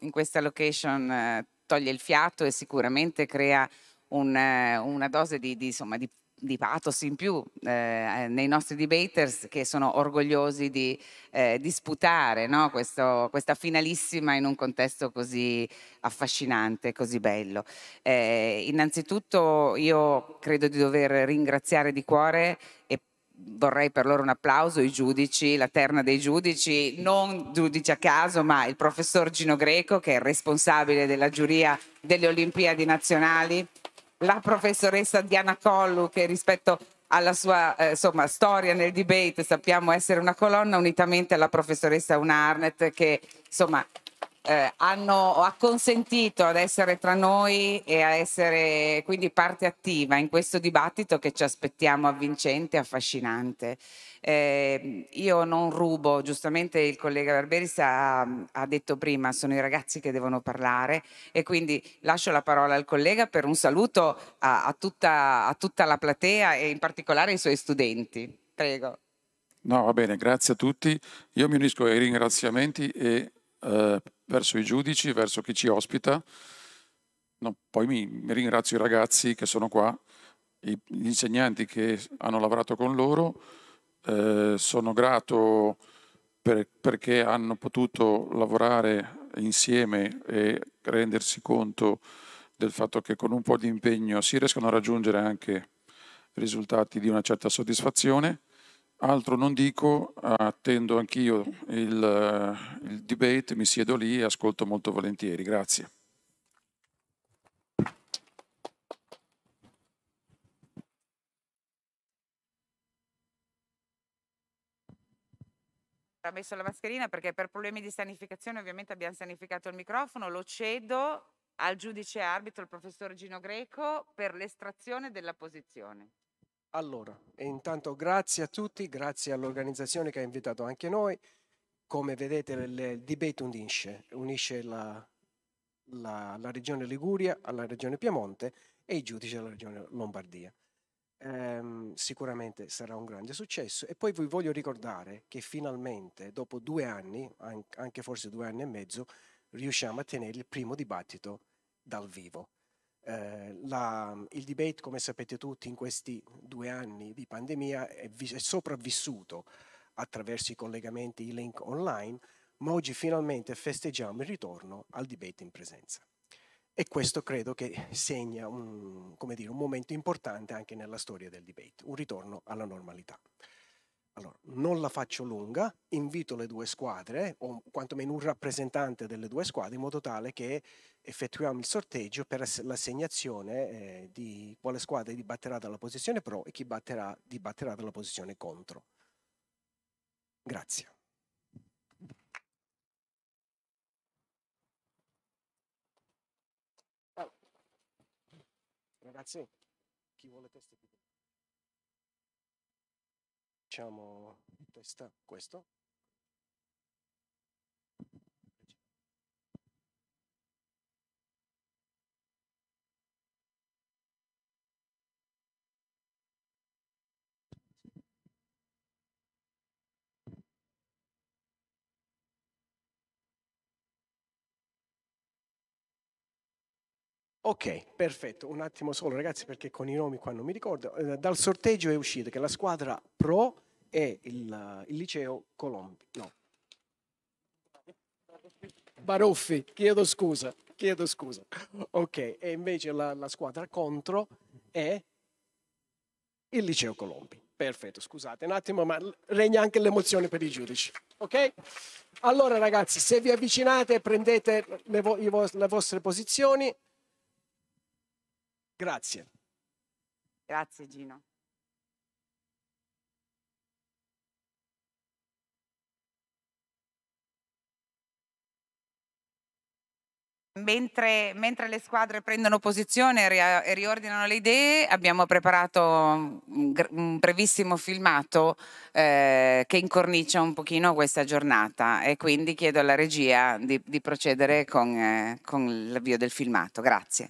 in questa location eh, toglie il fiato e sicuramente crea un, eh, una dose di, di, insomma, di, di, pathos in più eh, nei nostri debaters che sono orgogliosi di eh, disputare no? Questo, questa finalissima in un contesto così affascinante, così bello. Eh, innanzitutto io credo di dover ringraziare di cuore e vorrei per loro un applauso, i giudici, la terna dei giudici, non giudici a caso, ma il professor Gino Greco, che è responsabile della giuria delle Olimpiadi nazionali, la professoressa Diana Collu, che rispetto alla sua eh, insomma, storia nel debate sappiamo essere una colonna, unitamente alla professoressa Unarnet, che insomma eh, hanno acconsentito ad essere tra noi e a essere quindi parte attiva in questo dibattito che ci aspettiamo avvincente e affascinante. Eh, io non rubo, giustamente il collega Barberis ha, ha, detto prima, sono i ragazzi che devono parlare e quindi lascio la parola al collega per un saluto a, a, tutta, a tutta la platea e in particolare ai suoi studenti. Prego. No, va bene, grazie a tutti. Io mi unisco ai ringraziamenti e eh, verso i giudici, verso chi ci ospita. No, poi mi ringrazio i ragazzi che sono qua, gli insegnanti che hanno lavorato con loro. Eh, sono grato per, perché hanno potuto lavorare insieme e rendersi conto del fatto che con un po' di impegno si riescono a raggiungere anche risultati di una certa soddisfazione. Altro non dico, attendo anch'io il, il debate, mi siedo lì e ascolto molto volentieri. Grazie. ha messo la mascherina perché per problemi di sanificazione ovviamente abbiamo sanificato il microfono, lo cedo al giudice arbitro, il professor Gino Greco, per l'estrazione della posizione. Allora, intanto grazie a tutti, grazie all'organizzazione che ha invitato anche noi. Come vedete il debate unisce, unisce la, la, la, regione Liguria alla regione Piemonte e i giudici alla regione Lombardia. Ehm, sicuramente sarà un grande successo e poi vi voglio ricordare che finalmente dopo due anni, anche forse due anni e mezzo, riusciamo a tenere il primo dibattito dal vivo eh, la, il debate, come sapete tutti, in questi due anni di pandemia è, è sopravvissuto attraverso i collegamenti, i link online, ma oggi finalmente festeggiamo il ritorno al debate in presenza. E questo credo che segna un, dire, un momento importante anche nella storia del debate, un ritorno alla normalità. Allora, non la faccio lunga, invito le due squadre, o quantomeno un rappresentante delle due squadre, in modo tale che effettuiamo il sorteggio per l'assegnazione eh, di quale squadra dibatterà dalla posizione pro e chi batterà, dibatterà dalla posizione contro. Grazie. Ragazzi, chi vuole testa? Diciamo testa questo. Ok, perfetto. Un attimo solo, ragazzi, perché con i nomi qua non mi ricordo. Eh, dal sorteggio è uscito che la squadra pro è il, il liceo Colombi. No. Baruffi, chiedo scusa, chiedo scusa. Ok, e invece la, la squadra contro è il liceo Colombi. Perfetto, scusate un attimo, ma regna anche l'emozione per i giudici. Ok? Allora ragazzi, se vi avvicinate prendete vo- vo- le vostre posizioni. Grazie. Grazie Gino. Mentre, mentre, le squadre prendono posizione e riordinano le idee, abbiamo preparato un brevissimo filmato eh, che incornicia un pochino questa giornata e quindi chiedo alla regia di, di procedere con, eh, con l'avvio del filmato. Grazie.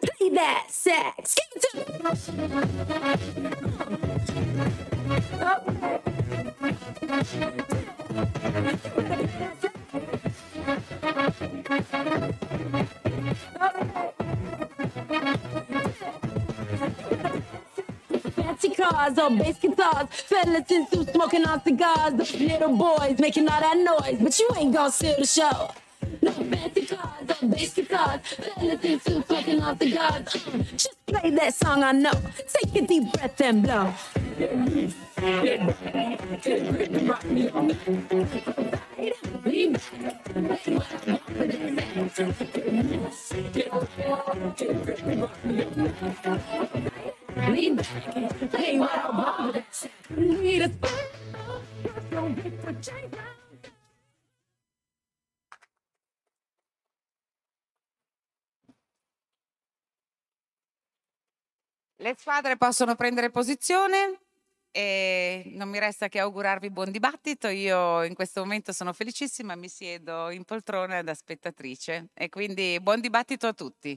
Play that sax. Give it to Fancy cars or bass guitars, fellas in suits smoking on cigars, little boys making all that noise, but you ain't gonna steal the show. No fancy cars no bass guitars, anything you fucking off the cards. just play that song I know. Take a deep breath and blow. Lean back, play what I want. Need a don't get for change. Le squadre possono prendere posizione e non mi resta che augurarvi buon dibattito. Io in questo momento sono felicissima, mi siedo in poltrona da spettatrice e quindi buon dibattito a tutti.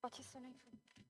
Qua ci sono i frutti.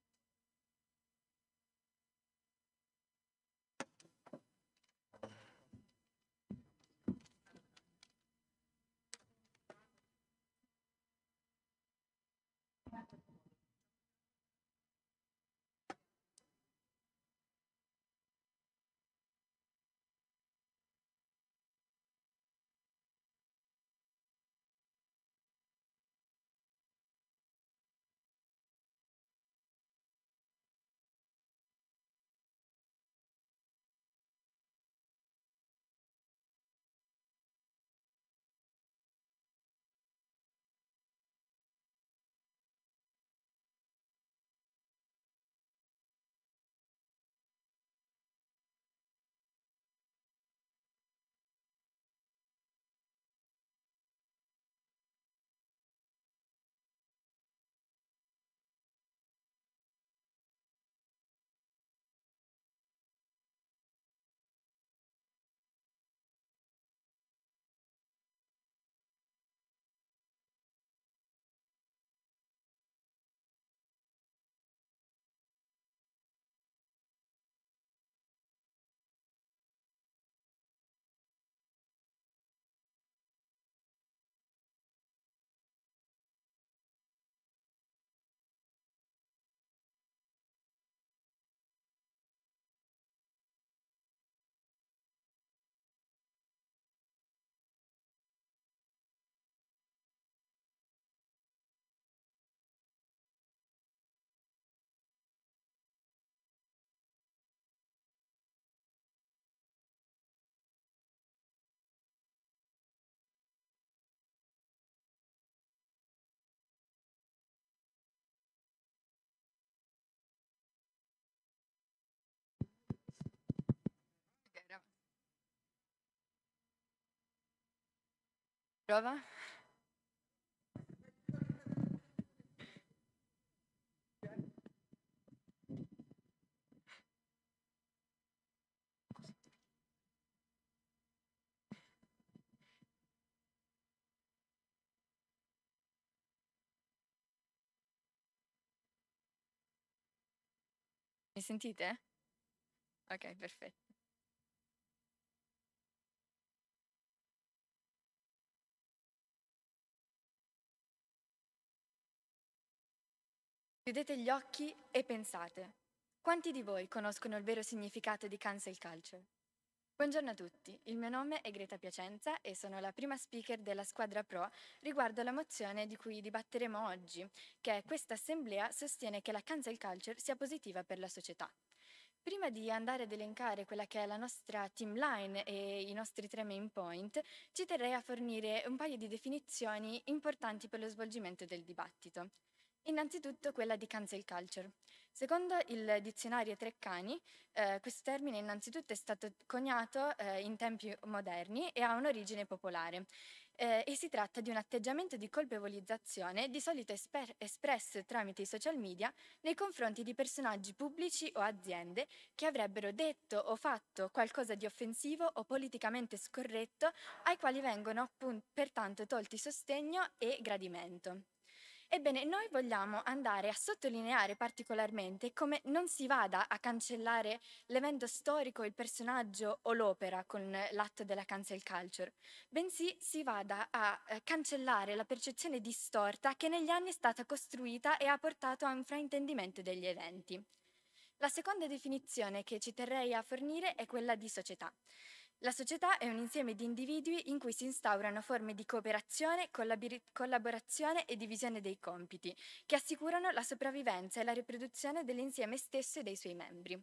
Prova. Mi sentite? Ok, perfetto. Chiudete gli occhi e pensate. Quanti di voi conoscono il vero significato di cancel culture? Buongiorno a tutti, il mio nome è Greta Piacenza e sono la prima speaker della squadra Pro riguardo alla mozione di cui dibatteremo oggi, che è questa assemblea sostiene che la cancel culture sia positiva per la società. Prima di andare ad elencare quella che è la nostra timeline e i nostri tre main point, ci terrei a fornire un paio di definizioni importanti per lo svolgimento del dibattito. Innanzitutto quella di cancel culture. Secondo il dizionario Treccani, eh, questo termine innanzitutto è stato coniato eh, in tempi moderni e ha un'origine popolare eh, e si tratta di un atteggiamento di colpevolizzazione di solito esper- espresso tramite i social media nei confronti di personaggi pubblici o aziende che avrebbero detto o fatto qualcosa di offensivo o politicamente scorretto ai quali vengono appunto pertanto tolti sostegno e gradimento. Ebbene, noi vogliamo andare a sottolineare particolarmente come non si vada a cancellare l'evento storico, il personaggio o l'opera con l'atto della cancel culture, bensì si vada a eh, cancellare la percezione distorta che negli anni è stata costruita e ha portato a un fraintendimento degli eventi. La seconda definizione che ci terrei a fornire è quella di società. La società è un insieme di individui in cui si instaurano forme di cooperazione, collabir- collaborazione e divisione dei compiti, che assicurano la sopravvivenza e la riproduzione dell'insieme stesso e dei suoi membri.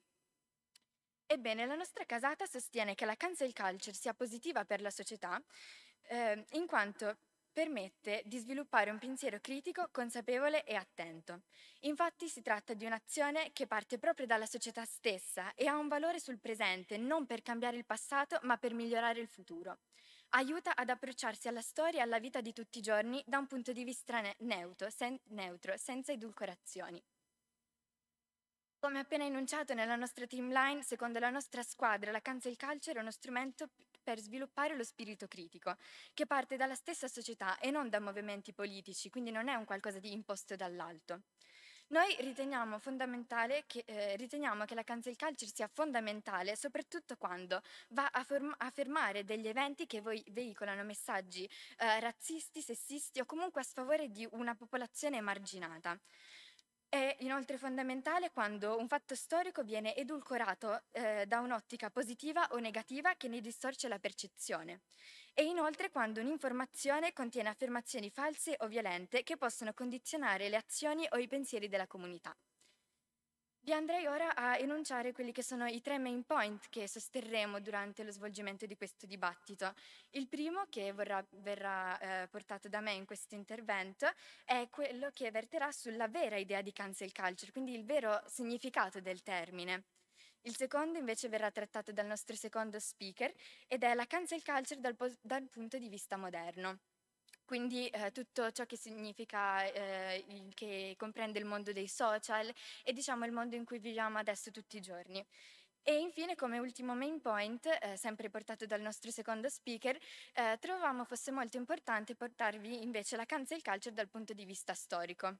Ebbene, la nostra casata sostiene che la cancel culture sia positiva per la società, eh, in quanto permette di sviluppare un pensiero critico, consapevole e attento. Infatti si tratta di un'azione che parte proprio dalla società stessa e ha un valore sul presente non per cambiare il passato ma per migliorare il futuro. Aiuta ad approcciarsi alla storia e alla vita di tutti i giorni da un punto di vista neutro, sen- neutro senza edulcorazioni. Come appena enunciato nella nostra timeline, secondo la nostra squadra, la cancel culture è uno strumento per sviluppare lo spirito critico, che parte dalla stessa società e non da movimenti politici, quindi non è un qualcosa di imposto dall'alto. Noi riteniamo, che, eh, riteniamo che la cancel culture sia fondamentale soprattutto quando va a, a fermare degli eventi che veicolano messaggi eh, razzisti, sessisti o comunque a sfavore di una popolazione emarginata. È inoltre fondamentale quando un fatto storico viene edulcorato eh, da un'ottica positiva o negativa che ne distorce la percezione. E inoltre quando un'informazione contiene affermazioni false o violente che possono condizionare le azioni o i pensieri della comunità. Vi andrei ora a enunciare quelli che sono i tre main point che sosterremo durante lo svolgimento di questo dibattito. Il primo, che vorrà, verrà eh, portato da me in questo intervento, è quello che verterà sulla vera idea di cancel culture, quindi il vero significato del termine. Il secondo invece verrà trattato dal nostro secondo speaker ed è la cancel culture dal, dal punto di vista moderno quindi eh, tutto ciò che significa, eh, che comprende il mondo dei social e diciamo il mondo in cui viviamo adesso tutti i giorni. E infine, come ultimo main point, eh, sempre portato dal nostro secondo speaker, eh, trovavamo fosse molto importante portarvi invece la cancel culture dal punto di vista storico.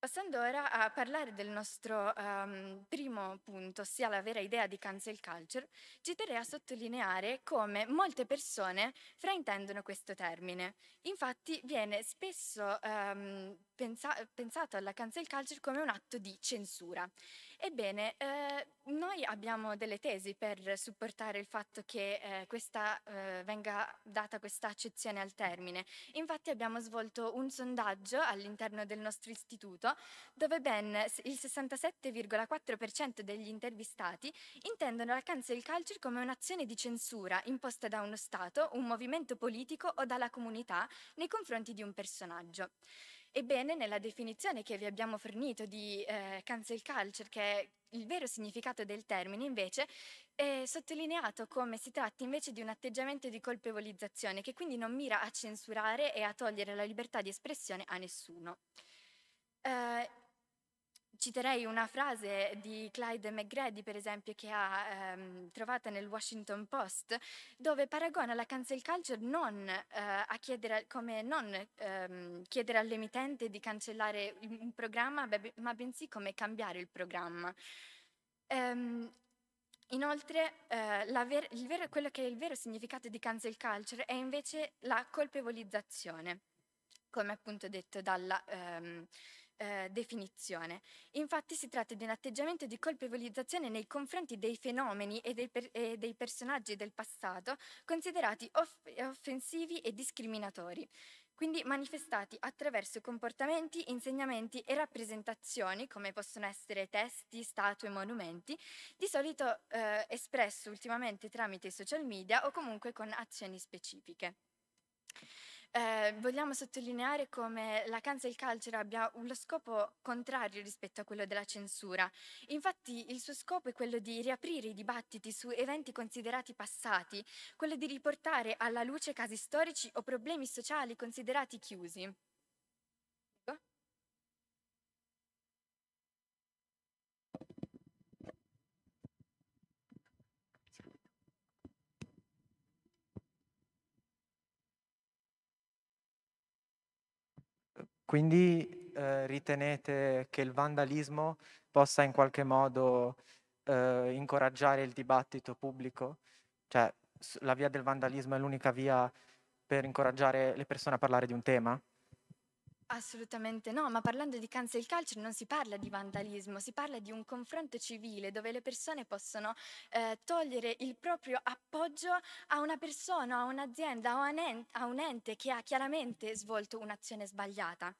Passando ora a parlare del nostro um, primo punto, ossia la vera idea di cancel culture, ci terrei a sottolineare come molte persone fraintendono questo termine. Infatti viene spesso um, pensa- pensato alla cancel culture come un atto di censura Ebbene, eh, noi abbiamo delle tesi per supportare il fatto che eh, questa, eh, venga data questa accezione al termine. Infatti abbiamo svolto un sondaggio all'interno del nostro istituto dove ben il 67,4% degli intervistati intendono la cancel culture come un'azione di censura imposta da uno Stato, un movimento politico o dalla comunità nei confronti di un personaggio. Ebbene, nella definizione che vi abbiamo fornito di eh, cancel culture, che è il vero significato del termine, invece, è sottolineato come si tratti invece di un atteggiamento di colpevolizzazione che quindi non mira a censurare e a togliere la libertà di espressione a nessuno. Eh, Citerei una frase di Clyde McGrady, per esempio, che ha ehm, trovata nel Washington Post, dove paragona la cancel culture non, eh, chiedere, come non ehm, chiedere all'emittente di cancellare un programma, ma bensì come cambiare il programma. Ehm, Inoltre, eh, ver- vero, quello che è il vero significato di cancel culture è invece la colpevolizzazione, come appunto detto dalla, ehm, eh, definizione. Infatti si tratta di un atteggiamento di colpevolizzazione nei confronti dei fenomeni e dei, per- e dei personaggi del passato considerati off- offensivi e discriminatori, quindi manifestati attraverso comportamenti, insegnamenti e rappresentazioni, come possono essere testi, statue, monumenti, di solito eh, espresso ultimamente tramite i social media o comunque con azioni specifiche eh, vogliamo sottolineare come la cancel culture abbia uno scopo contrario rispetto a quello della censura. Infatti il suo scopo è quello di riaprire i dibattiti su eventi considerati passati, quello di riportare alla luce casi storici o problemi sociali considerati chiusi. Quindi eh, ritenete che il vandalismo possa in qualche modo eh, incoraggiare il dibattito pubblico? Cioè la via del vandalismo è l'unica via per incoraggiare le persone a parlare di un tema? Assolutamente no, ma parlando di cancel culture non si parla di vandalismo, si parla di un confronto civile dove le persone possono eh, togliere il proprio appoggio a una persona, a un'azienda, a un, ente, a un ente che ha chiaramente svolto un'azione sbagliata.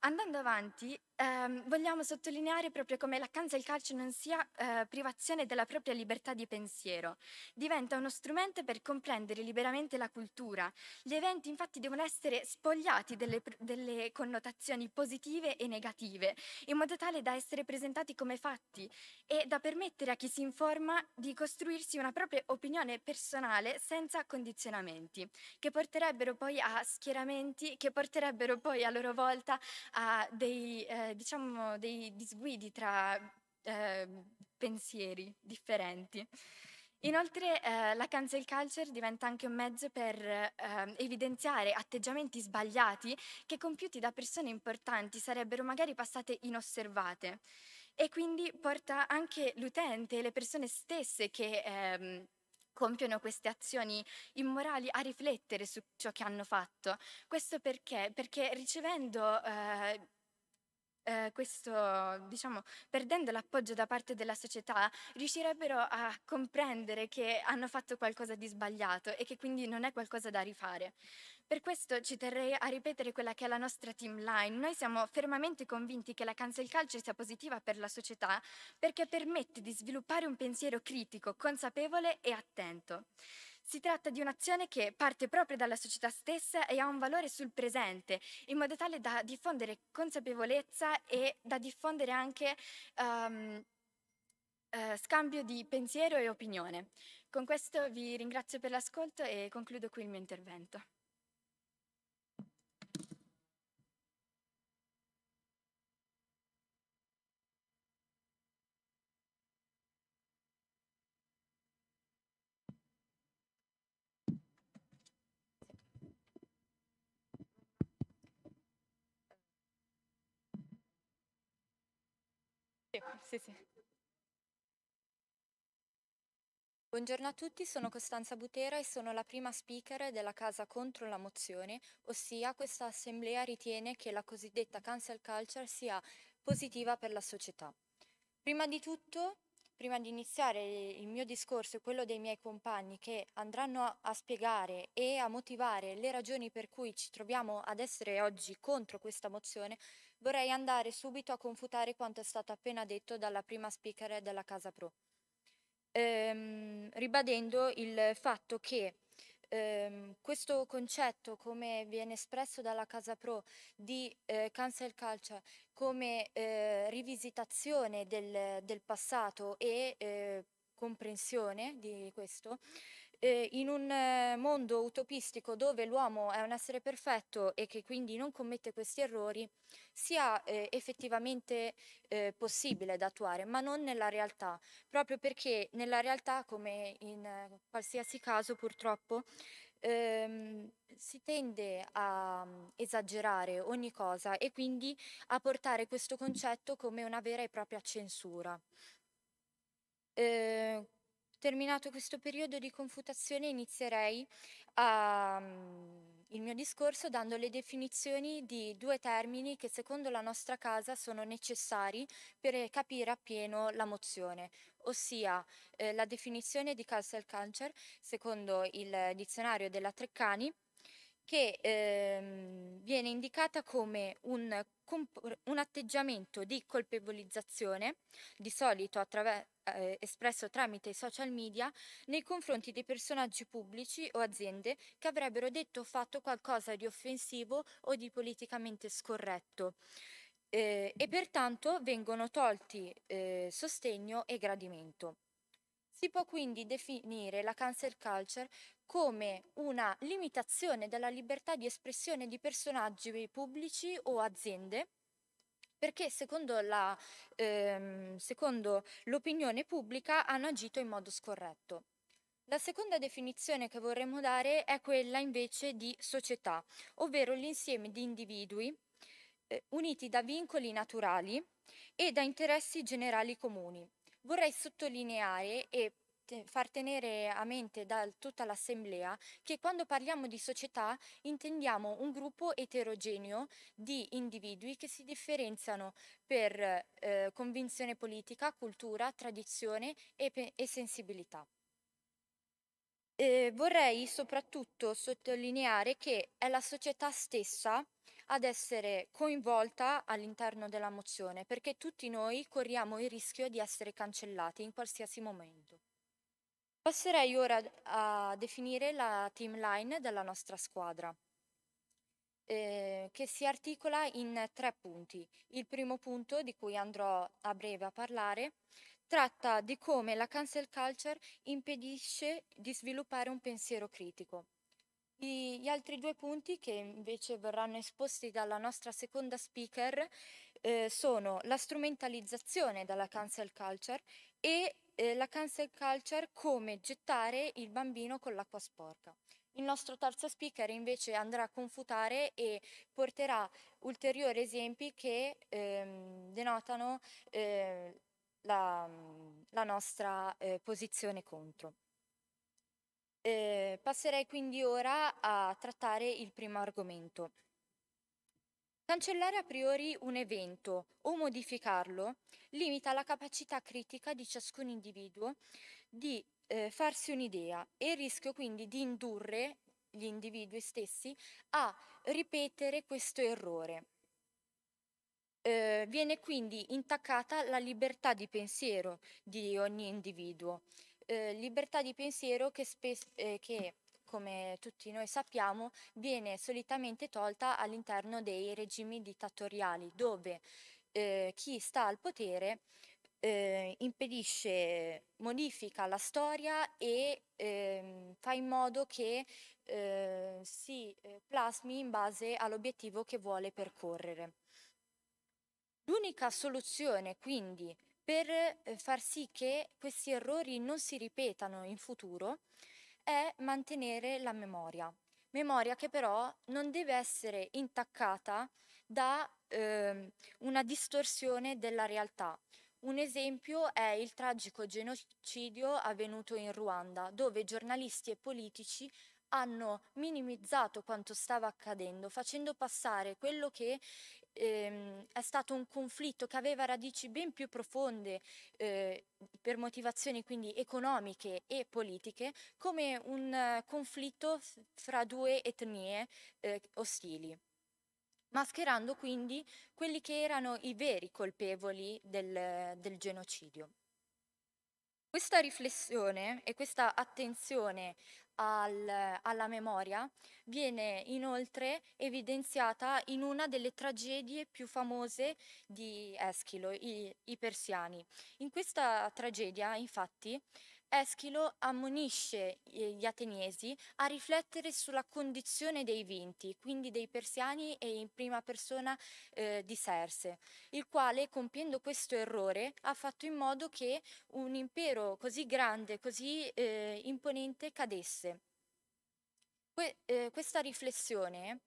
Andando avanti, eh, vogliamo sottolineare proprio come l'accanto al calcio non sia eh, privazione della propria libertà di pensiero, diventa uno strumento per comprendere liberamente la cultura. Gli eventi infatti devono essere spogliati delle, delle connotazioni positive e negative, in modo tale da essere presentati come fatti e da permettere a chi si informa di costruirsi una propria opinione personale senza condizionamenti, che porterebbero poi a schieramenti, che porterebbero poi a loro volta a dei... Eh, eh, diciamo, dei disguidi tra eh, pensieri differenti. Inoltre eh, la cancel culture diventa anche un mezzo per eh, evidenziare atteggiamenti sbagliati che compiuti da persone importanti sarebbero magari passate inosservate e quindi porta anche l'utente e le persone stesse che ehm, compiono queste azioni immorali a riflettere su ciò che hanno fatto. Questo perché? Perché ricevendo eh, eh, questo, diciamo, perdendo l'appoggio da parte della società, riuscirebbero a comprendere che hanno fatto qualcosa di sbagliato e che quindi non è qualcosa da rifare. Per questo ci terrei a ripetere quella che è la nostra team line. Noi siamo fermamente convinti che la cancel culture sia positiva per la società perché permette di sviluppare un pensiero critico, consapevole e attento. Si tratta di un'azione che parte proprio dalla società stessa e ha un valore sul presente, in modo tale da diffondere consapevolezza e da diffondere anche um, uh, scambio di pensiero e opinione. Con questo vi ringrazio per l'ascolto e concludo qui il mio intervento. Sì, sì. Buongiorno a tutti, sono Costanza Butera e sono la prima speaker della Casa contro la mozione, ossia questa assemblea ritiene che la cosiddetta cancel culture sia positiva per la società. Prima di tutto, prima di iniziare il mio discorso e quello dei miei compagni che andranno a, a spiegare e a motivare le ragioni per cui ci troviamo ad essere oggi contro questa mozione, vorrei andare subito a confutare quanto è stato appena detto dalla prima speaker della Casa Pro, ehm, ribadendo il fatto che ehm, questo concetto, come viene espresso dalla Casa Pro, di eh, cancel culture come eh, rivisitazione del, del, passato e eh, comprensione di questo, eh, in un eh, mondo utopistico dove l'uomo è un essere perfetto e che quindi non commette questi errori, sia eh, effettivamente eh, possibile da attuare, ma non nella realtà, proprio perché nella realtà, come in eh, qualsiasi caso purtroppo, ehm, si tende a mm, esagerare ogni cosa e quindi a portare questo concetto come una vera e propria censura. Eh, terminato questo periodo di confutazione inizierei a, um, ehm, il mio discorso dando le definizioni di due termini che secondo la nostra casa sono necessari per capire appieno la mozione, ossia eh, la definizione di Castle Culture secondo il dizionario della Treccani che ehm, viene indicata come un un atteggiamento di colpevolizzazione, di solito eh, espresso tramite i social media, nei confronti dei personaggi pubblici o aziende che avrebbero detto o fatto qualcosa di offensivo o di politicamente scorretto. Eh, e pertanto vengono tolti eh, sostegno e gradimento. Si può quindi definire la cancel culture come una limitazione della libertà di espressione di personaggi pubblici o aziende, perché secondo, la, ehm, secondo l'opinione pubblica hanno agito in modo scorretto. La seconda definizione che vorremmo dare è quella invece di società, ovvero l'insieme di individui eh, uniti da vincoli naturali e da interessi generali comuni. Vorrei sottolineare e te far tenere a mente da tutta l'assemblea che quando parliamo di società intendiamo un gruppo eterogeneo di individui che si differenziano per eh, convinzione politica, cultura, tradizione e, e sensibilità. Eh, vorrei soprattutto sottolineare che è la società stessa ad essere coinvolta all'interno della mozione, perché tutti noi corriamo il rischio di essere cancellati in qualsiasi momento. Passerei ora a definire la team line della nostra squadra, eh, che si articola in tre punti. Il primo punto, di cui andrò a breve a parlare, tratta di come la cancel culture impedisce di sviluppare un pensiero critico. gli altri due punti che invece verranno esposti dalla nostra seconda speaker eh, sono la strumentalizzazione della cancel culture e eh, la cancel culture come gettare il bambino con l'acqua sporca. Il nostro terzo speaker invece andrà a confutare e porterà ulteriori esempi che ehm, denotano eh, la, la, nostra eh, posizione contro. Eh, passerei quindi ora a trattare il primo argomento. Cancellare a priori un evento o modificarlo limita la capacità critica di ciascun individuo di eh, farsi un'idea e il rischio quindi di indurre gli individui stessi a ripetere questo errore. Eh, viene quindi intaccata la libertà di pensiero di ogni individuo, eh, libertà di pensiero che, eh, che come tutti noi sappiamo, viene solitamente tolta all'interno dei regimi dittatoriali, dove eh, chi sta al potere eh, impedisce, modifica la storia e eh, fa in modo che eh, si eh, plasmi in base all'obiettivo che vuole percorrere. L'unica soluzione quindi per eh, far sì che questi errori non si ripetano in futuro è mantenere la memoria. Memoria che però non deve essere intaccata da eh, una distorsione della realtà. Un esempio è il tragico genocidio avvenuto in Ruanda, dove giornalisti e politici hanno minimizzato quanto stava accadendo, facendo passare quello che ehm, è stato un conflitto che aveva radici ben più profonde eh, per motivazioni quindi economiche e politiche, come un conflitto fra due etnie eh, ostili mascherando quindi quelli che erano i veri colpevoli del, del genocidio. Questa riflessione e questa attenzione al, alla memoria, viene inoltre evidenziata in una delle tragedie più famose di Eschilo, i, i Persiani. In questa tragedia, infatti, Eschilo ammonisce ehm, gli ateniesi a riflettere sulla condizione dei vinti, quindi dei persiani e in prima persona eh, di Serse, il quale compiendo questo errore ha fatto in modo che un impero così grande, così eh, imponente cadesse. Que- eh, questa riflessione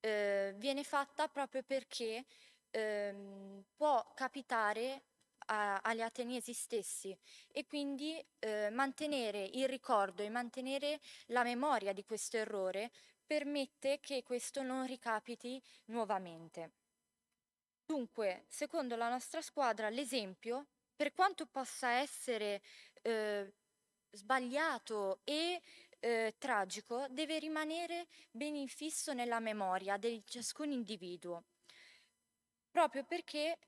ehm, viene fatta proprio perché ehm, può capitare a, agli ateniesi stessi e quindi eh, mantenere il ricordo e mantenere la memoria di questo errore permette che questo non ricapiti nuovamente. Dunque, secondo la nostra squadra, l'esempio, per quanto possa essere eh, sbagliato e eh, tragico, deve rimanere ben infisso nella memoria di ciascun individuo, proprio perché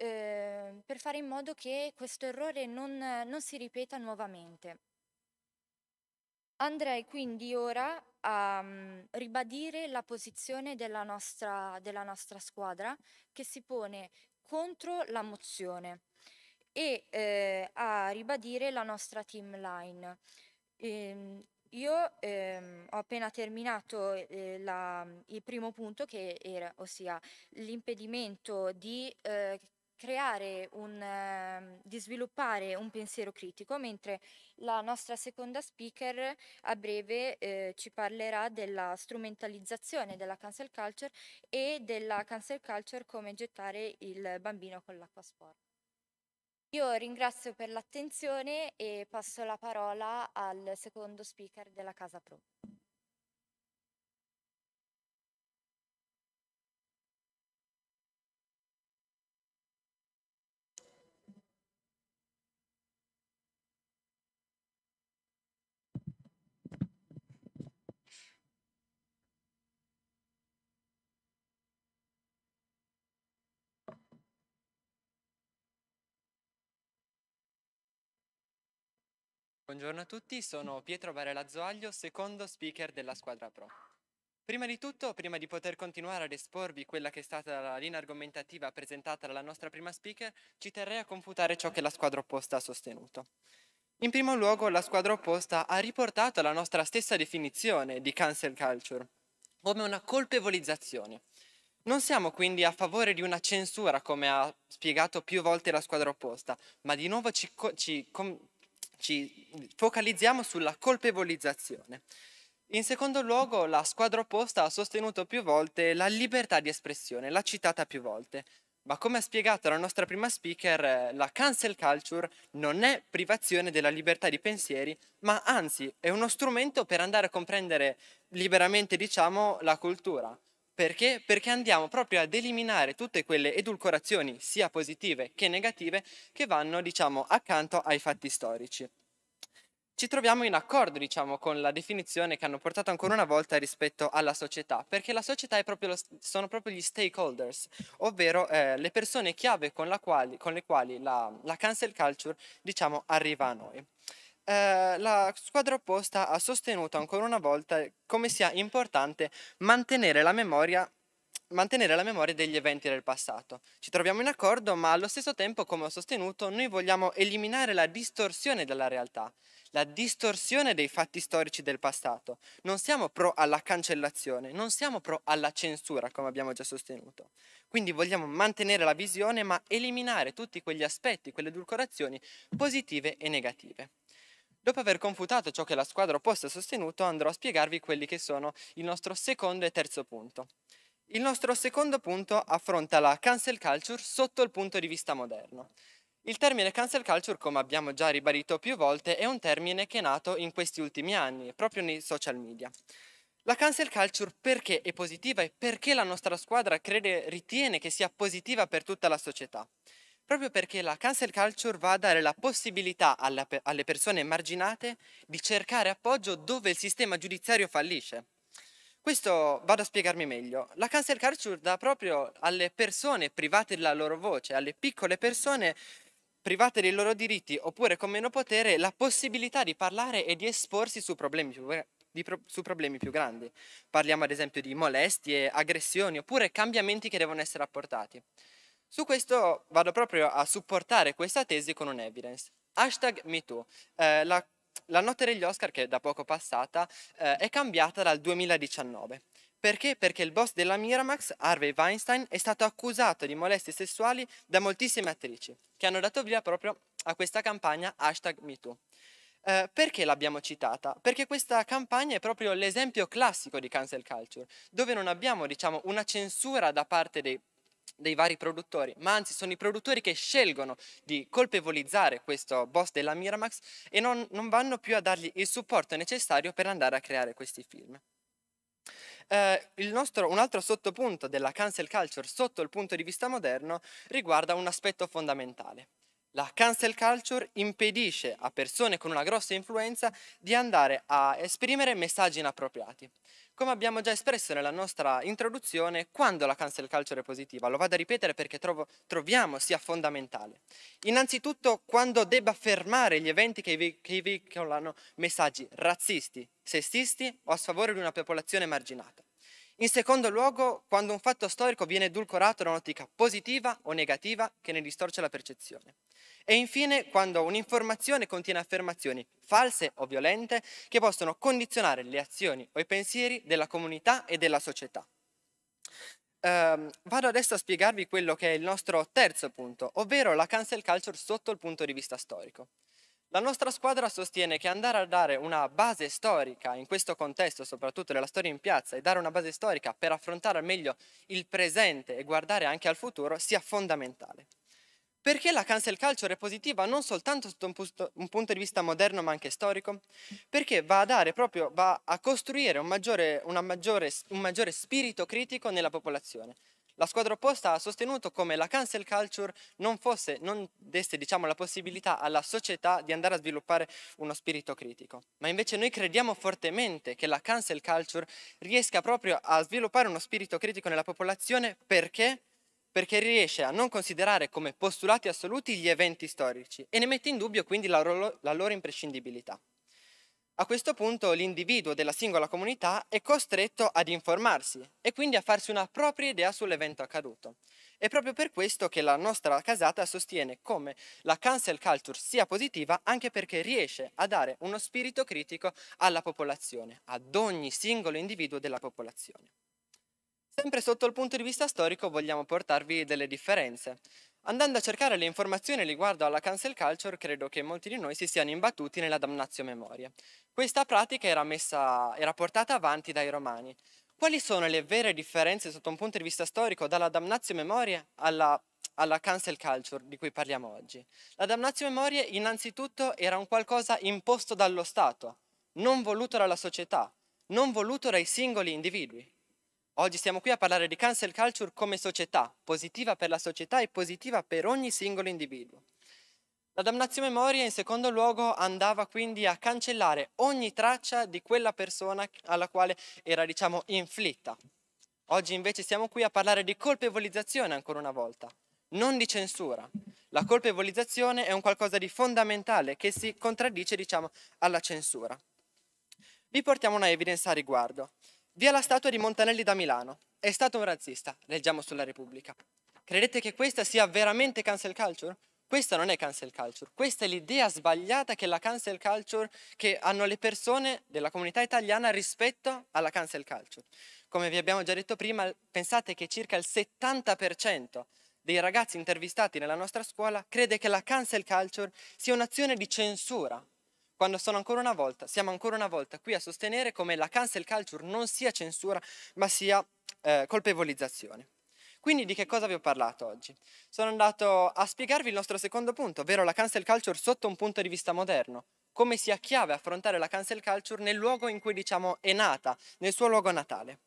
Ehm, per fare in modo che questo errore non, non si ripeta nuovamente. Andrei quindi ora a mm, ribadire la posizione della nostra, della nostra, squadra che si pone contro la mozione e eh, a ribadire la nostra team line. Ehm, io ehm, ho appena terminato eh, la, il primo punto che era ossia l'impedimento di eh, creare un, ehm, di sviluppare un pensiero critico, mentre la nostra seconda speaker a breve eh, ci parlerà della strumentalizzazione della cancel culture e della cancel culture come gettare il bambino con l'acqua sporca. Io ringrazio per l'attenzione e passo la parola al secondo speaker della Casa Pro. Buongiorno a tutti, sono Pietro Barella Zoaglio, secondo speaker della squadra Pro. Prima di tutto, prima di poter continuare ad esporvi quella che è stata la linea argomentativa presentata dalla nostra prima speaker, ci terrei a confutare ciò che la squadra opposta ha sostenuto. In primo luogo, la squadra opposta ha riportato la nostra stessa definizione di cancel culture come una colpevolizzazione. Non siamo quindi a favore di una censura, come ha spiegato più volte la squadra opposta, ma di nuovo ci, co- ci com- ci focalizziamo sulla colpevolizzazione. In secondo luogo, la squadra opposta ha sostenuto più volte la libertà di espressione, l'ha citata più volte, ma come ha spiegato la nostra prima speaker, la cancel culture non è privazione della libertà di pensieri, ma anzi è uno strumento per andare a comprendere liberamente, diciamo, la cultura. Perché? Perché andiamo proprio ad eliminare tutte quelle edulcorazioni, sia positive che negative, che vanno, diciamo, accanto ai fatti storici. Ci troviamo in accordo, diciamo, con la definizione che hanno portato ancora una volta rispetto alla società, perché la società proprio lo, sono proprio gli stakeholders, ovvero eh, le persone chiave con, quali, con le quali la, la cancel culture, diciamo, arriva a noi. Eh, la squadra opposta ha sostenuto ancora una volta come sia importante mantenere la memoria mantenere la memoria degli eventi del passato. Ci troviamo in accordo, ma allo stesso tempo, come ho sostenuto, noi vogliamo eliminare la distorsione della realtà, la distorsione dei fatti storici del passato. Non siamo pro alla cancellazione, non siamo pro alla censura, come abbiamo già sostenuto. Quindi vogliamo mantenere la visione, ma eliminare tutti quegli aspetti, quelle edulcorazioni positive e negative. Dopo aver confutato ciò che la squadra opposta ha sostenuto, andrò a spiegarvi quelli che sono il nostro secondo e terzo punto. Il nostro secondo punto affronta la cancel culture sotto il punto di vista moderno. Il termine cancel culture, come abbiamo già ribadito più volte, è un termine che è nato in questi ultimi anni, proprio nei social media. La cancel culture perché è positiva e perché la nostra squadra crede, ritiene che sia positiva per tutta la società? proprio perché la cancel culture va a dare la possibilità alla, alle persone marginate di cercare appoggio dove il sistema giudiziario fallisce. Questo vado a spiegarmi meglio. La cancel culture dà proprio alle persone private della loro voce, alle piccole persone private dei loro diritti oppure con meno potere la possibilità di parlare e di esporsi su problemi più, Pro su problemi più grandi. Parliamo ad esempio di molestie, aggressioni oppure cambiamenti che devono essere apportati. Su questo vado proprio a supportare questa tesi con un evidence. Hashtag MeToo. Eh, la, la, notte degli Oscar, che è da poco passata, eh, è cambiata dal 2019. Perché? Perché il boss della Miramax, Harvey Weinstein, è stato accusato di molestie sessuali da moltissime attrici, che hanno dato via proprio a questa campagna hashtag MeToo. Eh, perché l'abbiamo citata? Perché questa campagna è proprio l'esempio classico di cancel culture, dove non abbiamo diciamo, una censura da parte dei dei vari produttori, ma anzi sono i produttori che scelgono di colpevolizzare questo boss della Miramax e non, non vanno più a dargli il supporto necessario per andare a creare questi film. Eh, nostro, un altro sottopunto della cancel culture sotto il punto di vista moderno riguarda un aspetto fondamentale. La cancel culture impedisce a persone con una grossa influenza di andare a esprimere messaggi inappropriati. Come abbiamo già espresso nella nostra introduzione, quando la cancel culture è positiva? Lo vado a ripetere perché trovo, troviamo sia fondamentale. Innanzitutto, quando debba fermare gli eventi che, che veicolano messaggi razzisti, sessisti o a sfavore di una popolazione marginata. In secondo luogo, quando un fatto storico viene edulcorato da un'ottica positiva o negativa che ne distorce la percezione. E infine quando un'informazione contiene affermazioni false o violente che possono condizionare le azioni o i pensieri della comunità e della società. Uh, vado adesso a spiegarvi quello che è il nostro terzo punto, ovvero la cancel culture sotto il punto di vista storico. La nostra squadra sostiene che andare a dare una base storica in questo contesto, soprattutto della storia in piazza, e dare una base storica per affrontare al meglio il presente e guardare anche al futuro sia fondamentale. Perché la cancel culture è positiva non soltanto sotto un, punto, un punto di vista moderno ma anche storico? Perché va a, dare proprio, va a costruire un maggiore, maggiore, un maggiore spirito critico nella popolazione. La squadra opposta ha sostenuto come la cancel culture non, fosse, non desse diciamo, la possibilità alla società di andare a sviluppare uno spirito critico. Ma invece noi crediamo fortemente che la cancel culture riesca proprio a sviluppare uno spirito critico nella popolazione perché perché riesce a non considerare come postulati assoluti gli eventi storici e ne mette in dubbio quindi la, loro, la loro imprescindibilità. A questo punto l'individuo della singola comunità è costretto ad informarsi e quindi a farsi una propria idea sull'evento accaduto. È proprio per questo che la nostra casata sostiene come la cancel culture sia positiva anche perché riesce a dare uno spirito critico alla popolazione, ad ogni singolo individuo della popolazione. Sempre sotto il punto di vista storico vogliamo portarvi delle differenze. Andando a cercare le informazioni riguardo alla cancel culture, credo che molti di noi si siano imbattuti nella damnatio memoria. Questa pratica era, messa, era portata avanti dai romani. Quali sono le vere differenze sotto un punto di vista storico dalla damnatio memoria alla, alla cancel culture di cui parliamo oggi? La damnatio memoria innanzitutto era un qualcosa imposto dallo Stato, non voluto dalla società, non voluto dai singoli individui. Oggi siamo qui a parlare di cancel culture come società, positiva per la società e positiva per ogni singolo individuo. La damnazio memoria in secondo luogo andava quindi a cancellare ogni traccia di quella persona alla quale era diciamo inflitta. Oggi invece siamo qui a parlare di colpevolizzazione ancora una volta, non di censura. La colpevolizzazione è un qualcosa di fondamentale che si contraddice diciamo alla censura. Vi portiamo una evidenza a riguardo. Via la statua di Montanelli da Milano. È stato un razzista, leggiamo sulla Repubblica. Credete che questa sia veramente cancel culture? Questa non è cancel culture, questa è l'idea sbagliata che la cancel culture che hanno le persone della comunità italiana rispetto alla cancel culture. Come vi abbiamo già detto prima, pensate che circa il 70% dei ragazzi intervistati nella nostra scuola crede che la cancel culture sia un'azione di censura quando sono ancora una volta, siamo ancora una volta qui a sostenere come la cancel culture non sia censura, ma sia eh, colpevolizzazione. Quindi di che cosa vi ho parlato oggi? Sono andato a spiegarvi il nostro secondo punto, ovvero la cancel culture sotto un punto di vista moderno, come sia chiave affrontare la cancel culture nel luogo in cui diciamo è nata, nel suo luogo natale.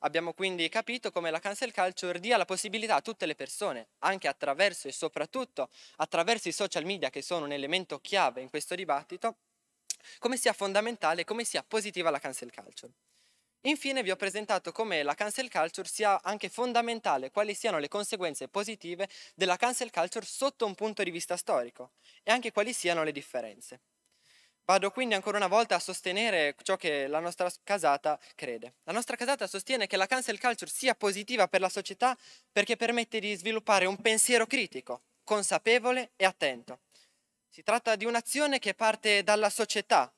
Abbiamo quindi capito come la cancel culture dia la possibilità a tutte le persone, anche attraverso e soprattutto attraverso i social media che sono un elemento chiave in questo dibattito, come sia fondamentale, e come sia positiva la cancel culture. Infine vi ho presentato come la cancel culture sia anche fondamentale, quali siano le conseguenze positive della cancel culture sotto un punto di vista storico e anche quali siano le differenze. Vado quindi ancora una volta a sostenere ciò che la nostra casata crede. La nostra casata sostiene che la cancel culture sia positiva per la società perché permette di sviluppare un pensiero critico, consapevole e attento. Si tratta di un'azione che parte dalla società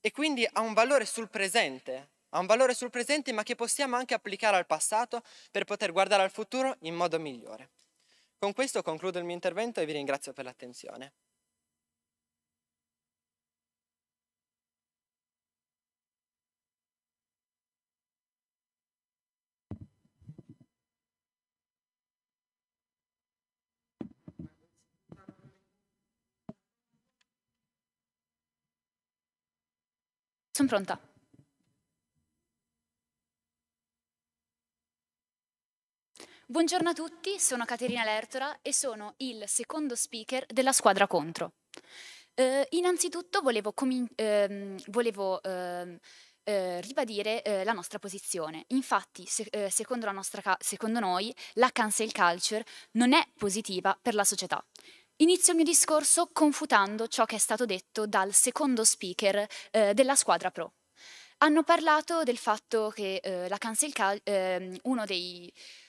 e quindi ha un valore sul presente, ha un valore sul presente ma che possiamo anche applicare al passato per poter guardare al futuro in modo migliore. Con questo concludo il mio intervento e vi ringrazio per l'attenzione. Sono pronta. Buongiorno a tutti, sono Caterina Lertora e sono il secondo speaker della squadra contro. Eh, innanzitutto volevo, ehm, volevo ehm, eh, ribadire eh, la nostra posizione. Infatti, se eh, secondo, nostra secondo noi, la cancel culture non è positiva per la società Inizio il mio discorso confutando ciò che è stato detto dal secondo speaker eh, della squadra pro. Hanno parlato del fatto che eh, la cancel culture, eh, uno,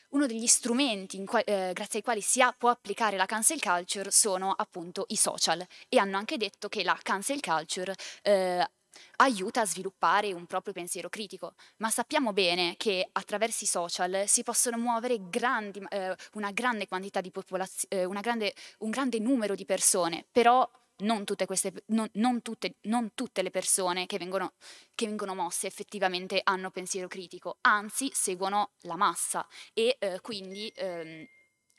uno, degli strumenti qua, eh, grazie ai quali si ha, può applicare la cancel culture sono appunto i social e hanno anche detto che la cancel culture eh, aiuta a sviluppare un proprio pensiero critico, ma sappiamo bene che attraverso i social si possono muovere grandi, eh, una grande quantità di popolazione, eh, un grande numero di persone, però non tutte, queste, non, non, tutte, non tutte, le persone che vengono, che vengono, mosse effettivamente hanno pensiero critico, anzi seguono la massa e eh, quindi... Ehm,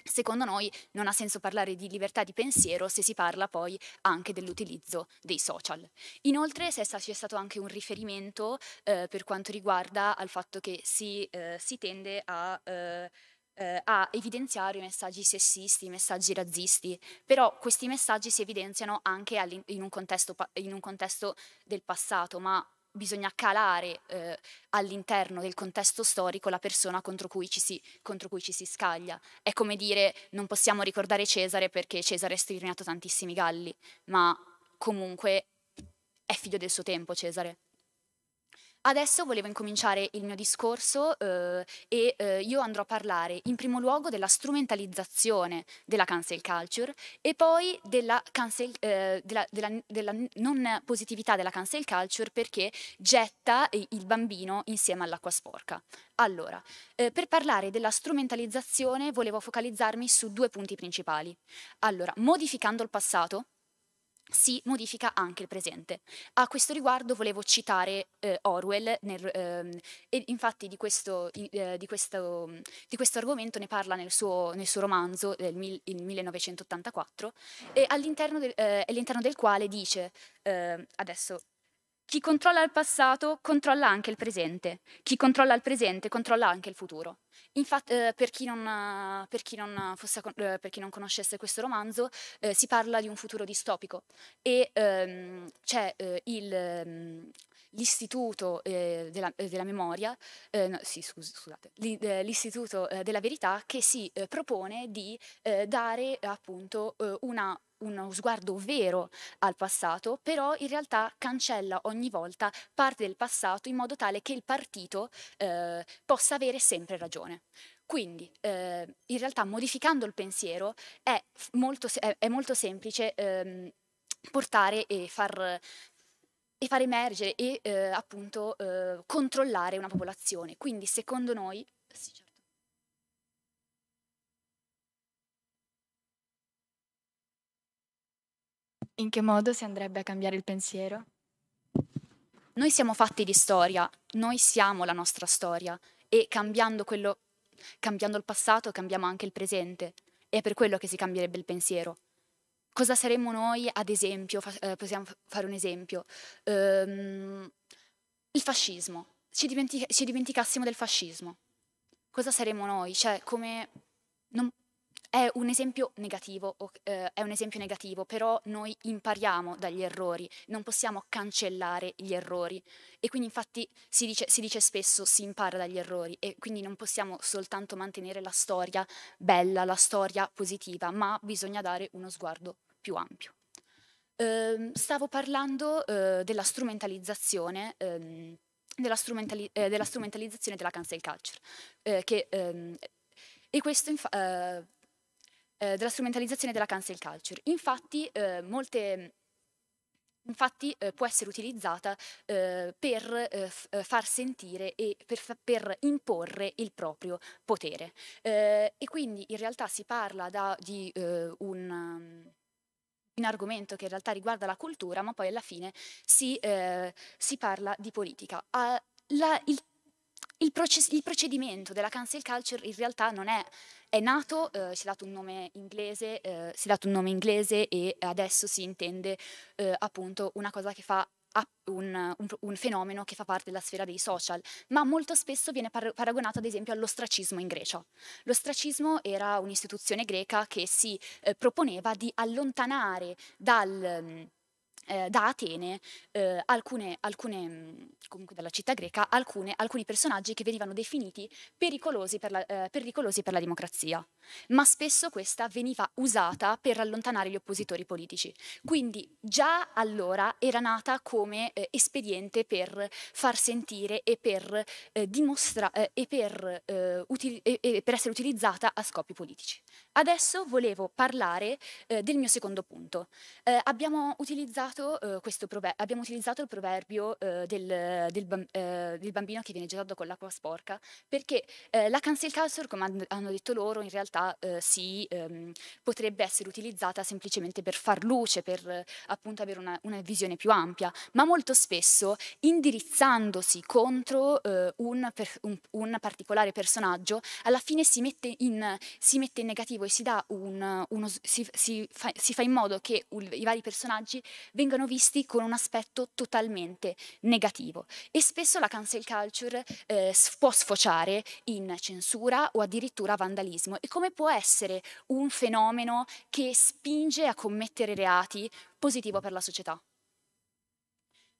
Secondo noi non ha senso parlare di libertà di pensiero se si parla poi anche dell'utilizzo dei social. Inoltre c'è stato anche un riferimento eh, per quanto riguarda al fatto che si, eh, si tende a... Eh, eh a evidenziare i messaggi sessisti, i messaggi razzisti, però questi messaggi si evidenziano anche in un, contesto, in un contesto del passato, ma bisogna calare eh, all'interno del contesto storico la persona contro cui, si, contro cui, ci si, scaglia. È come dire non possiamo ricordare Cesare perché Cesare ha sterminato tantissimi galli, ma comunque è figlio del suo tempo Cesare. Adesso volevo incominciare il mio discorso eh, e eh, io andrò a parlare in primo luogo della strumentalizzazione della cancel culture e poi della, cancel, eh, della, della, della non positività della cancel culture perché getta il bambino insieme all'acqua sporca. Allora, eh, per parlare della strumentalizzazione volevo focalizzarmi su due punti principali. Allora, modificando il passato, si modifica anche il presente. A questo riguardo volevo citare eh, Orwell, nel, eh, e infatti di questo, eh, di, questo, di questo, argomento ne parla nel suo, nel suo romanzo del mil, 1984, all'interno del, eh, all'interno del, quale dice, eh, adesso chi controlla il passato controlla anche il presente, chi controlla il presente controlla anche il futuro. Infatti, eh, per, chi non, per, chi fosse, eh, per, chi non, conoscesse questo romanzo, eh, si parla di un futuro distopico e ehm, c'è ehm, il, ehm, l'istituto ehm, della, della, memoria, no, sì, scus- scusate, l'istituto della verità che si propone di dare appunto una uno sguardo vero al passato, però in realtà cancella ogni volta parte del passato in modo tale che il partito eh, possa avere sempre ragione persone. Quindi eh, in realtà modificando il pensiero è molto, è molto semplice eh, portare e far, e far, emergere e eh, appunto eh, controllare una popolazione. Quindi secondo noi... Sì, certo. In che modo si andrebbe a cambiare il pensiero? Noi siamo fatti di storia, noi siamo la nostra storia e cambiando, quello, cambiando il passato cambiamo anche il presente. E è per quello che si cambierebbe il pensiero. Cosa saremmo noi, ad esempio, fa, eh, possiamo fare un esempio, ehm, il fascismo. Ci, dimenti ci dimenticassimo del fascismo. Cosa saremmo noi? Cioè, come... Non, è un esempio negativo, eh, è un esempio negativo, però noi impariamo dagli errori, non possiamo cancellare gli errori e quindi infatti si dice, si dice spesso si impara dagli errori e quindi non possiamo soltanto mantenere la storia bella, la storia positiva, ma bisogna dare uno sguardo più ampio. Eh, stavo parlando eh, della strumentalizzazione. Ehm, della, strumentali eh, della, strumentalizzazione della cancel culture, eh, che ehm, e questo, eh, eh, della strumentalizzazione della cancel culture. Infatti, eh, molte, infatti eh, può essere utilizzata eh, per eh, eh, far sentire e per, per, imporre il proprio potere. e quindi in realtà si parla da, di un um, un argomento che in realtà riguarda la cultura, ma poi alla fine si, eh, si parla di politica. Uh, la, il, il, process, il procedimento della cancel culture in realtà non è è nato, eh, si è dato un nome inglese, eh, si è dato un nome inglese e adesso si intende eh, appunto una cosa che fa un, un, un, fenomeno che fa parte della sfera dei social, ma molto spesso viene par- paragonato ad esempio all'ostracismo in Grecia. L'ostracismo era un'istituzione greca che si eh, proponeva di allontanare dal mm, eh, da Atene, eh, alcune, alcune, mm, comunque dalla città greca, alcune, alcuni personaggi che venivano definiti pericolosi per, la, eh, pericolosi per, la, democrazia, ma spesso questa veniva usata per allontanare gli oppositori politici. Quindi già allora era nata come eh, espediente per far sentire e per, eh, dimostrare eh, e, e, e per essere utilizzata a scopi politici. Adesso volevo parlare del mio secondo punto. abbiamo utilizzato utilizzato, eh, prover- abbiamo utilizzato il proverbio eh, del, del, bam- eh, del, bambino che viene gettato con l'acqua sporca, perché eh, la cancel culture, come han- hanno detto loro, in realtà eh, sì, ehm, potrebbe essere utilizzata semplicemente per far luce, per appunto avere una, una, visione più ampia, ma molto spesso indirizzandosi contro un, per- un, un, particolare personaggio, alla fine si mette in, si mette in negativo e si, un, uno, si, si, fa, si fa in modo che i vari personaggi vengono visti con un aspetto totalmente negativo e spesso la cancel culture eh, può sfociare in censura o addirittura vandalismo e come può essere un fenomeno che spinge a commettere reati positivo per la società.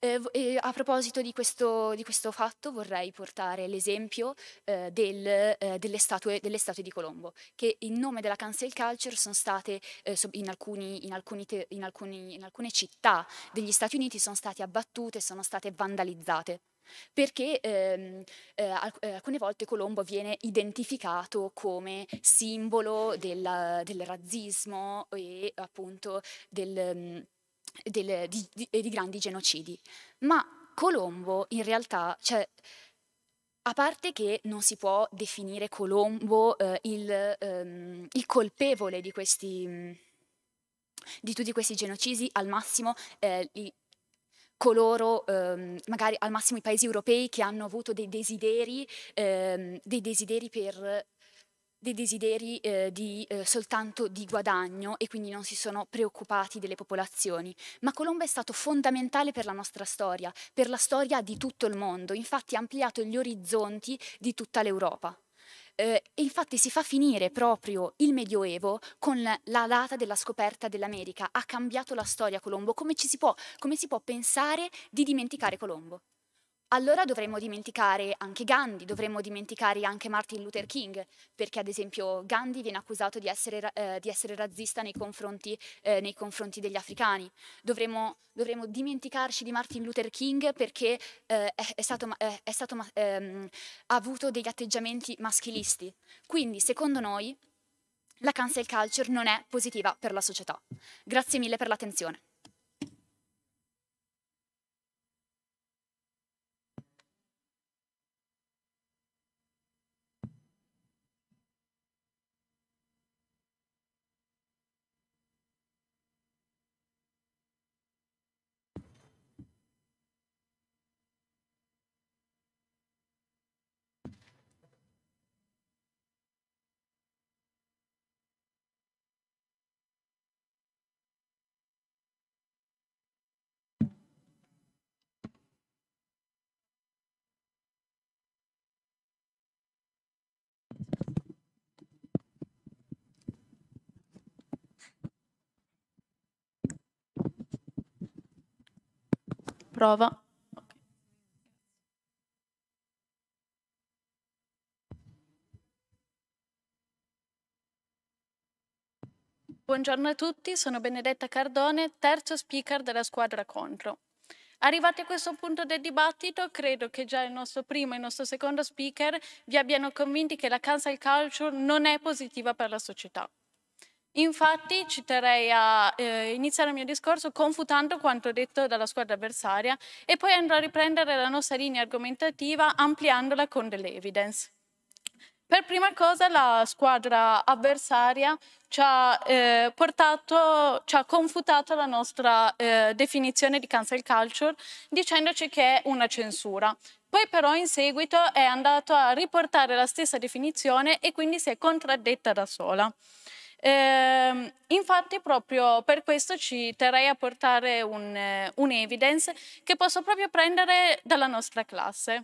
Eh, a proposito di questo, di questo, fatto vorrei portare l'esempio eh, del, eh, delle, statue, delle, statue, di Colombo, che in nome della cancel culture sono state eh, in, alcuni, in, alcuni te, in, alcuni, in alcune città degli Stati Uniti sono state abbattute, sono state vandalizzate perché ehm, eh, alc eh, alcune volte Colombo viene identificato come simbolo del, del razzismo e appunto del... Mm, del, di, di, eh, di, grandi genocidi. Ma Colombo in realtà, cioè, a parte che non si può definire Colombo eh, il, ehm, il, colpevole di, questi, mm, di tutti questi genocidi, al massimo eh, i, coloro, ehm, magari al massimo i paesi europei che hanno avuto dei desideri, ehm, dei desideri per dei desideri eh, di, eh, soltanto di guadagno e quindi non si sono preoccupati delle popolazioni. Ma Colombo è stato fondamentale per la nostra storia, per la storia di tutto il mondo, infatti ha ampliato gli orizzonti di tutta l'Europa. Eh, e infatti si fa finire proprio il Medioevo con la data della scoperta dell'America. Ha cambiato la storia Colombo. Come, si può, come si può pensare di dimenticare Colombo? allora dovremmo dimenticare anche Gandhi, dovremmo dimenticare anche Martin Luther King, perché ad esempio Gandhi viene accusato di essere, eh, di essere razzista nei confronti, eh, nei confronti, degli africani. Dovremmo, dovremmo, dimenticarci di Martin Luther King perché eh, è, è, stato, eh, è stato, ehm, ha avuto degli atteggiamenti maschilisti. Quindi, secondo noi, la cancel culture non è positiva per la società. Grazie mille per l'attenzione. prova. Buongiorno a tutti, sono Benedetta Cardone, terzo speaker della squadra contro. Arrivati a questo punto del dibattito, credo che già il nostro primo e il nostro secondo speaker vi abbiano convinti che la cancel culture non è positiva per la società. Infatti ci terrei a eh, iniziare il mio discorso confutando quanto detto dalla squadra avversaria e poi andrò a riprendere la nostra linea argomentativa ampliandola con delle evidence. Per prima cosa la squadra avversaria ci ha, eh, portato, ci ha confutato la nostra eh, definizione di cancel culture dicendoci che è una censura. Poi però in seguito è andato a riportare la stessa definizione e quindi si è contraddetta da sola. Eh, infatti proprio per questo ci terrei a portare un, eh, un, evidence che posso proprio prendere dalla nostra classe.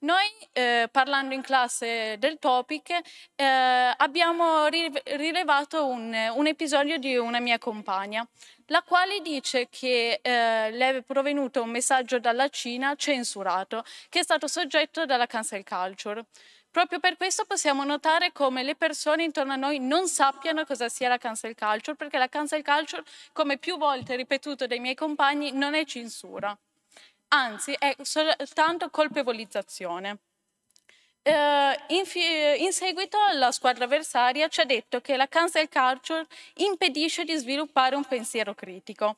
Noi eh, parlando in classe del topic eh, abbiamo rilevato un, un, episodio di una mia compagna la quale dice che eh, le è provenuto un messaggio dalla Cina censurato che è stato soggetto dalla cancel culture. Proprio per questo possiamo notare come le persone intorno a noi non sappiano cosa sia la cancel culture, perché la cancel culture, come più volte ripetuto dai miei compagni, non è censura, anzi è soltanto colpevolizzazione. Uh, in, in, seguito la squadra avversaria ci ha detto che la cancel culture impedisce di sviluppare un pensiero critico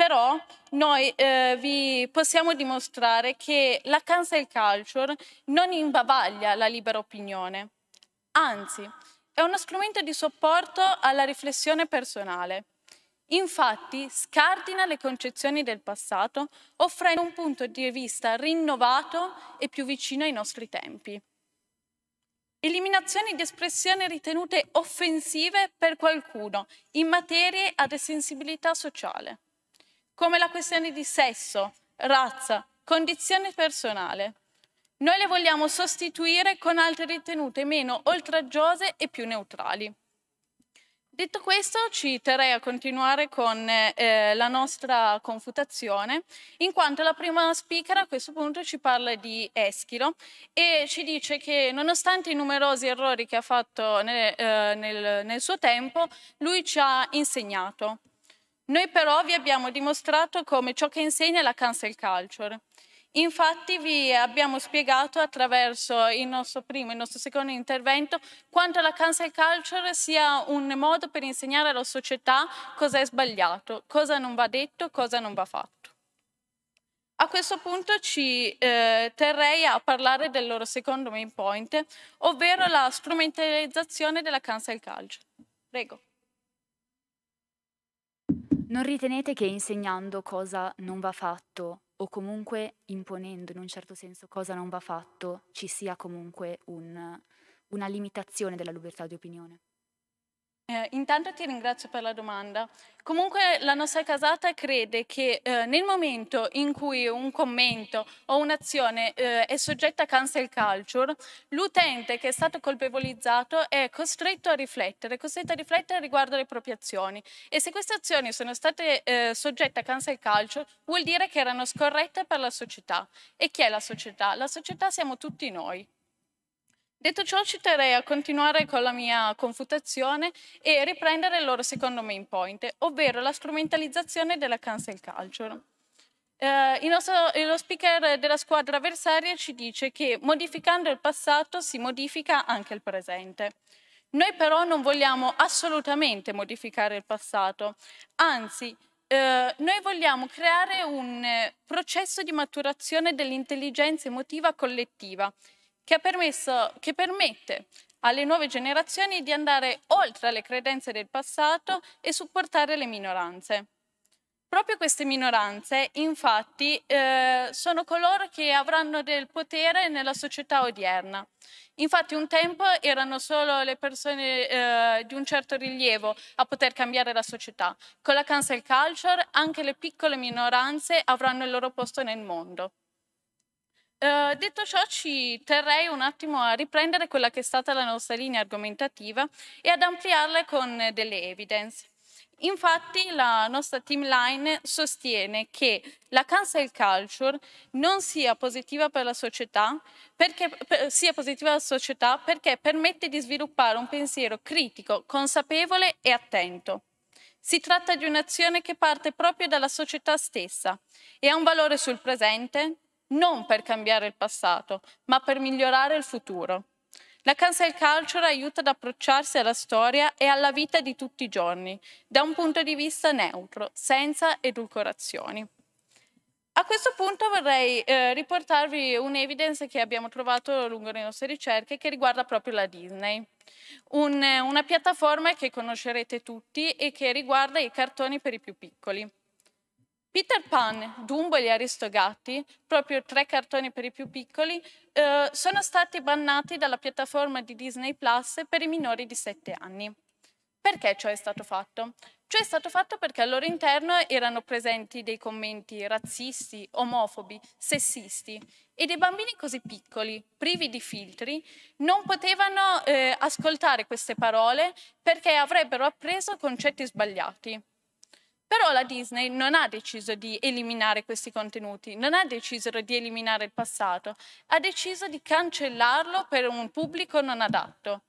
però noi eh, vi possiamo dimostrare che la cancel culture non imbavaglia la libera opinione, anzi è uno strumento di supporto alla riflessione personale. Infatti scardina le concezioni del passato offrendo un punto di vista rinnovato e più vicino ai nostri tempi. Eliminazioni di espressioni ritenute offensive per qualcuno in materie di sensibilità sociale come la questione di sesso, razza, condizione personale. Noi le vogliamo sostituire con altre ritenute meno oltraggiose e più neutrali. Detto questo, ci terrei a continuare con eh, la nostra confutazione, in quanto la prima speaker a questo punto ci parla di Eschilo e ci dice che nonostante i numerosi errori che ha fatto nel, eh, nel, nel suo tempo, lui ci ha insegnato. Noi però vi abbiamo dimostrato come ciò che insegna è la cancel culture. Infatti vi abbiamo spiegato attraverso il nostro primo e il nostro secondo intervento quanto la cancel culture sia un modo per insegnare alla società cosa è sbagliato, cosa non va detto, cosa non va fatto. A questo punto ci eh, terrei a parlare del loro secondo main point, ovvero la strumentalizzazione della cancel culture. Prego. Non ritenete che insegnando cosa non va fatto o comunque imponendo in un certo senso cosa non va fatto ci sia comunque un, una limitazione della libertà di opinione? Eh, intanto ti ringrazio per la domanda. Comunque la nostra casata crede che eh, nel momento in cui un commento o un'azione eh, è soggetta a cancel culture, l'utente che è stato colpevolizzato è costretto a riflettere, costretto a riflettere riguardo alle proprie azioni. E se queste azioni sono state eh, soggette a cancel culture, vuol dire che erano scorrette per la società. E chi è la società? La società siamo tutti noi. Detto ciò, ci terrei a continuare con la mia confutazione e riprendere il loro secondo main point, ovvero la strumentalizzazione della cancel culture. Eh, il nostro, lo speaker della squadra avversaria ci dice che modificando il passato si modifica anche il presente. Noi però non vogliamo assolutamente modificare il passato, anzi eh, noi vogliamo creare un eh, processo di maturazione dell'intelligenza emotiva collettiva che, permesso, che permette alle nuove generazioni di andare oltre le credenze del passato e supportare le minoranze. Proprio queste minoranze, infatti, eh, sono coloro che avranno del potere nella società odierna. Infatti, un tempo erano solo le persone eh, di un certo rilievo a poter cambiare la società. Con la cancel culture, anche le piccole minoranze avranno il loro posto nel mondo. Eh, detto ciò, ci terrei un attimo a riprendere quella che è stata la nostra linea argomentativa e ad ampliarla con delle evidence. Infatti la nostra team line sostiene che la cancel culture non sia positiva per la società perché, per, sia positiva alla società perché permette di sviluppare un pensiero critico, consapevole e attento. Si tratta di un'azione che parte proprio dalla società stessa e ha un valore sul presente, non per cambiare il passato, ma per migliorare il futuro. La cancel culture aiuta ad approcciarsi alla storia e alla vita di tutti i giorni, da un punto di vista neutro, senza edulcorazioni. A questo punto vorrei eh, riportarvi un'evidence che abbiamo trovato lungo le nostre ricerche che riguarda proprio la Disney. Un, una piattaforma che conoscerete tutti e che riguarda i cartoni per i più piccoli. Peter Pan, Dumbo e gli Aristogatti, proprio tre cartoni per i più piccoli, eh, sono stati bannati dalla piattaforma di Disney Plus per i minori di 7 anni. Perché ciò è stato fatto? Ciò è stato fatto perché al loro interno erano presenti dei commenti razzisti, omofobi, sessisti e dei bambini così piccoli, privi di filtri, non potevano eh, ascoltare queste parole perché avrebbero appreso concetti sbagliati. Però la Disney non ha deciso di eliminare questi contenuti, non ha deciso di eliminare il passato, ha deciso di cancellarlo per un pubblico non adatto.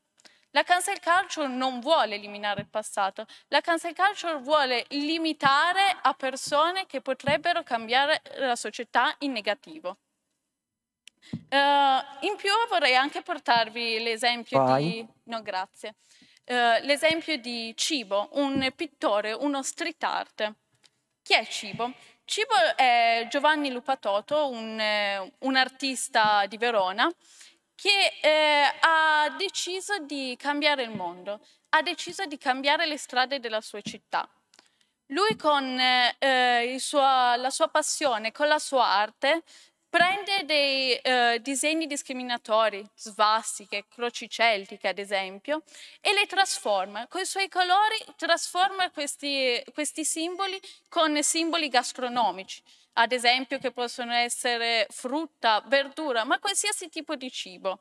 La cancel culture non vuole eliminare il passato, la cancel culture vuole limitare a persone che potrebbero cambiare la società in negativo. Uh, in più vorrei anche portarvi l'esempio di... No, grazie. Eh, l'esempio di Cibo, un pittore, uno street art. Chi è Cibo? Cibo è Giovanni Lupatoto, un, eh, un artista di Verona, che eh, ha deciso di cambiare il mondo, ha deciso di cambiare le strade della sua città. Lui con eh, sua, la sua passione, con la sua arte, prende dei eh, disegni discriminatori, svastiche, croci celtiche ad esempio, e le trasforma, con i suoi colori trasforma questi, questi simboli con simboli gastronomici, ad esempio che possono essere frutta, verdura, ma qualsiasi tipo di cibo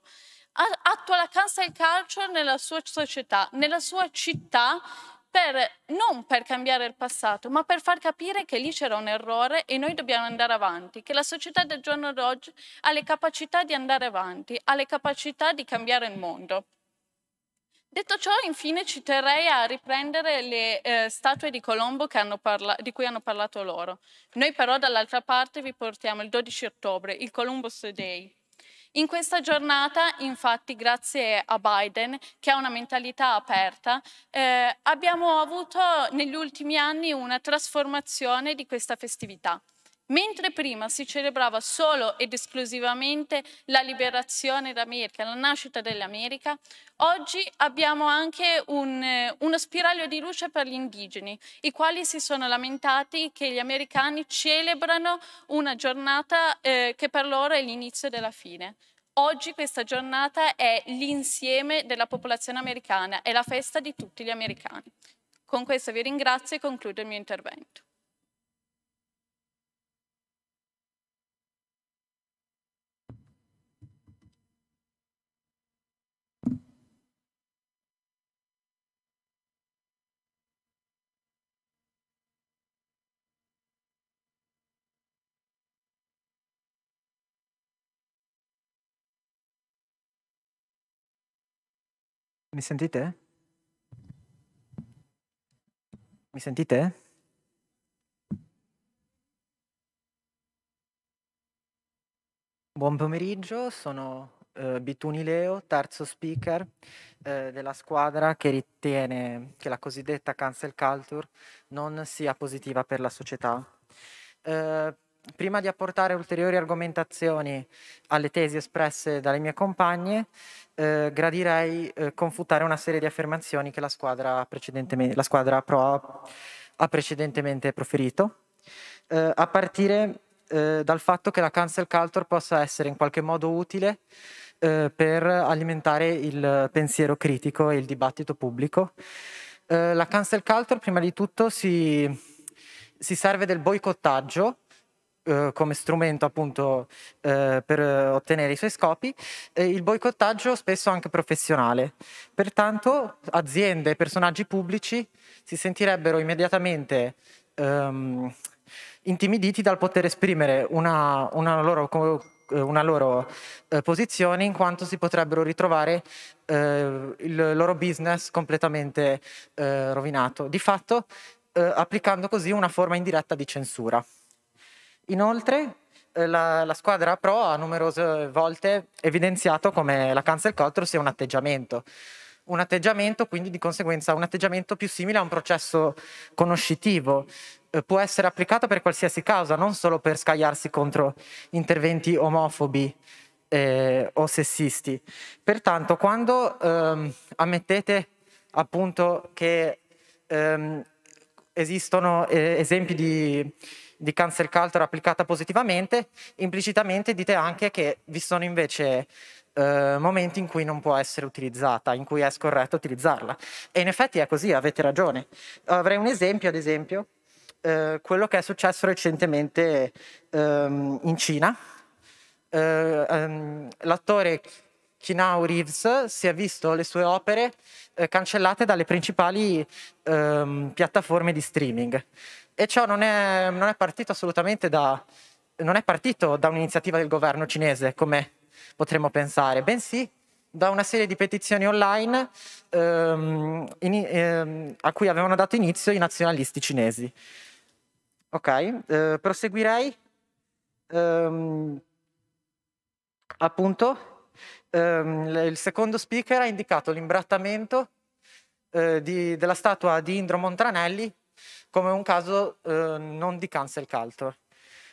attua la cancel culture nella sua società, nella sua città per, non per cambiare il passato, ma per far capire che lì c'era un errore e noi dobbiamo andare avanti, che la società del giorno d'oggi ha le capacità di andare avanti, ha le capacità di cambiare il mondo. Detto ciò, infine ci terrei a riprendere le eh, statue di Colombo di cui hanno parlato loro. Noi però dall'altra parte vi portiamo il 12 ottobre, il Columbus Day, in questa giornata, infatti, grazie a Biden, che ha una mentalità aperta, eh, abbiamo avuto negli ultimi anni una trasformazione di questa festività. Mentre prima si celebrava solo ed esclusivamente la liberazione d'America, la nascita dell'America, oggi abbiamo anche un, eh, uno spiraglio di luce per gli indigeni, i quali si sono lamentati che gli americani celebrano una giornata eh, che per loro è l'inizio della fine. Oggi questa giornata è l'insieme della popolazione americana, è la festa di tutti gli americani. Con questo vi ringrazio e concludo il mio intervento. Mi sentite? Mi sentite? Buon pomeriggio, sono eh, Bituni Leo, terzo speaker eh, della squadra che ritiene che la cosiddetta cancel culture non sia positiva per la società. Eh, Prima di apportare ulteriori argomentazioni alle tesi espresse dalle mie compagne, eh, gradirei eh, confutare una serie di affermazioni che la squadra, la squadra pro ha precedentemente proferito, eh, a partire eh, dal fatto che la cancel culture possa essere in qualche modo utile eh, per alimentare il pensiero critico e il dibattito pubblico. Eh, la cancel culture prima di tutto si, si serve del boicottaggio eh, come strumento appunto eh, per ottenere i suoi scopi, eh, il boicottaggio spesso anche professionale. Pertanto aziende e personaggi pubblici si sentirebbero immediatamente ehm, intimiditi dal poter esprimere una, una loro eh, una loro eh, posizione in quanto si potrebbero ritrovare eh, il loro business completamente eh, rovinato, di fatto eh, applicando così una forma indiretta di censura. Inoltre, eh, la, la, squadra pro ha numerose volte evidenziato come la cancel culture sia un atteggiamento. Un atteggiamento, quindi di conseguenza un atteggiamento più simile a un processo conoscitivo. Eh, può essere applicato per qualsiasi causa, non solo per scagliarsi contro interventi omofobi eh, o sessisti. Pertanto, quando ehm, ammettete appunto che ehm, esistono eh, esempi di di cancel culture applicata positivamente, implicitamente dite anche che vi sono invece eh, momenti in cui non può essere utilizzata, in cui è scorretto utilizzarla. E in effetti è così, avete ragione. Avrei un esempio, ad esempio, eh, quello che è successo recentemente ehm, in Cina. Eh, ehm, l'attore Kinao Reeves si è visto le sue opere eh, cancellate dalle principali ehm, piattaforme di streaming. E ciò non è, non è partito assolutamente da, da un'iniziativa del governo cinese, come potremmo pensare, bensì da una serie di petizioni online ehm, in, ehm, a cui avevano dato inizio i nazionalisti cinesi. Ok, eh, proseguirei. Ehm, appunto, ehm, il secondo speaker ha indicato l'imbrattamento eh, di, della statua di Indro Montranelli come un caso eh, non di cancel culture.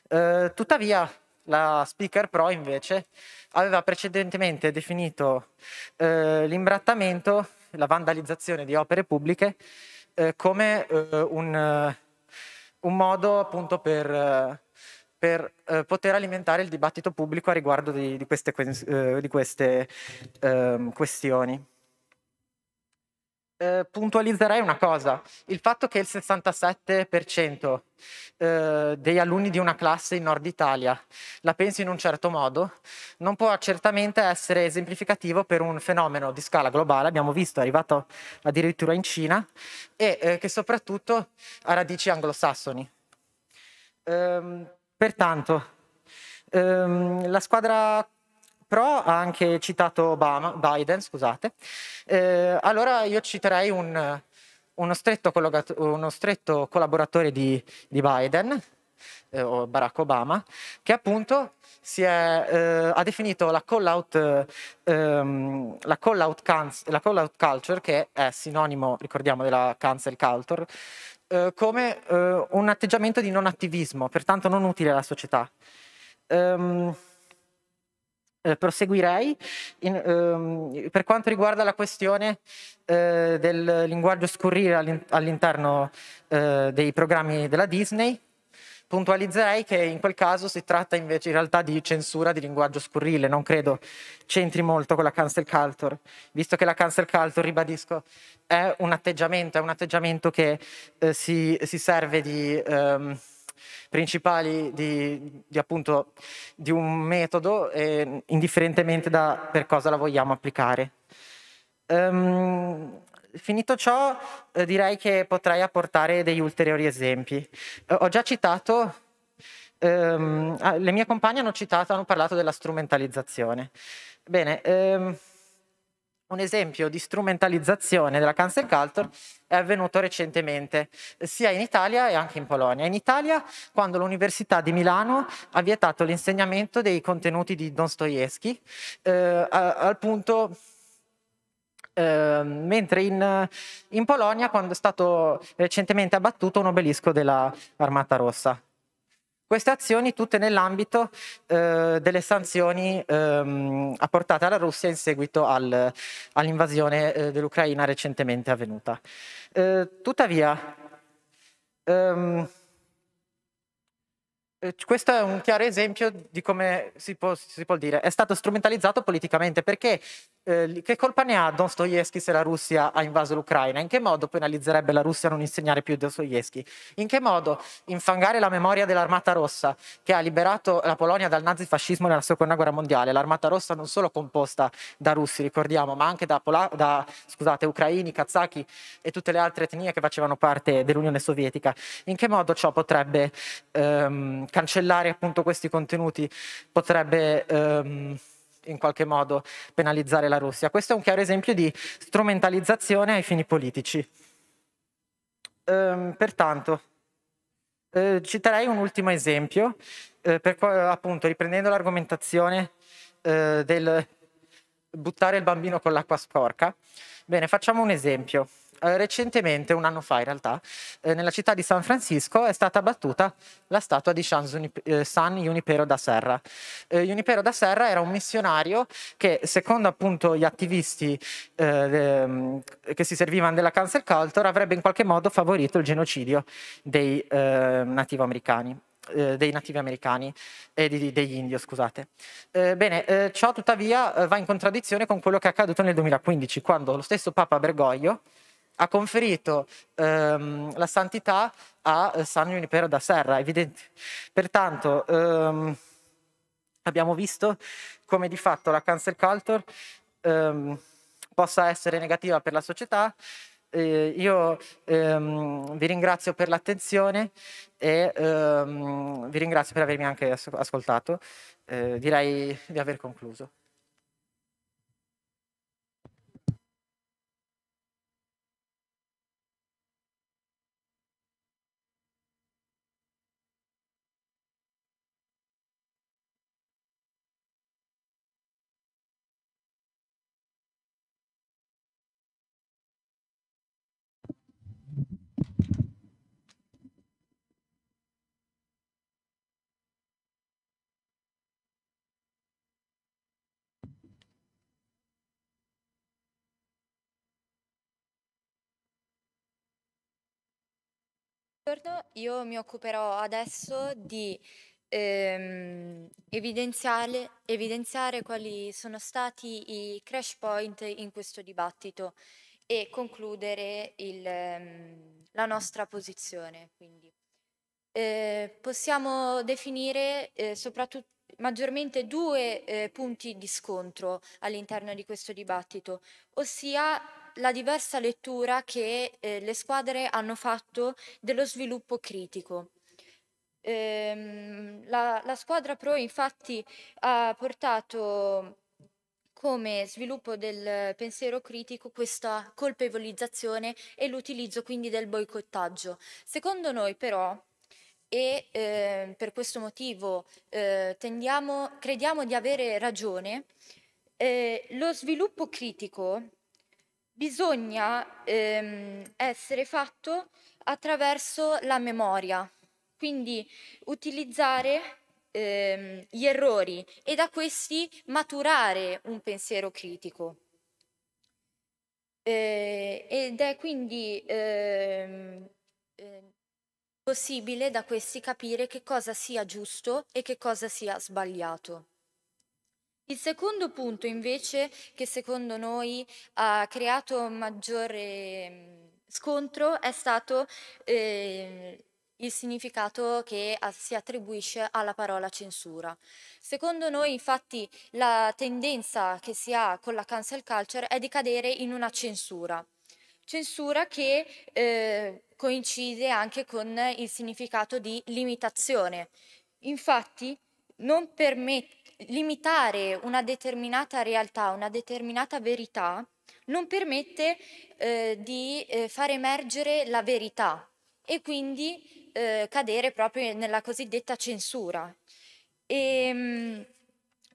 Eh, tuttavia, la Speaker Pro invece aveva precedentemente definito eh, l'imbrattamento, la vandalizzazione di opere pubbliche eh, come eh, un, un, modo appunto per, per eh, poter alimentare il dibattito pubblico a riguardo di, di queste, eh, di queste ehm, questioni eh, puntualizzerei una cosa, il fatto che il 67% eh, degli alunni di una classe in Nord Italia la pensi in un certo modo non può certamente essere esemplificativo per un fenomeno di scala globale, abbiamo visto, è arrivato addirittura in Cina e eh, che soprattutto ha radici anglosassoni. Ehm, pertanto, ehm, la squadra però ha anche citato Obama, Biden, scusate. Eh, allora io citerei un, uno, stretto uno, stretto collaboratore di, di Biden, eh, o Barack Obama, che appunto è, eh, ha definito la call-out, ehm, la, call-out canc- la call-out culture, che è sinonimo, ricordiamo, della cancel culture, eh, come eh, un atteggiamento di non attivismo, pertanto non utile alla società. Um, eh, proseguirei in, ehm, per quanto riguarda la questione eh, del linguaggio scurrile all'interno eh, dei programmi della Disney. Puntualizzerei che in quel caso si tratta invece in realtà di censura di linguaggio scurrile, non credo c'entri molto con la cancel culture, visto che la cancel culture, ribadisco, è un atteggiamento, è un atteggiamento che eh, si, si, serve di... Ehm, principali di, di, appunto, di un metodo, eh, indifferentemente da per cosa la vogliamo applicare. Um, finito ciò, eh, direi che potrei apportare degli ulteriori esempi. Eh, ho già citato, ehm, ah, le mie compagne hanno citato, hanno parlato della strumentalizzazione. Bene, ehm, un esempio di strumentalizzazione della cancel culture è avvenuto recentemente, sia in Italia che anche in Polonia. In Italia, quando l'Università di Milano ha vietato l'insegnamento dei contenuti di Dostoevsky, eh, al punto Uh, mentre in, in, Polonia, quando è stato recentemente abbattuto un obelisco dell'Armata Rossa. Queste azioni tutte nell'ambito eh, delle sanzioni ehm, apportate alla Russia in seguito al, all'invasione eh, dell'Ucraina recentemente avvenuta. Eh, tuttavia, ehm, eh, questo è un chiaro esempio di come si può, si può, dire, è stato strumentalizzato politicamente perché eh, che colpa ne ha Dostoevsky se la Russia ha invaso l'Ucraina? In che modo penalizzerebbe la Russia a non insegnare più Dostoevsky? In che modo infangare la memoria dell'Armata Rossa che ha liberato la Polonia dal nazifascismo nella seconda guerra mondiale? L'Armata Rossa non solo composta da russi, ricordiamo, ma anche da, Pola- da scusate, ucraini, kazaki e tutte le altre etnie che facevano parte dell'Unione Sovietica. In che modo ciò potrebbe ehm, cancellare appunto questi contenuti? Potrebbe... Ehm, in qualche modo penalizzare la Russia. Questo è un chiaro esempio di strumentalizzazione ai fini politici. Ehm, pertanto, eh, citerei un ultimo esempio, eh, per, appunto riprendendo l'argomentazione eh, del buttare il bambino con l'acqua sporca. Bene, facciamo un esempio. Eh, recentemente, un anno fa in realtà, eh, nella città di San Francisco è stata abbattuta la statua di San eh, Junipero da Serra. Junipero da Serra era un missionario che, secondo appunto gli attivisti eh, mm, che si servivano della cancel culture, avrebbe in qualche modo favorito il genocidio dei eh, nativi americani dei nativi americani e degli indio, scusate. Eh, bene, eh, ciò tuttavia va in contraddizione con quello che è accaduto nel 2015, quando lo stesso Papa Bergoglio ha conferito ehm, la santità a eh, San Junipero da Serra, evidente. Pertanto ehm, abbiamo visto come di fatto la cancel culture ehm, possa essere negativa per la società. Eh, io ehm, vi ringrazio per l'attenzione e ehm, vi ringrazio per avermi anche ascoltato. Eh, direi di aver concluso. Buongiorno, io mi occuperò adesso di ehm, evidenziare, evidenziare quali sono stati i crash point in questo dibattito e concludere il, ehm, la nostra posizione. Eh, possiamo definire eh, soprattutto maggiormente due eh, punti di scontro all'interno di questo dibattito, ossia la diversa lettura che eh, le squadre hanno fatto dello sviluppo critico. Ehm, la, la squadra pro infatti ha portato come sviluppo del pensiero critico questa colpevolizzazione e l'utilizzo quindi del boicottaggio. Secondo noi però e eh, per questo motivo eh, tendiamo, crediamo di avere ragione, eh, lo sviluppo critico bisogna ehm, essere fatto attraverso la memoria, quindi utilizzare ehm, gli errori e da questi maturare un pensiero critico. Eh, ed è quindi ehm, eh, possibile da questi capire che cosa sia giusto e che cosa sia sbagliato. Il secondo punto invece che secondo noi ha creato maggiore mm, scontro è stato eh, il significato che ah, si attribuisce alla parola censura. Secondo noi infatti la tendenza che si ha con la cancel culture è di cadere in una censura, censura che eh, coincide anche con il significato di limitazione. Infatti non permette limitare una determinata realtà, una determinata verità, non permette eh, di eh, far emergere la verità e quindi eh, cadere proprio nella cosiddetta censura. E, ehm, mh,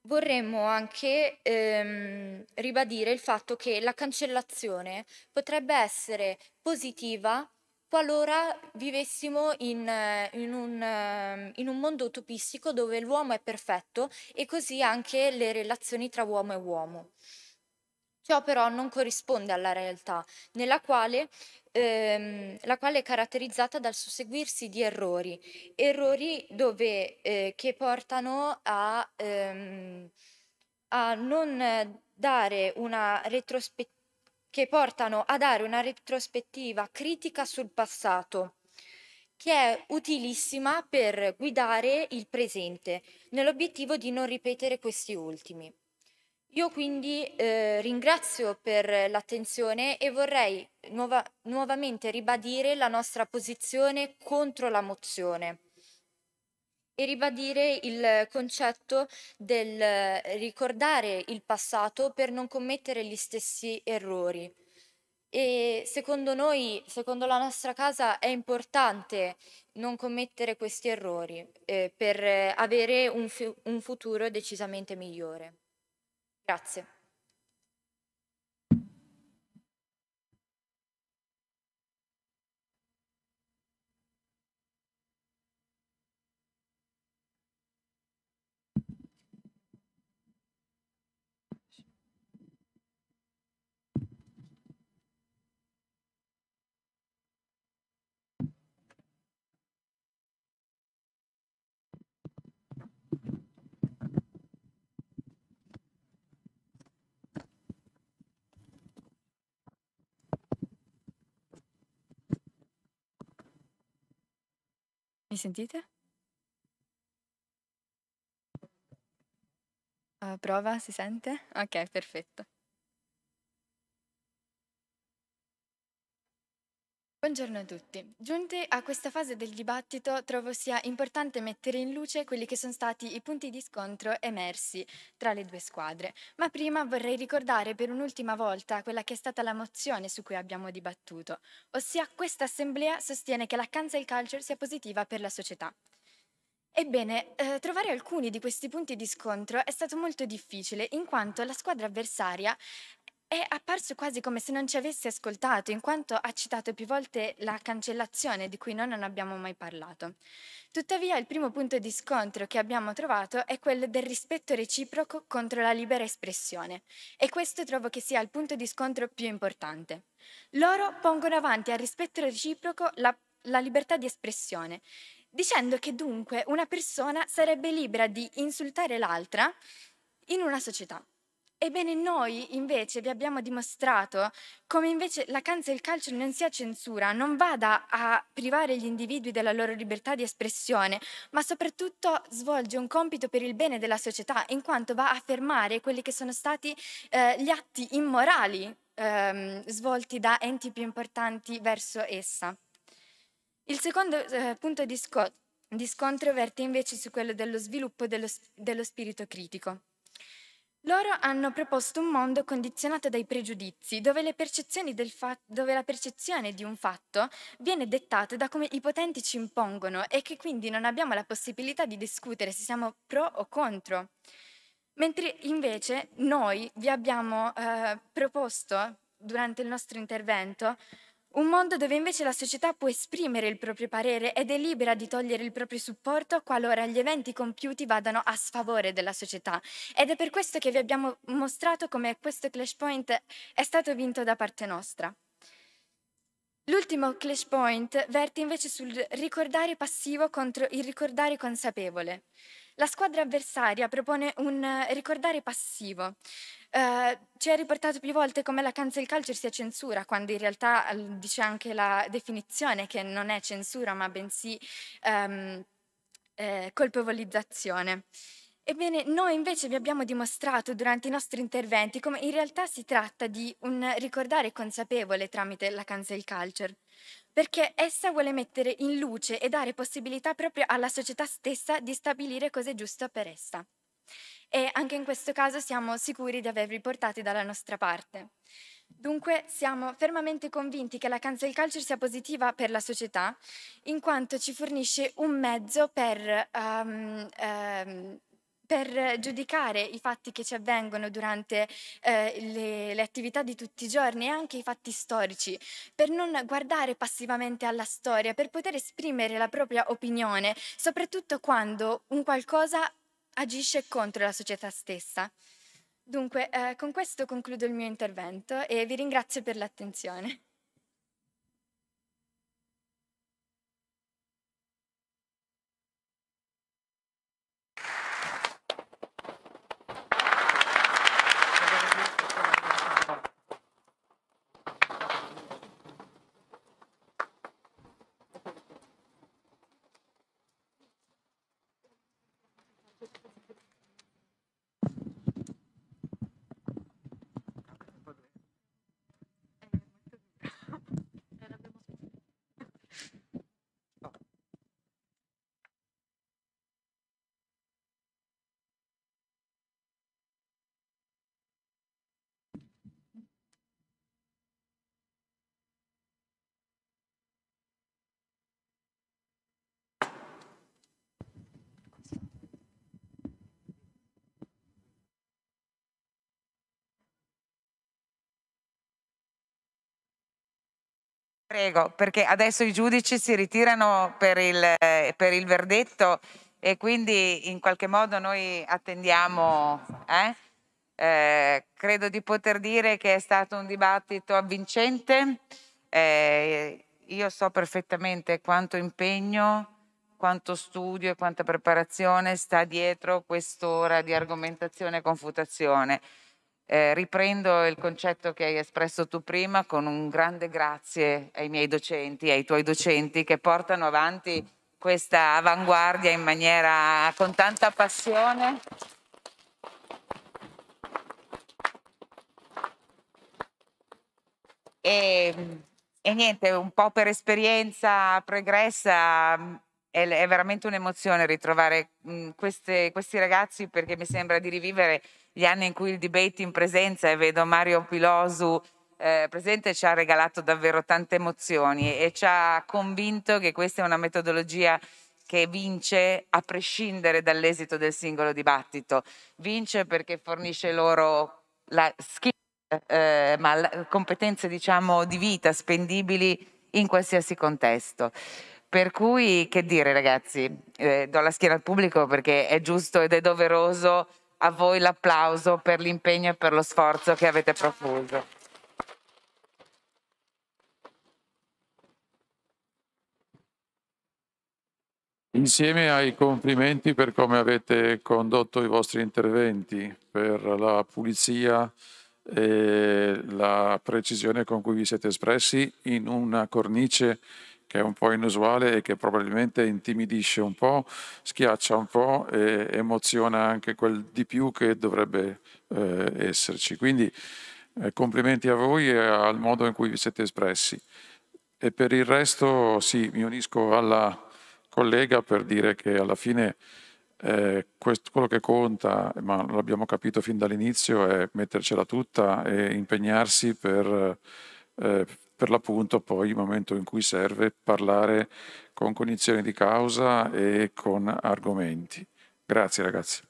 vorremmo anche ehm, ribadire il fatto che la cancellazione potrebbe essere positiva qualora vivessimo in, eh, in, un, ehm, in, un, mondo utopistico dove l'uomo è perfetto e così anche le relazioni tra uomo e uomo. Ciò però non corrisponde alla realtà, nella quale, ehm, la quale è caratterizzata dal susseguirsi di errori, errori dove, eh, che portano a, ehm, a non dare una retrospettiva che portano a dare una retrospettiva critica sul passato che è utilissima per guidare il presente nell'obiettivo di non ripetere questi ultimi. Io quindi eh, ringrazio per l'attenzione e vorrei nuova, nuovamente ribadire la nostra posizione contro la mozione e ribadire il concetto del eh, ricordare il passato per non commettere gli stessi errori. E secondo noi, secondo la nostra casa, è importante non commettere questi errori eh, per avere un, un futuro decisamente migliore. Grazie. Mi sentite? Uh, prova, si sente? Ok, perfetto. Buongiorno a tutti. Giunti a questa fase del dibattito, trovo sia importante mettere in luce quelli che sono stati i punti di scontro emersi tra le due squadre. Ma prima vorrei ricordare per un'ultima volta quella che è stata la mozione su cui abbiamo dibattuto, ossia questa assemblea sostiene che la cancel culture sia positiva per la società. Ebbene, eh, trovare alcuni di questi punti di scontro è stato molto difficile, in quanto la squadra avversaria è apparso quasi come se non ci avesse ascoltato, in quanto ha citato più volte la cancellazione di cui noi non abbiamo mai parlato. Tuttavia, il primo punto di scontro che abbiamo trovato è quello del rispetto reciproco contro la libera espressione, e questo trovo che sia il punto di scontro più importante. Loro pongono avanti al rispetto reciproco la, la libertà di espressione, dicendo che dunque una persona sarebbe libera di insultare l'altra in una società. Ebbene, noi invece vi abbiamo dimostrato come invece la cancel culture non sia censura, non vada a privare gli individui della loro libertà di espressione, ma soprattutto svolge un compito per il bene della società, in quanto va a fermare quelli che sono stati eh, gli atti immorali ehm, svolti da enti più importanti verso essa. Il secondo eh, punto di, sco- di, scontro verte invece su quello dello sviluppo dello, dello spirito critico. Loro hanno proposto un mondo condizionato dai pregiudizi, dove, fa- dove, la percezione di un fatto viene dettata da come i potenti ci impongono e che quindi non abbiamo la possibilità di discutere se siamo pro o contro. Mentre invece noi vi abbiamo eh, proposto durante il nostro intervento un mondo dove invece la società può esprimere il proprio parere ed è libera di togliere il proprio supporto qualora gli eventi compiuti vadano a sfavore della società. Ed è per questo che vi abbiamo mostrato come questo Clash Point è stato vinto da parte nostra. L'ultimo Clash Point verte invece sul ricordare passivo contro il ricordare consapevole. La squadra avversaria propone un ricordare passivo, eh, ci ha riportato più volte come la cancel culture sia censura, quando in realtà dice anche la definizione che non è censura, ma bensì ehm, eh, colpevolizzazione. Ebbene, noi invece vi abbiamo dimostrato durante i nostri interventi come in realtà si tratta di un ricordare consapevole tramite la cancel culture, perché essa vuole mettere in luce e dare possibilità proprio alla società stessa di stabilire cosa è giusto per essa e anche in questo caso siamo sicuri di avervi portati dalla nostra parte. Dunque siamo fermamente convinti che la cancel culture sia positiva per la società in quanto ci fornisce un mezzo per, um, um, per giudicare i fatti che ci avvengono durante eh, le, le, attività di tutti i giorni e anche i fatti storici, per non guardare passivamente alla storia, per poter esprimere la propria opinione, soprattutto quando un qualcosa agisce contro la società stessa. Dunque, eh, con questo concludo il mio intervento e vi ringrazio per l'attenzione. Prego, perché adesso i giudici si ritirano per il, per il verdetto e quindi in qualche modo noi attendiamo. Eh? Eh, credo di poter dire che è stato un dibattito avvincente. Eh, io so perfettamente quanto impegno, quanto studio e quanta preparazione sta dietro quest'ora di argomentazione e confutazione. Eh, riprendo il concetto che hai espresso tu prima con un grande grazie ai miei docenti, ai tuoi docenti che portano avanti questa avanguardia in maniera con tanta passione. E, e niente, un po' per esperienza pregressa mm, è, è veramente un'emozione ritrovare mh, mm, queste, questi ragazzi perché mi sembra di rivivere gli anni in cui il debate in presenza e vedo Mario Pilosu eh, presente ci ha regalato davvero tante emozioni e ci ha convinto che questa è una metodologia che vince a prescindere dall'esito del singolo dibattito. Vince perché fornisce loro la skill, eh, ma la competenze diciamo di vita spendibili in qualsiasi contesto. Per cui, che dire ragazzi, eh, do la schiena al pubblico perché è giusto ed è doveroso a voi l'applauso per l'impegno e per lo sforzo che avete profuso. Insieme ai complimenti per come avete condotto i vostri interventi, per la pulizia e la precisione con cui vi siete espressi in una cornice che è un po' inusuale e che probabilmente intimidisce un po', schiaccia un po' e emoziona anche quel di più che dovrebbe eh, esserci. Quindi eh, complimenti a voi e al modo in cui vi siete espressi. E per il resto sì, mi unisco alla collega per dire che alla fine eh, questo, quello che conta, ma l'abbiamo capito fin dall'inizio, è mettercela tutta e impegnarsi per eh, per l'appunto poi il momento in cui serve parlare con cognizione di causa e con argomenti. Grazie ragazzi.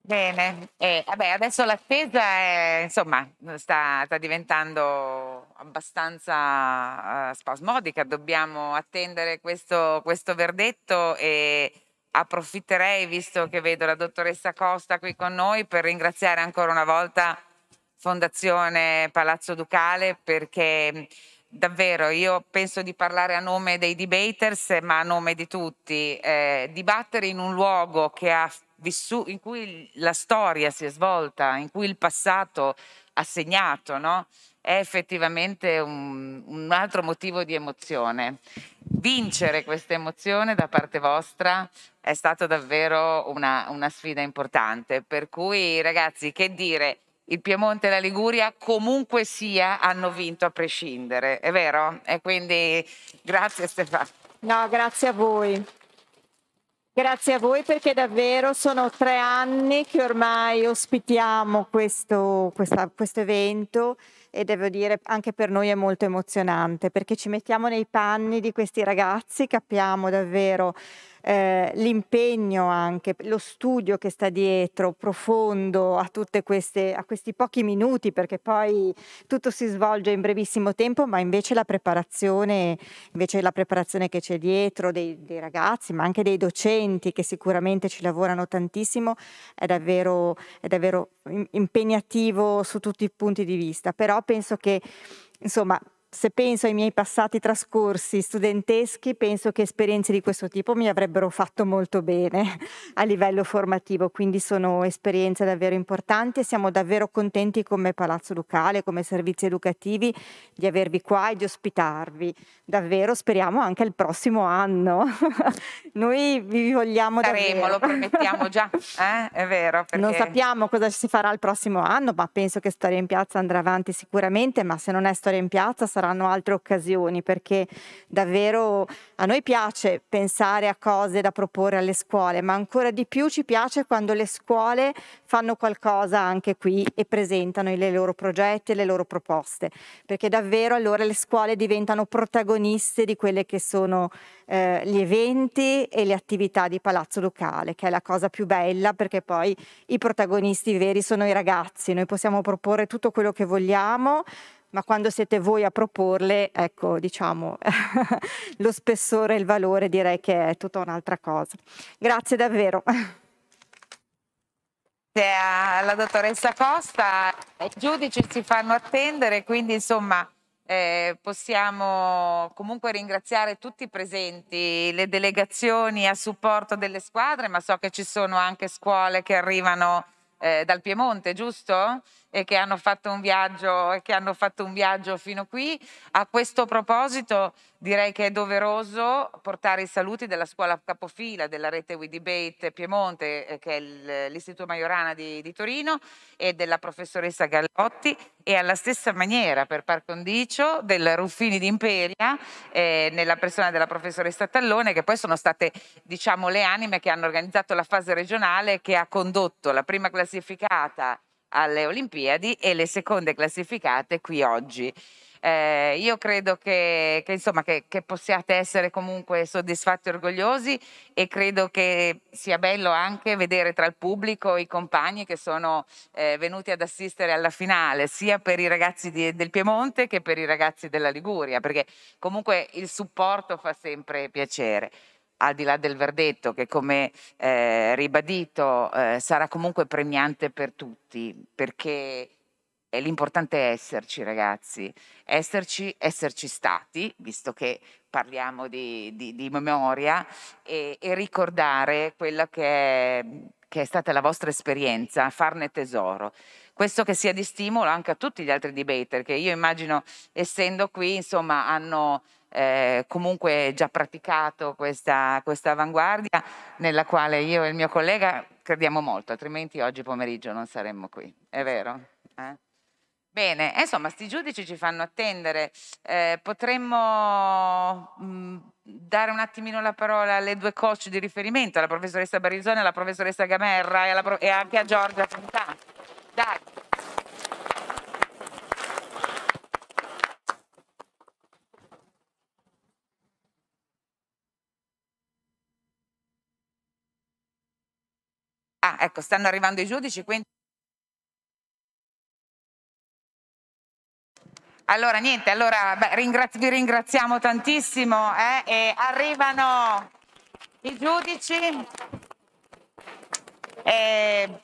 Bene, eh, vabbè, adesso l'attesa è, insomma, sta, sta diventando abbastanza uh, spasmodica, dobbiamo attendere questo, questo, verdetto e approfitterei, visto che vedo la dottoressa Costa qui con noi, per ringraziare ancora una volta Fondazione Palazzo Ducale perché davvero io penso di parlare a nome dei debaters ma a nome di tutti, eh, dibattere in un luogo vissuto, in cui la storia si è svolta, in cui il passato ha segnato, no? è effettivamente un, un altro motivo di emozione. Vincere questa emozione da parte vostra è stata davvero una, una sfida importante, per cui ragazzi che dire il Piemonte e la Liguria comunque sia hanno vinto a prescindere, è vero? E quindi grazie Stefano. No, grazie a voi. Grazie a voi perché davvero sono tre anni che ormai ospitiamo questo, questa, questo evento e devo dire anche per noi è molto emozionante perché ci mettiamo nei panni di questi ragazzi, capiamo davvero eh, l'impegno anche, lo studio che sta dietro, profondo a, queste, a questi pochi minuti, perché poi tutto si svolge in brevissimo tempo, ma invece la preparazione, invece la preparazione che c'è dietro dei, dei ragazzi, ma anche dei docenti che sicuramente ci lavorano tantissimo, è davvero, è davvero impegnativo su tutti i punti di vista. Però penso che, insomma, se penso ai miei passati trascorsi studenteschi, penso che esperienze di questo tipo mi avrebbero fatto molto bene a livello formativo, quindi sono esperienze davvero importanti e siamo davvero contenti come Palazzo Ducale, come servizi educativi di avervi qua e di ospitarvi. Davvero speriamo anche il prossimo anno. Noi vi vogliamo Saremo, davvero. lo promettiamo già, eh? è vero. Perché... Non sappiamo cosa si farà il prossimo anno, ma penso che Storia in Piazza andrà avanti sicuramente, ma se non è Storia in Piazza sarà saranno altre occasioni perché davvero a noi piace pensare a cose da proporre alle scuole, ma ancora di più ci piace quando le scuole fanno qualcosa anche qui e presentano i loro progetti e le loro proposte, perché davvero allora le scuole diventano protagoniste di quelle che sono eh, gli eventi e le attività di palazzo locale, che è la cosa più bella perché poi i protagonisti veri sono i ragazzi, noi possiamo proporre tutto quello che vogliamo, ma quando siete voi a proporle, ecco, diciamo, lo spessore e il valore direi che è tutta un'altra cosa. Grazie davvero. Grazie alla eh, dottoressa Costa, i giudici si fanno attendere, quindi insomma eh, possiamo comunque ringraziare tutti i presenti, le delegazioni a supporto delle squadre, ma so che ci sono anche scuole che arrivano eh, dal Piemonte, giusto? e che hanno fatto un viaggio, e che hanno fatto un viaggio fino qui. A questo proposito direi che è doveroso portare i saluti della scuola capofila della rete We Debate Piemonte, eh, che è l'Istituto Maiorana di, di, Torino, e della professoressa Gallotti, e alla stessa maniera per par condicio del Ruffini d'Imperia, eh, nella persona della professoressa Tallone, che poi sono state diciamo, le anime che hanno organizzato la fase regionale che ha condotto la prima classificata alle Olimpiadi e le seconde classificate qui oggi. Eh, io credo che, che, insomma, che, che, possiate essere comunque soddisfatti e orgogliosi e credo che sia bello anche vedere tra il pubblico i compagni che sono eh, venuti ad assistere alla finale, sia per i ragazzi di, del Piemonte che per i ragazzi della Liguria, perché comunque il supporto fa sempre piacere al di là del verdetto che come eh, ribadito eh, sarà comunque premiante per tutti, perché è l'importante esserci ragazzi, esserci, esserci stati, visto che parliamo di, di, di memoria, e, e, ricordare quella che è, che è stata la vostra esperienza, farne tesoro questo che sia di stimolo anche a tutti gli altri debater che io immagino essendo qui insomma hanno eh, comunque già praticato questa, questa avanguardia nella quale io e il mio collega crediamo molto, altrimenti oggi pomeriggio non saremmo qui, è vero? Eh? Bene, eh, insomma, sti giudici ci fanno attendere. Eh, potremmo mh, mm, dare un attimino la parola alle due coach di riferimento, alla professoressa Barizone, alla professoressa Gamerra e, pro e anche a Giorgia Fontana. Dai. Ah, ecco, stanno arrivando i giudici, quindi... Allora, niente, allora beh, ringrazi vi ringraziamo tantissimo eh, e arrivano i giudici. E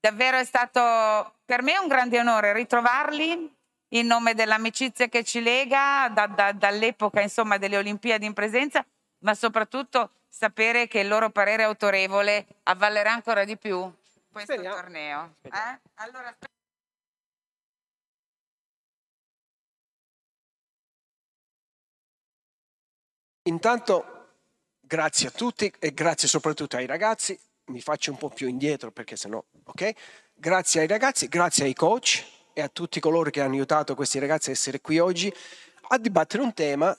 davvero è stato per me un grande onore ritrovarli in nome dell'amicizia che ci lega da, da, dall'epoca delle Olimpiadi in presenza, ma soprattutto sapere che il loro parere autorevole avvalerà ancora di più questo Speriamo. torneo. Eh? Speriamo. Eh? Allora, Intanto grazie a tutti e grazie soprattutto ai ragazzi, mi faccio un po' più indietro perché sennò, ok? Grazie ai ragazzi, grazie ai coach e a tutti coloro che hanno aiutato questi ragazzi a essere qui oggi a dibattere un tema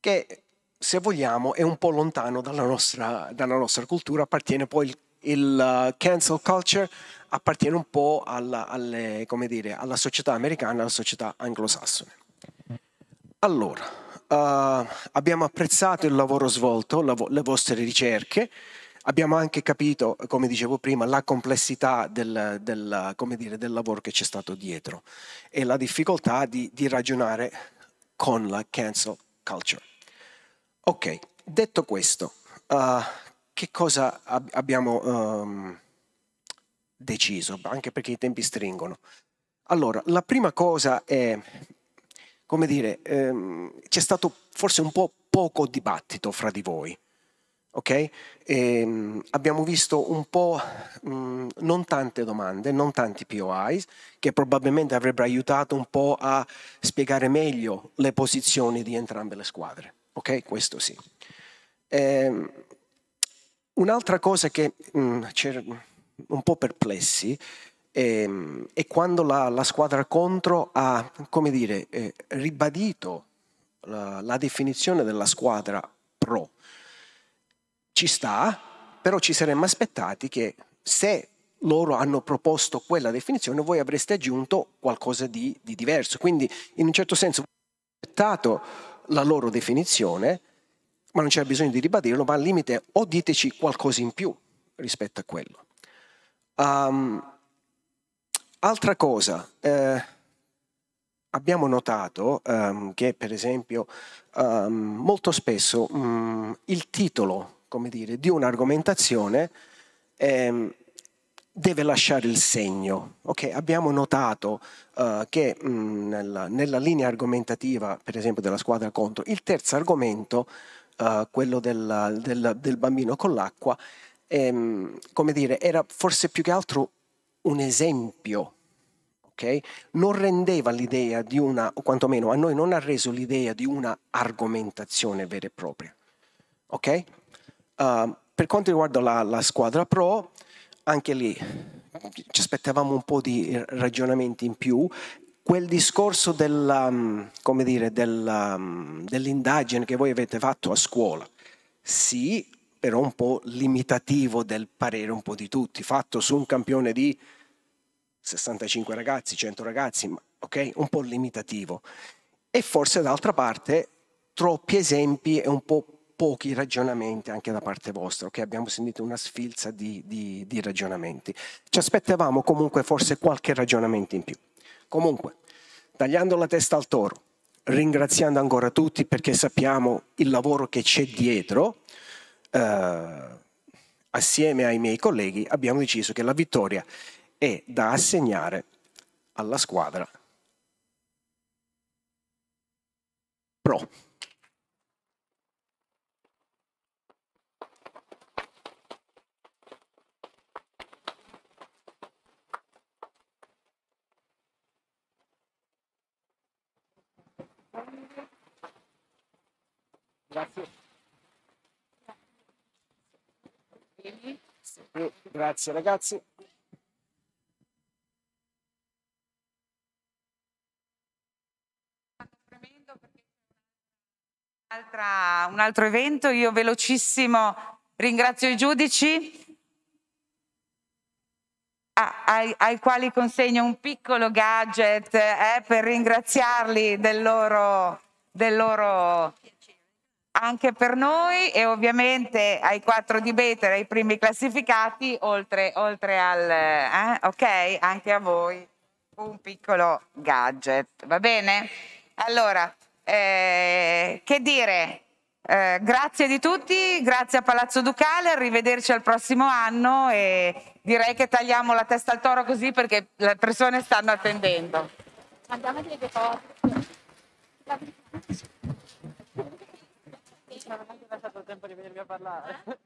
che se vogliamo, è un po' lontano dalla nostra, dalla nostra cultura, appartiene poi il, il uh, cancel culture, appartiene un po' alla, alle, dire, alla, società americana, alla società anglosassone. Allora, uh, abbiamo apprezzato il lavoro svolto, la vo- le vostre ricerche, abbiamo anche capito, come dicevo prima, la complessità del, del, dire, del lavoro che c'è stato dietro e la difficoltà di, di ragionare con la cancel culture. Ok, detto questo, uh, che cosa ab abbiamo um, deciso? Anche perché i tempi stringono. Allora, la prima cosa è, come dire, ehm, c'è stato forse un po' poco dibattito fra di voi. Okay? E, ehm, abbiamo visto un po' mh, mm, non tante domande, non tanti POIs, che probabilmente avrebbero aiutato un po' a spiegare meglio le posizioni di entrambe le squadre. Ok, questo sì. Eh, un'altra cosa che mh, mm, un po' perplessi eh, è quando la, la, squadra contro ha, come dire, eh, ribadito la, la definizione della squadra pro. Ci sta, però ci saremmo aspettati che se loro hanno proposto quella definizione, voi avreste aggiunto qualcosa di, di diverso. Quindi in un certo senso, aspettato la loro definizione, ma non c'è bisogno di ribadirlo, ma al limite o diteci qualcosa in più rispetto a quello. Um, altra cosa, eh, abbiamo notato um, che per esempio um, molto spesso mm, il titolo, come dire, di un'argomentazione eh, deve lasciare il segno. Okay, abbiamo notato uh, che mh, mm, nella, nella, linea argomentativa, per esempio, della squadra contro, il terzo argomento, uh, quello del, del, del, bambino con l'acqua, ehm, come dire, era forse più che altro un esempio. Okay? Non rendeva l'idea di una, o quantomeno a noi non ha reso l'idea di una argomentazione vera e propria. Okay? Uh, per quanto riguarda la, la squadra pro, anche lì ci aspettavamo un po' di ragionamenti in più. Quel discorso della, dire, della, dell'indagine che voi avete fatto a scuola, sì, però un po' limitativo del parere un po' di tutti, fatto su un campione di 65 ragazzi, 100 ragazzi, ok? Un po' limitativo. E forse d'altra parte troppi esempi e un po' pochi ragionamenti anche da parte vostra, ok? Abbiamo sentito una sfilza di, di, di ragionamenti. Ci aspettavamo comunque forse qualche ragionamento in più. Comunque, tagliando la testa al toro, ringraziando ancora tutti perché sappiamo il lavoro che c'è dietro, eh, assieme ai miei colleghi abbiamo deciso che la vittoria è da assegnare alla squadra pro. Grazie. grazie ragazzi. Altra, un altro evento, io velocissimo ringrazio i giudici a, ai, ai, quali consegno un piccolo gadget eh, per ringraziarli del loro, del loro anche per noi e ovviamente ai quattro di debater, ai primi classificati, oltre, oltre al... Eh, ok, anche a voi un piccolo gadget, va bene? Allora, eh, che dire? Eh, grazie di tutti, grazie a Palazzo Ducale, arrivederci al prossimo anno e direi che tagliamo la testa al toro così perché le persone stanno attendendo. Andiamo a dire che cosa non c'era neanche lasciato il tempo di venirmi a parlare. Eh?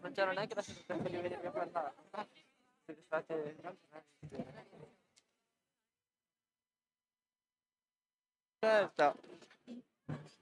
Non c'era neanche lasciato il tempo di venirmi a parlare. Siete state... Certo.